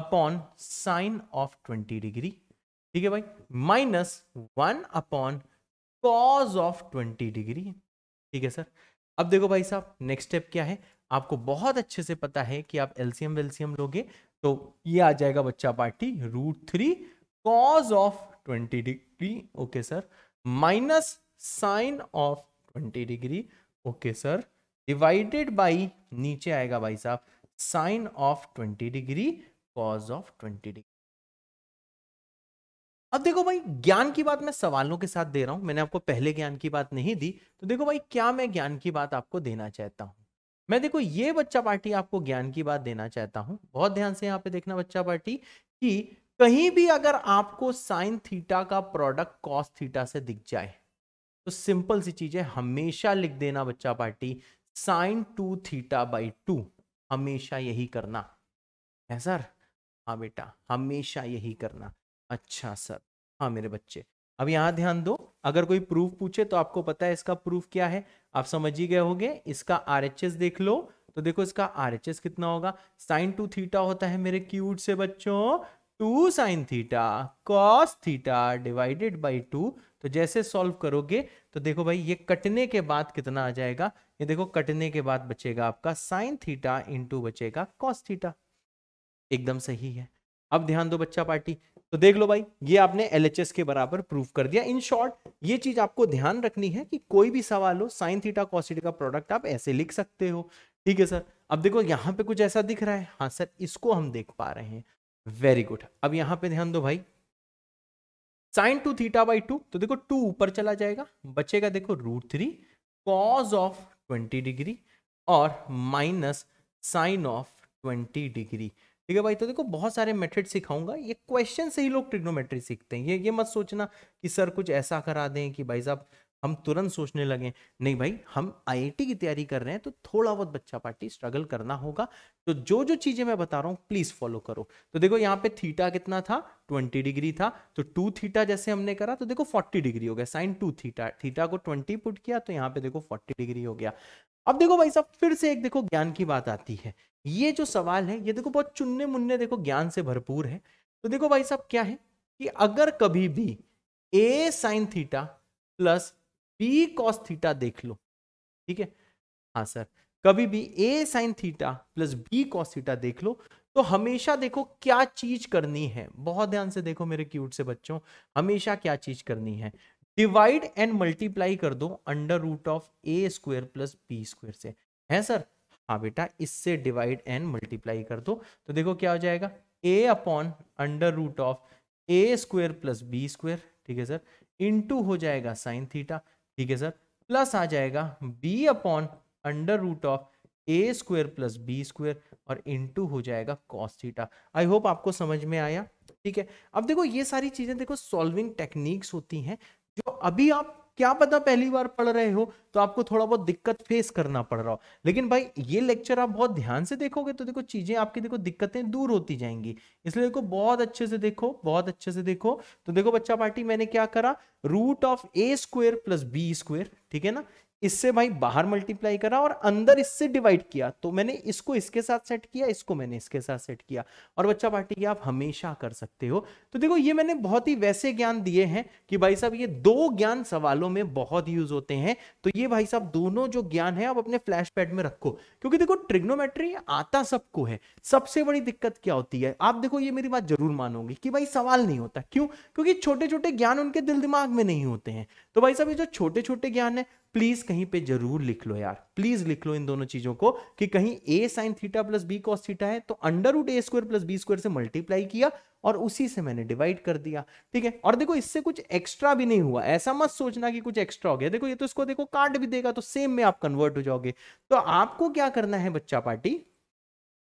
Speaker 1: upon sine of twenty degree ठीक है भाई minus one upon cos of twenty degree ठीक है सर अब देखो भाई साहब नेक्स्ट स्टेप क्या है आपको बहुत अच्छे से पता है कि आप एल्सियम वेल्सियम लोगे तो ये आ जाएगा बच्चा party root three cos of twenty degree okay sir minus sine of twenty degree okay sir divided by नीचे आएगा भाई साहब sine of twenty degree cos of twenty degree अब देखो भाई ज्ञान की बात मैं सवालों के साथ दे रहा हूं मैंने आपको पहले ज्ञान की बात नहीं दी तो देखो भाई क्या मैं ज्ञान की बात आपको देना चाहता हूं मैं देखो ये बच्चा पार्टी आपको ज्ञान की बात देना चाहता हूं बहुत ध्यान से यहाँ पे देखना बच्चा पार्टी कि कहीं भी अगर आपको साइन थीटा का प्रोडक्ट कॉस थीटा से दिख जाए तो सिंपल सी चीज है हमेशा लिख देना बच्चा party sine two theta by two हमेशा यही करना है सर हाँ बेटा हमेशा यही करना अच्छा सर हाँ मेरे बच्चे अब यहाँ ध्यान दो अगर कोई प्रूफ पूछे तो आपको पता है इसका प्रूफ क्या है आप समझ ही गए होंगे इसका आरएचएस देख लो तो देखो इसका आरएचएस कितना होगा साइन टू थीटा होता है मेरे क्यूट से बच्चों two sine theta cos theta divided by two तो जैसे सॉल्व करोगे तो देखो भाई ये कटने के बाद कितना आ जाएगा ये देखो कटने के बाद बचेगा आपका साइन थीटा इंटू बचेगा कॉस थीटा एकदम सही है अब ध्यान दो बच्चा पार्टी तो देख लो भाई ये आपने एल के बराबर प्रूफ कर दिया इन शॉर्ट ये चीज आपको ध्यान रखनी है कि कोई भी सवाल हो साइन थीटा कॉसिटी का प्रोडक्ट आप ऐसे लिख सकते हो ठीक है सर अब देखो यहाँ पे कुछ ऐसा दिख रहा है हाँ सर इसको हम देख पा रहे हैं वेरी गुड अब यहाँ पे ध्यान दो भाई sine two theta by two तो देखो टू ऊपर चला जाएगा बचेगा देखो root three cos of twenty degree और minus sine of twenty degree ठीक है भाई तो देखो बहुत सारे मेथड सिखाऊंगा ये क्वेश्चन से ही लोग ट्रिग्नोमेट्री सीखते हैं ये ये मत सोचना कि सर कुछ ऐसा करा दें कि भाई साहब हम तुरंत सोचने लगे नहीं भाई हम आईआईटी की तैयारी कर रहे हैं तो थोड़ा बहुत बच्चा पार्टी स्ट्रगल करना होगा तो जो जो चीजें मैं बता रहा हूँ प्लीज फॉलो करो तो देखो यहाँ पे थीटा कितना था 20 डिग्री था तो 2 थीटा जैसे हमने करा तो देखो 40 डिग्री हो गया साइन 2 थीटा थीटा को 20 पुट किया तो यहाँ पे देखो 40 डिग्री हो गया अब देखो भाई साहब फिर से एक देखो ज्ञान की बात आती है ये जो सवाल है ये देखो बहुत चुनने मुन्ने देखो ज्ञान से भरपूर है तो देखो भाई साहब क्या है कि अगर कभी भी A sine theta plus B cos theta देख लो ठीक है हाँ सर कभी भी A sine theta plus B cos theta देख लो तो हमेशा देखो क्या चीज करनी है बहुत ध्यान से देखो मेरे क्यूट से बच्चों हमेशा क्या चीज करनी है डिवाइड एंड मल्टीप्लाई कर दो under root of A square plus B square से है सर हाँ बेटा इससे डिवाइड एंड मल्टीप्लाई कर दो तो देखो क्या हो जाएगा A upon under root of A square plus B square ठीक है सर इनटू हो जाएगा साइन थीटा ठीक है सर प्लस आ जाएगा B upon under root of A square plus B square और इनटू हो जाएगा कॉस थीटा आई होप आपको समझ में आया ठीक है अब देखो ये सारी चीज़ें देखो सॉल्विंग टेक्निक्स होती हैं जो अभी आप क्या पता पहली बार पढ़ रहे हो तो आपको थोड़ा बहुत दिक्कत फेस करना पड़ रहा हो लेकिन भाई ये लेक्चर आप बहुत ध्यान से देखोगे तो देखो चीजें आपकी देखो दिक्कतें दूर होती जाएंगी इसलिए देखो बहुत अच्छे से देखो बहुत अच्छे से देखो तो देखो बच्चा पार्टी मैंने क्या करा root of A square plus B square ठीक है ना इससे भाई बाहर मल्टीप्लाई करा और अंदर इससे डिवाइड किया तो मैंने इसको इसके साथ सेट किया इसको मैंने इसके साथ सेट किया और बच्चा पार्टी आप हमेशा कर सकते हो तो देखो ये मैंने बहुत ही वैसे ज्ञान दिए हैं कि भाई साहब ये दो ज्ञान सवालों में बहुत यूज होते हैं तो ये भाई साहब दोनों जो ज्ञान है आप अपने फ्लैश पैड में रखो क्योंकि देखो ट्रिग्नोमेट्री आता सबको है सबसे बड़ी दिक्कत क्या होती है आप देखो ये मेरी बात जरूर मानोगे कि भाई सवाल नहीं होता क्यों क्योंकि छोटे छोटे ज्ञान उनके दिल दिमाग में नहीं होते हैं तो भाई साहब ये जो छोटे छोटे ज्ञान है प्लीज कहीं पे जरूर लिख लो यार प्लीज लिख लो इन दोनों चीजों को कि कहीं A sine theta plus B cos theta है तो under root A square plus B square से मल्टीप्लाई किया और उसी से मैंने डिवाइड कर दिया ठीक है और देखो इससे कुछ एक्स्ट्रा भी नहीं हुआ ऐसा मत सोचना कि कुछ एक्स्ट्रा हो गया देखो ये तो इसको देखो कार्ड भी देगा तो सेम में आप कन्वर्ट हो जाओगे तो आपको क्या करना है बच्चा पार्टी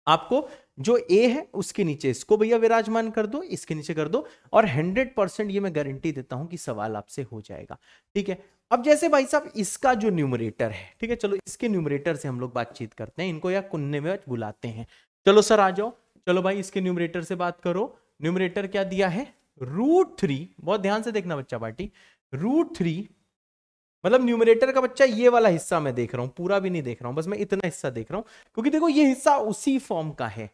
Speaker 1: आपको जो ए है उसके नीचे इसको भैया विराजमान कर दो इसके नीचे कर दो और 100 परसेंट ये मैं गारंटी देता हूं कि सवाल आपसे हो जाएगा ठीक है अब जैसे भाई साहब इसका जो न्यूमरेटर है ठीक है चलो इसके न्यूमरेटर से हम लोग बातचीत करते हैं इनको या कुन्ने में बुलाते हैं चलो सर आ जाओ चलो भाई इसके न्यूमरेटर से बात करो न्यूमरेटर क्या दिया है रूट थ्री बहुत ध्यान से देखना बच्चा पार्टी रूट थ्री मतलब न्यूमरेटर का बच्चा ये वाला हिस्सा मैं देख रहा हूँ पूरा भी नहीं देख रहा हूँ बस मैं इतना हिस्सा देख रहा हूँ क्योंकि देखो ये हिस्सा उसी फॉर्म का है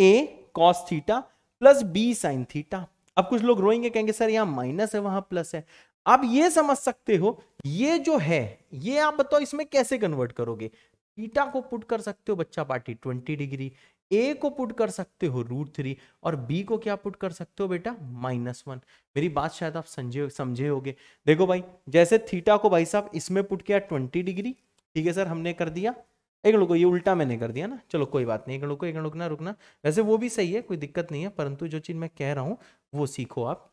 Speaker 1: A cos theta plus B sine theta अब कुछ लोग रोएंगे कहेंगे सर यहाँ माइनस है वहां प्लस है आप ये समझ सकते हो ये जो है ये आप बताओ इसमें कैसे कन्वर्ट करोगे थीटा को पुट कर सकते हो बच्चा पार्टी ट्वेंटी डिग्री ए को पुट कर सकते हो रूट थ्री और बी को क्या पुट कर सकते हो बेटा माइनस वन मेरी बात शायद आप समझे समझे होगे देखो भाई जैसे थीटा को भाई साहब इसमें पुट किया ट्वेंटी डिग्री ठीक है सर हमने कर दिया एक लोगों ये उल्टा मैंने कर दिया ना चलो कोई बात नहीं एक लोगों एक रुकना रुकना वैसे वो भी सही है कोई दिक्कत नहीं है परंतु जो चीज़ मैं कह रहा हूँ वो सीखो आप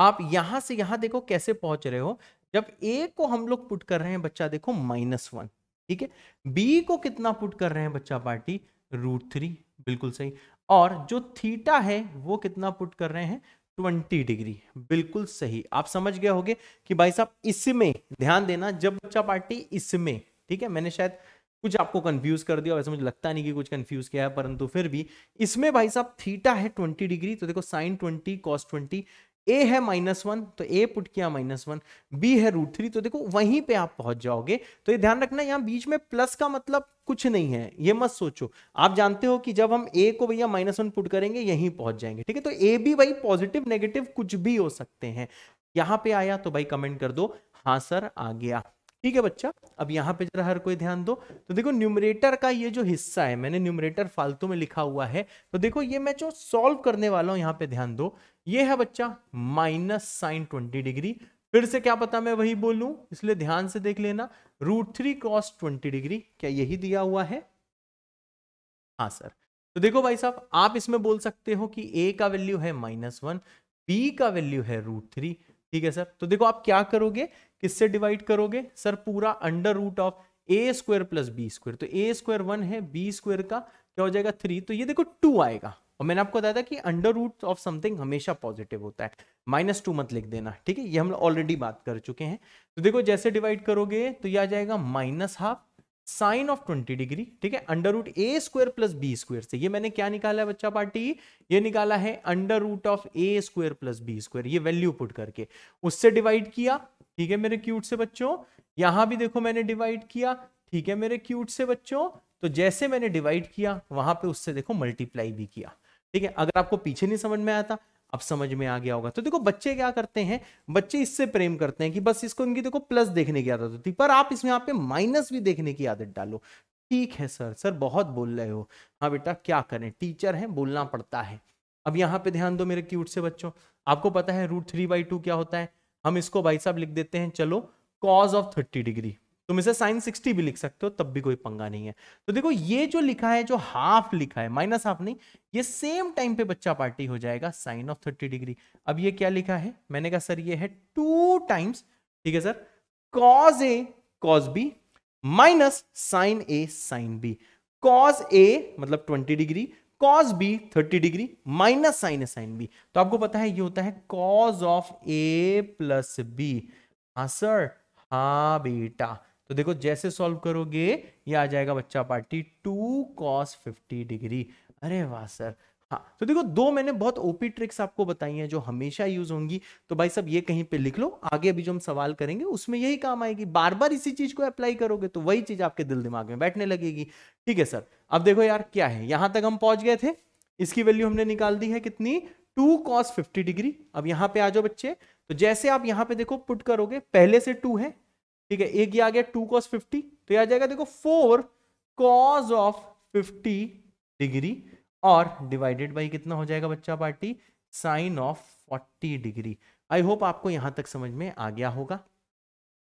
Speaker 1: आप यहां से यहां देखो कैसे पहुंच रहे हो जब ए को हम लोग पुट कर रहे हैं बच्चा देखो माइनस वन ठीक है बी को कितना पुट कर रहे हैं बच्चा पार्टी रूट थ्री बिल्कुल सही और जो थीटा है वो कितना पुट कर रहे हैं ट्वेंटी डिग्री बिल्कुल सही आप समझ गए होगे कि भाई साहब इसमें ध्यान देना जब बच्चा पार्टी इसमें ठीक है मैंने शायद कुछ आपको कंफ्यूज कर दिया वैसे मुझे लगता नहीं कि कुछ कंफ्यूज किया है परंतु फिर भी इसमें भाई साहब थीटा है 20 डिग्री तो देखो साइन 20 कॉस ट्वेंटी ए है माइनस वन तो ए पुट किया माइनस वन बी है रूट थ्री तो देखो वहीं पे आप पहुंच जाओगे तो ये ध्यान रखना यहाँ बीच में प्लस का मतलब कुछ नहीं है ये मत सोचो आप जानते हो कि जब हम ए को भैया माइनस वन पुट करेंगे यहीं पहुंच जाएंगे ठीक है तो ए भी भाई पॉजिटिव नेगेटिव कुछ भी हो सकते हैं यहां पे आया तो भाई कमेंट कर दो हाँ सर आ गया ठीक है बच्चा अब यहाँ पे जरा हर कोई ध्यान दो तो देखो न्यूमरेटर का ये जो हिस्सा है मैंने न्यूमरेटर फालतू में लिखा हुआ है तो देखो ये मैं जो सॉल्व करने वाला हूँ यहाँ पे ध्यान दो ये है बच्चा माइनस साइन ट्वेंटी डिग्री फिर से क्या पता मैं वही बोलू इसलिए ध्यान से देख लेना root three cross twenty degree क्या यही दिया हुआ है हाँ सर तो देखो भाई साहब आप इसमें बोल सकते हो कि ए का वैल्यू है माइनस वन बी का वैल्यू है रूट थ्री ठीक है सर तो देखो आप क्या करोगे किससे डिवाइड करोगे सर पूरा under root of A square plus B square तो ए स्क्वायर वन है बी स्क्वायर का क्या हो जाएगा थ्री तो ये देखो टू आएगा और मैंने आपको बताया था कि अंडर रूट ऑफ समथिंग हमेशा पॉजिटिव होता है माइनस टू मत लिख देना ठीक है ये हम ऑलरेडी बात कर चुके हैं तो देखो जैसे डिवाइड करोगे तो ये आ जाएगा minus half sine of twenty degree ठीक है under root A square plus B square से ये मैंने क्या निकाला है बच्चा पार्टी ये निकाला है under root of A square plus B square ये वैल्यू पुट करके उससे डिवाइड किया ठीक है मेरे क्यूट से बच्चों यहां भी देखो मैंने डिवाइड किया ठीक है मेरे क्यूट से बच्चों तो जैसे मैंने डिवाइड किया वहां पे उससे देखो मल्टीप्लाई भी किया ठीक है अगर आपको पीछे नहीं समझ में आया था अब समझ में आ गया होगा तो देखो बच्चे क्या करते हैं बच्चे इससे प्रेम करते हैं कि बस इसको इनकी देखो प्लस देखने की आदत होती पर आप इसमें यहाँ पे माइनस भी देखने की आदत डालो ठीक है सर सर बहुत बोल रहे हो हाँ बेटा क्या करें टीचर है बोलना पड़ता है अब यहाँ पे ध्यान दो मेरे क्यूट से बच्चों आपको पता है रूट थ्री बाई टू क्या होता है हम इसको भाई साहब लिख देते हैं चलो कॉज ऑफ थर्टी डिग्री तुम इसे साइन सिक्सटी भी लिख सकते हो तब भी कोई पंगा नहीं है तो देखो ये जो लिखा है जो हाफ लिखा है माइनस हाफ नहीं ये सेम टाइम पे बच्चा पार्टी हो जाएगा साइन ऑफ थर्टी डिग्री अब ये क्या लिखा है मैंने कहा सर ये है टू टाइम्स ठीक है sir cos A cos B minus sine A sine B cos A मतलब twenty degree cos B 30 degree minus sine A sine B तो आपको पता है ये होता है cos of A plus B हाँ सर हाँ बेटा तो देखो जैसे सॉल्व करोगे ये आ जाएगा बच्चा party two cos fifty degree अरे वाह सर हाँ तो देखो दो मैंने बहुत ओपी ट्रिक्स आपको बताई हैं जो हमेशा यूज होंगी तो भाई सब ये कहीं पे लिख लो आगे अभी जो हम सवाल करेंगे उसमें यही काम आएगी बार बार इसी चीज को अप्लाई करोगे तो वही चीज आपके दिल दिमाग में बैठने लगेगी ठीक है सर अब देखो यार क्या है यहां तक हम पहुंच गए थे इसकी वैल्यू हमने निकाल दी है कितनी टू कॉस फिफ्टी डिग्री अब यहां पर आ जाओ बच्चे तो जैसे आप यहां पर देखो पुट करोगे पहले से टू है ठीक है एक ये आ गया टू कॉस फिफ्टी तो यह आ जाएगा देखो four cos of fifty degree और डिवाइडेड बाई कितना हो जाएगा बच्चा party sine of forty degree I hope आपको यहां तक समझ में आ गया होगा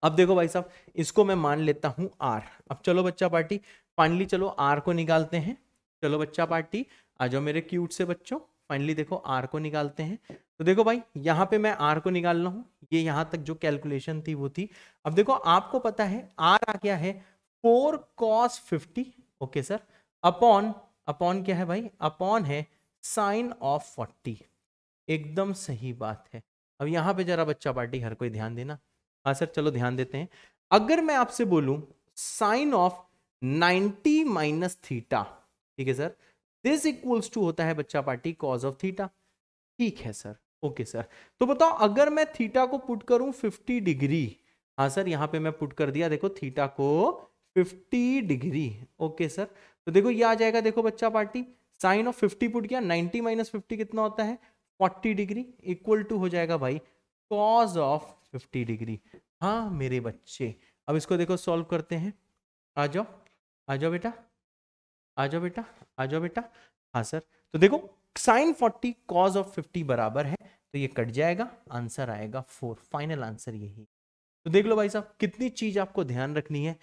Speaker 1: अब देखो भाई साहब इसको मैं मान लेता हूं आर अब चलो बच्चा पार्टी फाइनली चलो आर को निकालते हैं चलो बच्चा पार्टी आ जाओ मेरे क्यूट से बच्चों फाइनली देखो आर को निकालते हैं तो देखो भाई यहाँ पे मैं आर को निकाल रहा हूँ ये यहाँ तक जो कैलकुलेशन थी वो थी अब देखो आपको पता है आर आ गया है four cos fifty okay sir upon upon क्या है भाई अपॉन है साइन ऑफ फोर्टी एकदम सही बात है अब यहां पे जरा बच्चा पार्टी हर कोई ध्यान देना हाँ सर चलो ध्यान देते हैं अगर मैं आपसे बोलूँ sine of ninety minus theta ठीक है सर दिस इक्वल्स टू होता है बच्चा पार्टी कॉज ऑफ थीटा ठीक है सर ओके सर तो बताओ अगर मैं थीटा को पुट करूं फिफ्टी डिग्री हाँ सर यहाँ पे मैं पुट कर दिया देखो थीटा को फिफ्टी डिग्री ओके सर तो देखो ये आ जाएगा देखो बच्चा party sine of fifty put किया नाइन्टी माइनस फिफ्टी कितना होता है फोर्टी डिग्री इक्वल टू हो जाएगा भाई कॉज ऑफ फिफ्टी डिग्री हाँ मेरे बच्चे अब इसको देखो सॉल्व करते हैं आ जाओ आ जाओ बेटा आ जाओ बेटा आ जाओ बेटा हाँ सर तो देखो sine forty cos of fifty बराबर है तो ये कट जाएगा आंसर आएगा फोर फाइनल आंसर यही तो देख लो भाई साहब कितनी चीज आपको ध्यान रखनी है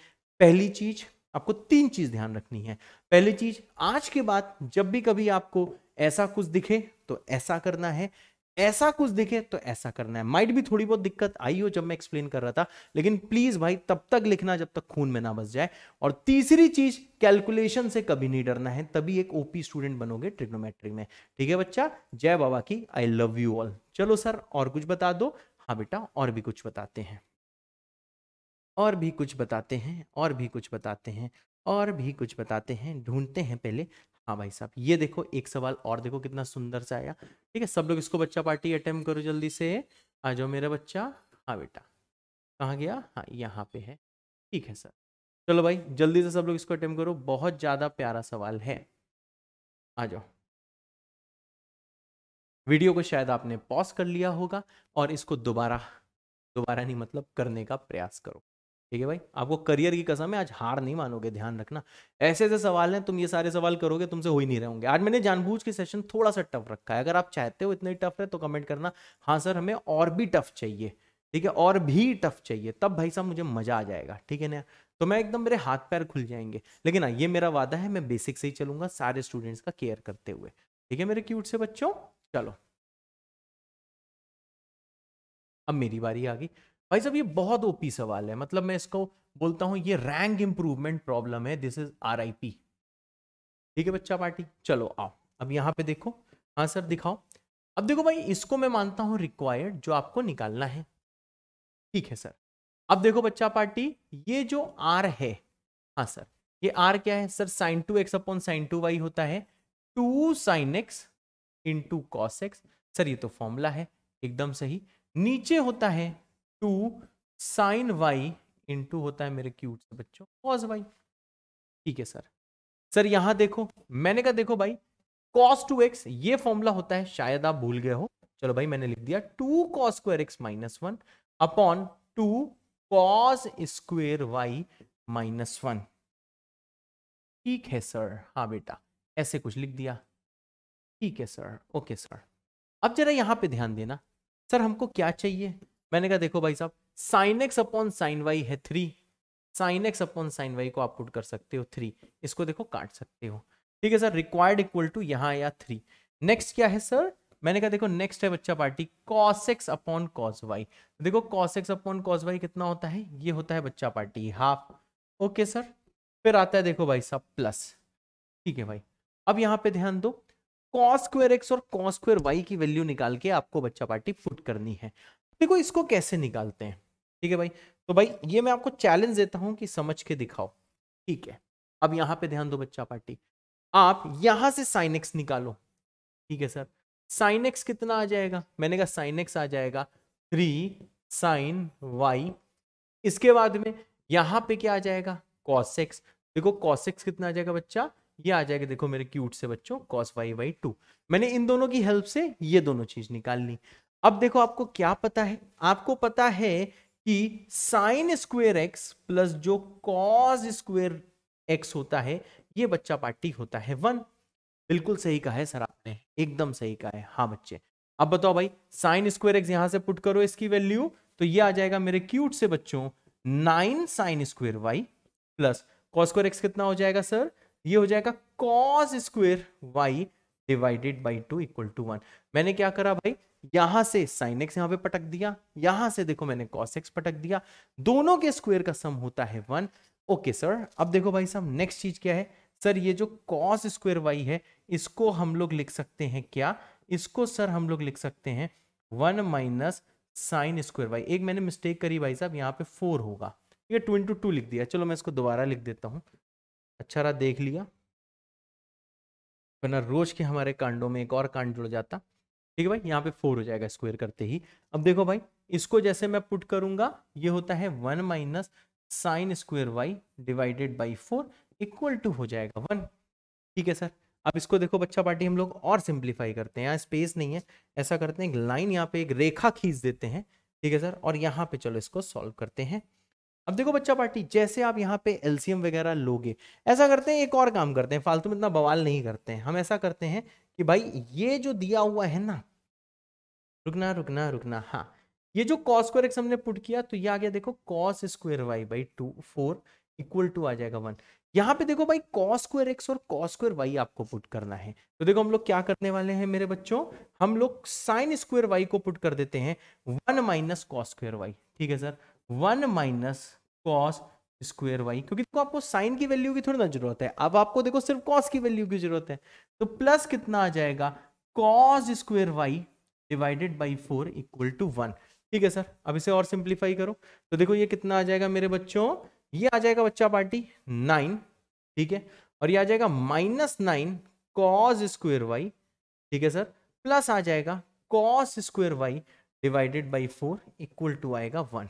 Speaker 1: पहली चीज आपको तीन चीज ध्यान रखनी है पहली चीज आज के बाद जब भी कभी आपको ऐसा कुछ दिखे तो ऐसा करना है ऐसा कुछ दिखे तो ऐसा करना है माइट भी थोड़ी बहुत दिक्कत आई हो जब मैं एक्सप्लेन कर रहा था लेकिन प्लीज भाई तब तक लिखना जब तक खून में ना बस जाए और तीसरी चीज कैलकुलेशन से कभी नहीं डरना है तभी एक ओपी स्टूडेंट बनोगे ट्रिग्नोमेट्री में ठीक है बच्चा जय बाबा की आई लव यू ऑल चलो सर और कुछ बता दो हाँ बेटा और भी कुछ बताते हैं और भी कुछ बताते हैं और भी कुछ बताते हैं और भी कुछ बताते हैं ढूंढते हैं पहले हाँ भाई साहब ये देखो एक सवाल और देखो कितना सुंदर सा आया ठीक है सब लोग इसको बच्चा पार्टी अटेम्प्ट करो जल्दी से आ जाओ मेरा बच्चा हाँ बेटा कहाँ गया हाँ यहाँ पे है ठीक है सर चलो भाई जल्दी से सब लोग इसको अटेम्प्ट करो बहुत ज़्यादा प्यारा सवाल है आ जाओ वीडियो को शायद आपने पॉज कर लिया होगा और इसको दोबारा दोबारा नहीं मतलब करने का प्रयास करो ठीक है भाई आपको करियर की कसम है आज हार नहीं मानोगे ध्यान रखना ऐसे ऐसे सवाल हैं तुम ये सारे सवाल करोगे तुमसे हो ही नहीं रहोगे आज मैंने जानबूझ के सेशन थोड़ा सा टफ रखा है अगर आप चाहते हो इतना ही टफ है तो कमेंट करना हाँ सर हमें और भी टफ चाहिए ठीक है और भी टफ चाहिए तब भाई साहब मुझे मजा आ जाएगा ठीक है ना तो मैं एकदम मेरे हाथ पैर खुल जाएंगे लेकिन हाँ ये मेरा वादा है मैं बेसिक से ही चलूंगा सारे स्टूडेंट्स का केयर करते हुए ठीक है मेरे क्यूट से बच्चों चलो अब मेरी बारी आ गई भाई साहब ये बहुत ओपी सवाल है मतलब मैं इसको बोलता हूँ ये रैंक इंप्रूवमेंट प्रॉब्लम है दिस इज आर ठीक है बच्चा पार्टी चलो आओ अब यहाँ पे देखो हाँ सर दिखाओ अब देखो भाई इसको मैं मानता हूँ रिक्वायर्ड जो आपको निकालना है ठीक है सर अब देखो बच्चा पार्टी ये जो आर है हाँ सर ये आर क्या है sir sine two X upon sine two Y होता है two sine X into cos X sir ये तो फॉर्मूला है एकदम सही नीचे होता है टू साइन वाई इंटू होता है मेरे क्यूट से बच्चों कॉस वाई ठीक है सर सर यहां देखो मैंने कहा देखो भाई कॉस टू एक्स ये फॉर्मूला होता है शायद आप भूल गए हो चलो भाई मैंने लिख दिया two cos square X minus one upon two cos square Y minus one ठीक है सर हाँ बेटा ऐसे कुछ लिख दिया ठीक है सर ओके सर अब जरा यहां पे ध्यान देना सर हमको क्या चाहिए मैंने कहा देखो भाई साहब sine x upon sine y है three sine x upon sine y को आप पुट कर सकते हो थ्री इसको देखो काट सकते हो ठीक है सर रिक्वायर्ड इक्वल टू यहाँ या थ्री नेक्स्ट क्या है सर मैंने कहा देखो नेक्स्ट है बच्चा party cos x upon cos y देखो cos x upon cos y कितना होता है ये होता है बच्चा पार्टी हाफ ओके सर फिर आता है देखो भाई साहब प्लस ठीक है भाई अब यहाँ पे ध्यान दो कॉस स्क्वेयर एक्स और कॉस स्क्वेयर वाई की वैल्यू निकाल के आपको बच्चा पार्टी फुट करनी है देखो इसको कैसे निकालते हैं ठीक है भाई तो भाई ये मैं आपको चैलेंज देता हूं कि समझ के दिखाओ ठीक है अब यहाँ पे ध्यान दो बच्चा पार्टी आप यहां से साइन एक्स निकालो ठीक है सर साइन एक्स कितना आ जाएगा मैंने कहा साइन एक्स आ जाएगा थ्री साइन वाई इसके बाद में यहां पे क्या आ जाएगा कॉस एक्स देखो कॉस एक्स कितना आ जाएगा बच्चा ये आ जाएगा देखो मेरे क्यूट से बच्चों कॉस वाई वाई टू मैंने इन दोनों की हेल्प से ये दोनों चीज निकाल ली अब देखो आपको क्या पता है आपको पता है कि साइन स्क्वेयर एक्स प्लस जो कॉज स्क्वेयर एक्स होता है ये बच्चा पार्टी होता है वन बिल्कुल सही कहा है सर आपने एकदम सही कहा है हाँ बच्चे अब बताओ भाई साइन स्क्वेयर एक्स यहां से पुट करो इसकी वैल्यू तो ये आ जाएगा मेरे क्यूट से बच्चों nine sine square y plus cos square x कितना हो जाएगा सर ये हो जाएगा cos square y divided by two equal to one मैंने क्या करा भाई यहां से साइन एक्स यहां पे पटक दिया यहां से देखो मैंने कॉस एक्स पटक दिया दोनों के स्क्वायर का सम होता है वन ओके सर अब देखो भाई साहब नेक्स्ट चीज क्या है सर ये जो कॉस स्क्वेयर वाई है इसको हम लोग लिख सकते हैं क्या इसको सर हम लोग लिख सकते हैं one minus sine square y एक मैंने मिस्टेक करी भाई साहब यहाँ पे फोर होगा ये टू इंटू टू लिख दिया चलो मैं इसको दोबारा लिख देता हूँ अच्छा रहा देख लिया वरना रोज के हमारे कांडों में एक और कांड जुड़ जाता ठीक है भाई यहाँ पे फोर हो जाएगा स्क्वायर करते ही अब देखो भाई इसको जैसे मैं पुट करूंगा ये होता है one minus sine square y divided by four equal to हो जाएगा वन ठीक है सर अब इसको देखो बच्चा पार्टी हम लोग और सिंप्लीफाई करते हैं यहाँ स्पेस नहीं है ऐसा करते हैं एक लाइन यहाँ पे एक रेखा खींच देते हैं ठीक है सर और यहाँ पे चलो इसको सॉल्व करते हैं अब देखो बच्चा पार्टी जैसे आप यहाँ पे एलसीएम वगैरह लोगे ऐसा करते हैं एक और काम करते हैं फालतू में इतना बवाल नहीं करते हैं हम ऐसा करते हैं कि भाई ये जो दिया हुआ है ना रुकना रुकना रुकना हाँ ये जो कॉस स्क्वायर एक्स हमने पुट किया तो ये आ गया देखो cos square y by two four equal to आ जाएगा वन यहाँ पे देखो भाई कॉस स्क्वायर एक्स और कॉस स्क्वायर वाई आपको पुट करना है तो देखो हम लोग क्या करने वाले हैं मेरे बच्चों हम लोग साइन स्क्वायर वाई को पुट कर देते हैं one minus cos square y ठीक है sir one minus cos square y क्योंकि देखो आपको साइन की वैल्यू की थोड़ी ना जरूरत है अब आपको देखो सिर्फ कॉस की वैल्यू की जरूरत है तो प्लस कितना आ जाएगा cos square y divided by four equal to one ठीक है सर अब इसे और सिंप्लीफाई करो तो देखो ये कितना आ जाएगा मेरे बच्चों ये आ जाएगा बच्चा पार्टी नाइन ठीक है और ये आ जाएगा minus nine cos square y ठीक है सर प्लस आ जाएगा cos square y divided by four equal to आएगा वन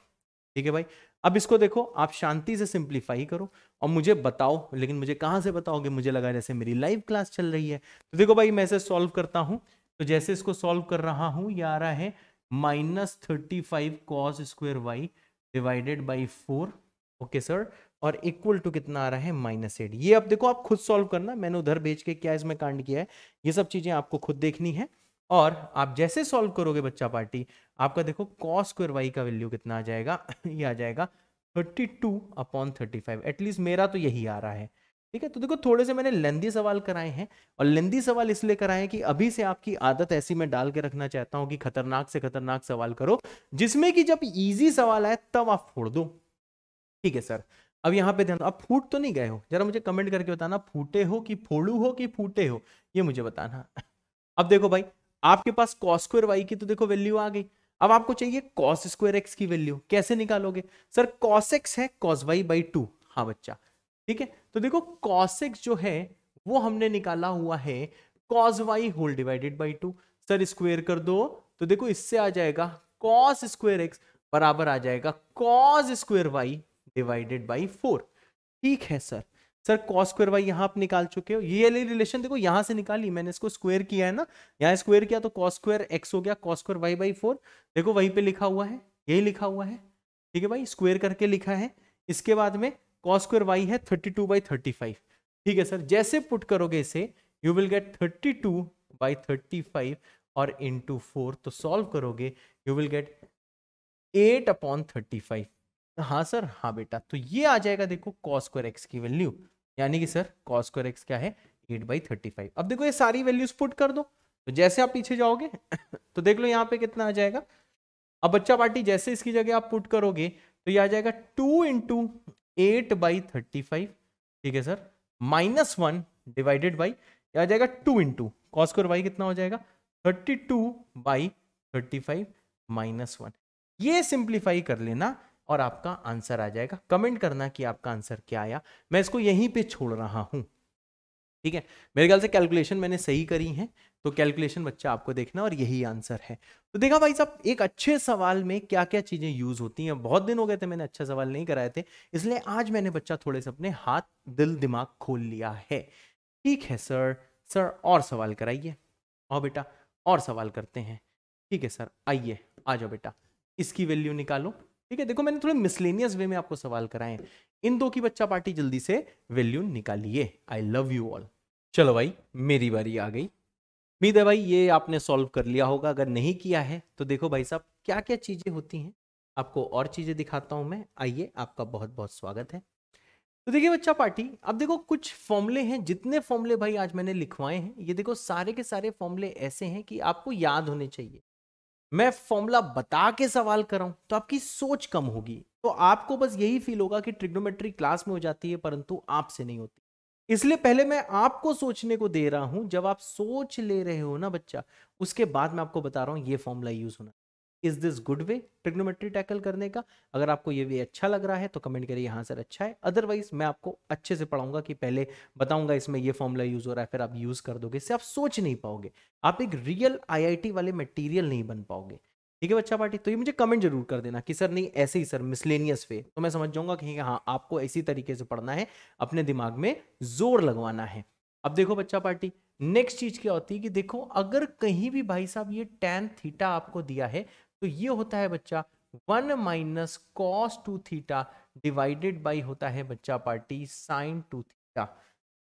Speaker 1: ठीक है भाई अब इसको देखो आप शांति से सिंप्लीफाई करो और मुझे बताओ लेकिन मुझे कहाँ से बताओगे मुझे लगा जैसे मेरी लाइव क्लास चल रही है तो देखो भाई मैं इसे सॉल्व करता हूँ तो जैसे इसको सॉल्व कर रहा हूँ ये आ रहा है minus thirty five cos square y divided by four okay sir और इक्वल टू कितना आ रहा है माइनस एट ये अब देखो आप खुद सॉल्व करना मैंने उधर भेज के क्या इसमें कांड किया है ये सब चीज़ें आपको खुद देखनी है और आप जैसे सॉल्व करोगे बच्चा पार्टी आपका देखो कॉस स्क्र वाई का वैल्यू कितना आ जाएगा ये आ जाएगा thirty two upon thirty five at least मेरा तो यही आ रहा है ठीक है तो देखो थोड़े से मैंने लेंदी सवाल कराए हैं और लेंदी सवाल इसलिए कराए हैं कि अभी से आपकी आदत ऐसी मैं डाल के रखना चाहता हूं कि खतरनाक से खतरनाक सवाल करो जिसमें कि जब इजी सवाल आए तब आप फोड़ दो ठीक है सर अब यहाँ पे ध्यान आप फूट तो नहीं गए हो जरा मुझे कमेंट करके बताना फूटे हो कि फोड़ू हो कि फूटे हो ये मुझे बताना अब देखो भाई आपके पास कॉस स्क्र वाई की तो देखो वैल्यू आ गई अब आपको चाहिए कॉस स्क्वायर एक्स की वैल्यू कैसे निकालोगे सर कॉस एक्स है कॉस वाई बाई टू हाँ बच्चा ठीक है तो देखो कॉस एक्स जो है वो हमने निकाला हुआ है cos y whole divided by two sir square कर दो तो देखो इससे आ जाएगा कॉस स्क्वेयर एक्स बराबर आ जाएगा cos square y divided by four ठीक है sir sir cos square y यहाँ आप निकाल चुके हो ये रिलेशन देखो यहाँ से निकाली मैंने इसको स्क्वेयर किया है ना यहाँ स्क्वेयर किया तो कॉस स्क्वायर एक्स हो गया cos square y by four देखो वहीं पे लिखा हुआ है यही लिखा हुआ है ठीक है भाई स्क्वेयर करके लिखा है इसके बाद में कॉस स्क्वायर वाई है thirty two by thirty five ठीक है सर जैसे पुट करोगे इसे you will get thirty two by thirty five और इंटू फोर तो सॉल्व करोगे you will get eight upon thirty five हाँ सर हाँ बेटा तो ये आ जाएगा देखो कॉस स्क्वायर एक्स की वैल्यू यानी कि सर कॉस स्क्वायर एक्स क्या है एट बाई थर्टी फाइव अब देखो ये सारी वैल्यूज पुट कर दो तो जैसे आप पीछे जाओगे तो देख लो यहाँ पे कितना आ जाएगा अब बच्चा पार्टी जैसे इसकी जगह आप पुट करोगे तो ये आ जाएगा two into eight by thirty five ठीक है sir minus one divided by ये आ जाएगा टू इंटू कॉस्कोर वाई कितना हो जाएगा thirty two by thirty five minus one ये सिंप्लीफाई कर लेना और आपका आंसर आ जाएगा कमेंट करना कि आपका आंसर क्या आया मैं इसको यहीं पे छोड़ रहा हूँ ठीक है मेरे ख्याल से कैलकुलेशन मैंने सही करी है तो कैलकुलेशन बच्चा आपको देखना और यही आंसर है तो देखा भाई साहब एक अच्छे सवाल में क्या क्या चीज़ें यूज होती हैं बहुत दिन हो गए थे मैंने अच्छा सवाल नहीं कराए थे इसलिए आज मैंने बच्चा थोड़े से अपने हाथ दिल दिमाग खोल लिया है ठीक है सर सर और सवाल कराइए और बेटा और सवाल करते हैं ठीक है सर आइए आ जाओ बेटा इसकी वैल्यू निकालो ठीक है देखो मैंने थोड़े मिसलेनियस वे में आपको सवाल कराए इन दो की बच्चा पार्टी जल्दी से वैल्यू निकालिए आई लव यू ऑल चलो भाई मेरी बारी आ गई उम्मीद है भाई ये आपने सॉल्व कर लिया होगा अगर नहीं किया है तो देखो भाई साहब क्या क्या चीज़ें होती हैं आपको और चीज़ें दिखाता हूं मैं आइए आपका बहुत बहुत स्वागत है तो देखिए बच्चा पार्टी अब देखो कुछ फॉर्मूले हैं जितने फॉर्मूले भाई आज मैंने लिखवाए हैं ये देखो सारे के सारे फॉर्मूले ऐसे हैं कि आपको याद होने चाहिए मैं फॉर्मूला बता के सवाल कर रहा हूं तो आपकी सोच कम होगी तो आपको बस यही फील होगा कि ट्रिग्नोमेट्री क्लास में हो जाती है परंतु आपसे नहीं होती इसलिए पहले मैं आपको सोचने को दे रहा हूं जब आप सोच ले रहे हो ना बच्चा उसके बाद मैं आपको बता रहा हूं ये फॉर्मूला यूज होना is this good way trigonometry tackle करने का अगर आपको ये वे अच्छा लग रहा है तो कमेंट करिए हाँ सर अच्छा है अदरवाइज मैं आपको अच्छे से पढ़ाऊंगा कि पहले बताऊंगा इसमें ये फॉर्मूला यूज हो रहा है फिर आप यूज कर दोगे इससे आप सोच नहीं पाओगे आप एक रियल आईआईटी वाले मटेरियल नहीं बन पाओगे ठीक है बच्चा पार्टी तो ये मुझे कमेंट जरूर कर देना कि सर नहीं ऐसे ही सर मिसलेनियस वे तो मैं समझ जाऊंगा कि हाँ आपको इसी तरीके से पढ़ना है अपने दिमाग में जोर लगवाना है अब देखो बच्चा पार्टी नेक्स्ट चीज क्या होती है कि देखो अगर कहीं भी भाई साहब ये टेन थीटा आपको दिया है तो ये होता है बच्चा one minus cos two theta divided by होता है बच्चा पार्टी साइन टू थीटा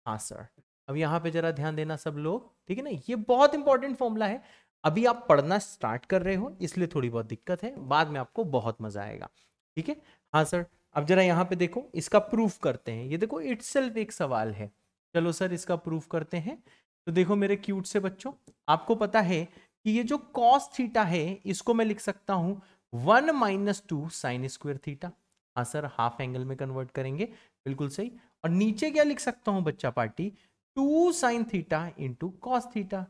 Speaker 1: हाँ सर अब यहाँ पे जरा ध्यान देना सब लोग ठीक है ना ये बहुत इंपॉर्टेंट फॉर्मूला है अभी आप पढ़ना स्टार्ट कर रहे हो इसलिए थोड़ी बहुत दिक्कत है बाद में आपको बहुत मजा आएगा ठीक है हाँ सर अब जरा यहाँ पे देखो इसका प्रूफ करते हैं ये देखो इट्स एक सवाल है चलो सर इसका प्रूफ करते हैं तो देखो मेरे क्यूट से बच्चों आपको पता है कि ये जो कॉस थीटा है इसको मैं लिख सकता हूं one minus two sine square theta हाँ सर हाफ एंगल में कन्वर्ट करेंगे बिल्कुल सही और नीचे क्या लिख सकता हूं बच्चा party two sine theta into cos theta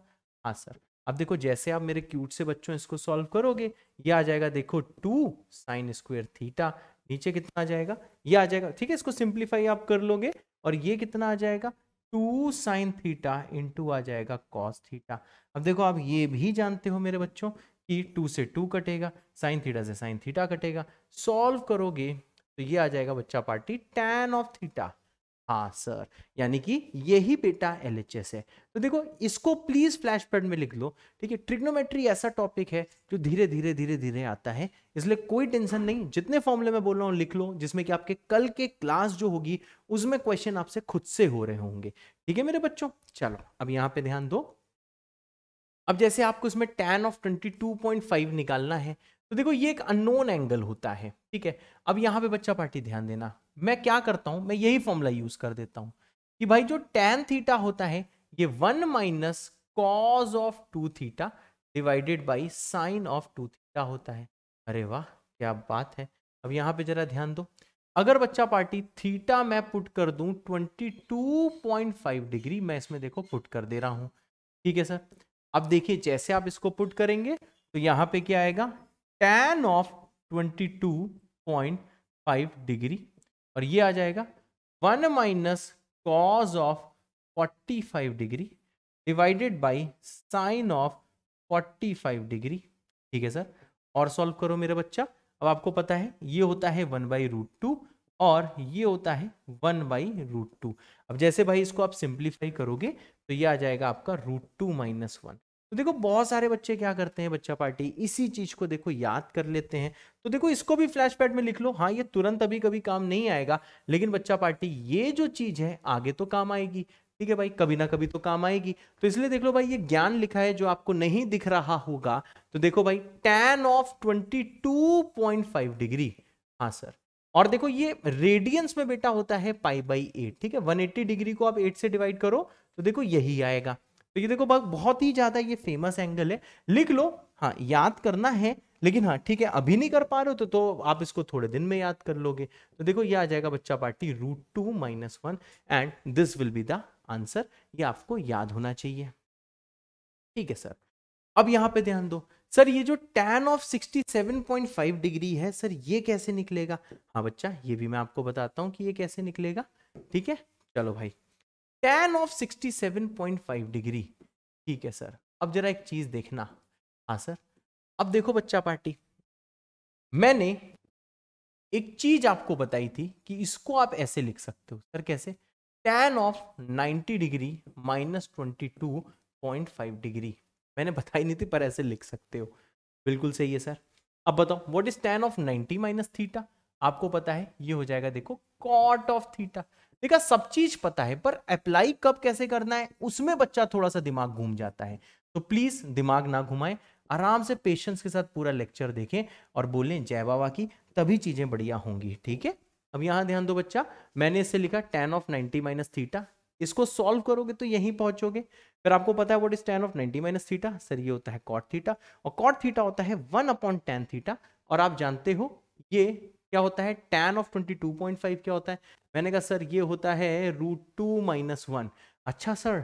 Speaker 1: हाँ सर अब देखो जैसे आप मेरे क्यूट से बच्चों इसको सॉल्व करोगे ये आ जाएगा देखो टू साइन स्क्वेयर थीटा नीचे कितना आ जाएगा ये आ जाएगा ठीक है इसको सिंप्लीफाई आप कर लोगे और ये कितना आ जाएगा टू साइन थीटा इंटू आ जाएगा कॉस थीटा अब देखो आप ये भी जानते हो मेरे बच्चों कि टू से टू कटेगा साइन थीटा से साइन थीटा कटेगा सॉल्व करोगे तो ये आ जाएगा बच्चा पार्टी टेन ऑफ थीटा हाँ सर यानी कि यही बेटा एल है तो देखो इसको प्लीज फ्लैश पैड में लिख लो ठीक है ट्रिग्नोमेट्री ऐसा टॉपिक है जो धीरे धीरे धीरे धीरे आता है इसलिए कोई टेंशन नहीं जितने फॉर्मूले में बोल रहा हूँ लिख लो जिसमें कि आपके कल के क्लास जो होगी उसमें क्वेश्चन आपसे खुद से हो रहे होंगे ठीक है मेरे बच्चों चलो अब यहाँ पे ध्यान दो अब जैसे आपको इसमें tan of twenty two point five निकालना है तो देखो ये एक अननोन एंगल होता है ठीक है अब यहाँ पे बच्चा पार्टी ध्यान देना मैं क्या करता हूँ मैं यही फॉर्मूला यूज कर देता हूँ कि भाई जो टेन थीटा होता है ये one minus cos of two theta divided by sine of two theta होता है अरे वाह क्या बात है अब यहाँ पे जरा ध्यान दो अगर बच्चा पार्टी थीटा मैं पुट कर दूं 22.5 डिग्री मैं इसमें देखो पुट कर दे रहा हूं ठीक है सर अब देखिए जैसे आप इसको पुट करेंगे तो यहाँ पे क्या आएगा tan ऑफ 22.5 डिग्री और ये आ जाएगा one minus cos of 45 degree divided by sine of 45 degree ठीक है सर और सॉल्व करो मेरा बच्चा अब आपको पता है ये होता है वन बाई रूट टू और ये होता है वन बाई रूट टू अब जैसे भाई इसको आप सिंप्लीफाई करोगे तो ये आ जाएगा आपका रूट टू माइनस वन तो देखो बहुत सारे बच्चे क्या करते हैं बच्चा पार्टी इसी चीज को देखो याद कर लेते हैं तो देखो इसको भी फ्लैशपैड में लिख लो हाँ ये तुरंत अभी कभी काम नहीं आएगा लेकिन बच्चा पार्टी ये जो चीज है आगे तो काम आएगी ठीक है भाई कभी ना कभी तो काम आएगी तो इसलिए देख लो भाई ये ज्ञान लिखा है जो आपको नहीं दिख रहा होगा तो देखो भाई tan of twenty two point five degree हाँ सर और देखो ये रेडियंस में बेटा होता है पाई बाई एट ठीक है 180 डिग्री को आप 8 से डिवाइड करो तो देखो यही आएगा तो ये देखो बहुत ही ज़्यादा ये फेमस एंगल है लिख लो हाँ याद करना है लेकिन हाँ ठीक है अभी नहीं कर पा रहे हो तो, तो आप इसको थोड़े दिन में याद कर लोगे तो देखो ये आ जाएगा बच्चा party root two minus one and this will be the answer ये आपको याद होना चाहिए ठीक है सर अब यहाँ पे ध्यान दो सर ये जो tan ऑफ 67.5 डिग्री है सर ये कैसे निकलेगा हाँ बच्चा ये भी मैं आपको बताता हूँ कि ये कैसे निकलेगा ठीक है चलो भाई टेन ऑफ फाइव डिग्री ठीक है सर अब जरा एक चीज देखना हाँ सर अब देखो बच्चा पार्टी मैंने एक चीज आपको बताई थी कि इसको आप ऐसे लिख सकते हो सर कैसे tan of ninety degree minus twenty two point five degree मैंने बताई नहीं थी पर ऐसे लिख सकते हो बिल्कुल सही है सर अब बताओ what is tan of 90 minus theta आपको पता है ये हो जाएगा देखो कॉट ऑफ थीटा देखा सब चीज पता है पर अप्लाई कब कैसे करना है उसमें बच्चा थोड़ा सा दिमाग घूम जाता है तो प्लीज दिमाग ना घुमाएं आराम से पेशेंस के साथ पूरा लेक्चर देखें और बोलें जय बाबा की तभी चीजें बढ़िया होंगी ठीक है अब यहां ध्यान दो बच्चा मैंने इससे लिखा tan of ninety minus theta इसको सॉल्व करोगे तो यहीं पहुंचोगे फिर आपको पता है what is tan of ninety minus theta sir ये होता है कॉट थीटा और कॉट थीटा होता है वन अपॉन टेन थीटा और आप जानते हो ये क्या होता है tan ऑफ 22.5 क्या होता है मैंने कहा सर ये होता है रूट टू माइनस वन अच्छा सर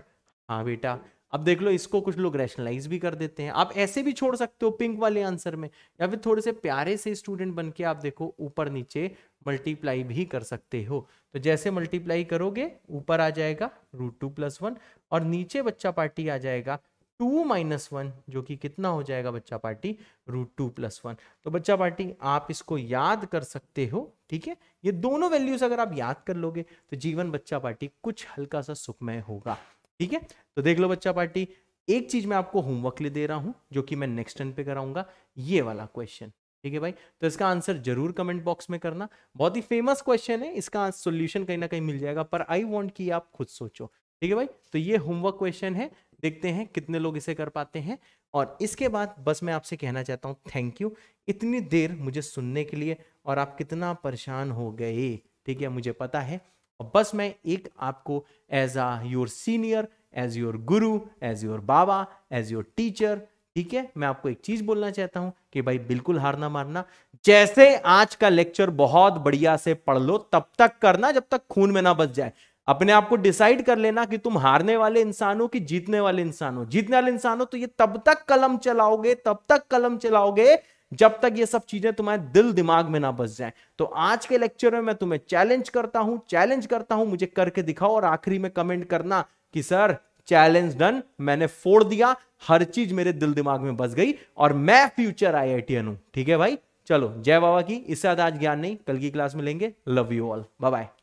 Speaker 1: हाँ बेटा अब देख लो इसको कुछ लोग रैशनलाइज भी कर देते हैं आप ऐसे भी छोड़ सकते हो पिंक वाले आंसर में या फिर थोड़े से प्यारे से स्टूडेंट बन के आप देखो ऊपर नीचे मल्टीप्लाई भी कर सकते हो तो जैसे मल्टीप्लाई करोगे ऊपर आ जाएगा रूट टू प्लस वन और नीचे बच्चा पार्टी आ जाएगा टू माइनस वन जो कि कितना हो जाएगा बच्चा party root two plus one तो बच्चा पार्टी आप इसको याद कर सकते हो ठीक है ये दोनों वैल्यूज अगर आप याद कर लोगे तो जीवन बच्चा पार्टी कुछ हल्का सा सुखमय होगा ठीक है तो देख लो बच्चा पार्टी एक चीज मैं आपको होमवर्क ले दे रहा हूं जो कि मैं नेक्स्ट टर्न पे कराऊंगा ये वाला क्वेश्चन ठीक है भाई तो इसका आंसर जरूर कमेंट बॉक्स में करना बहुत ही फेमस क्वेश्चन है इसका सोल्यूशन कहीं ना कहीं मिल जाएगा पर आई वॉन्ट की आप खुद सोचो ठीक है भाई तो ये होमवर्क क्वेश्चन है देखते हैं कितने लोग इसे कर पाते हैं और इसके बाद बस मैं आपसे कहना चाहता हूँ थैंक यू इतनी देर मुझे सुनने के लिए और आप कितना परेशान हो गए ठीक है मुझे पता है और बस मैं एक आपको as a your senior as your guru as your baba as your teacher ठीक है मैं आपको एक चीज बोलना चाहता हूं कि भाई बिल्कुल हारना मारना जैसे आज का लेक्चर बहुत बढ़िया से पढ़ लो तब तक करना जब तक खून में ना बच जाए अपने आप को डिसाइड कर लेना कि तुम हारने वाले इंसान हो कि जीतने वाले इंसान हो जीतने वाले इंसान हो तो ये तब तक कलम चलाओगे तब तक कलम चलाओगे जब तक ये सब चीजें तुम्हारे दिल दिमाग में ना बस जाए तो आज के लेक्चर में मैं तुम्हें चैलेंज करता हूं चैलेंज करता हूं मुझे करके दिखाओ और आखिरी में कमेंट करना कि सर चैलेंज डन मैंने फोड़ दिया हर चीज मेरे दिल दिमाग में बस गई और मैं फ्यूचर आई आई हूं ठीक है भाई चलो जय बाबा की इससे आज ज्ञान नहीं कल की क्लास में लेंगे love you all bye bye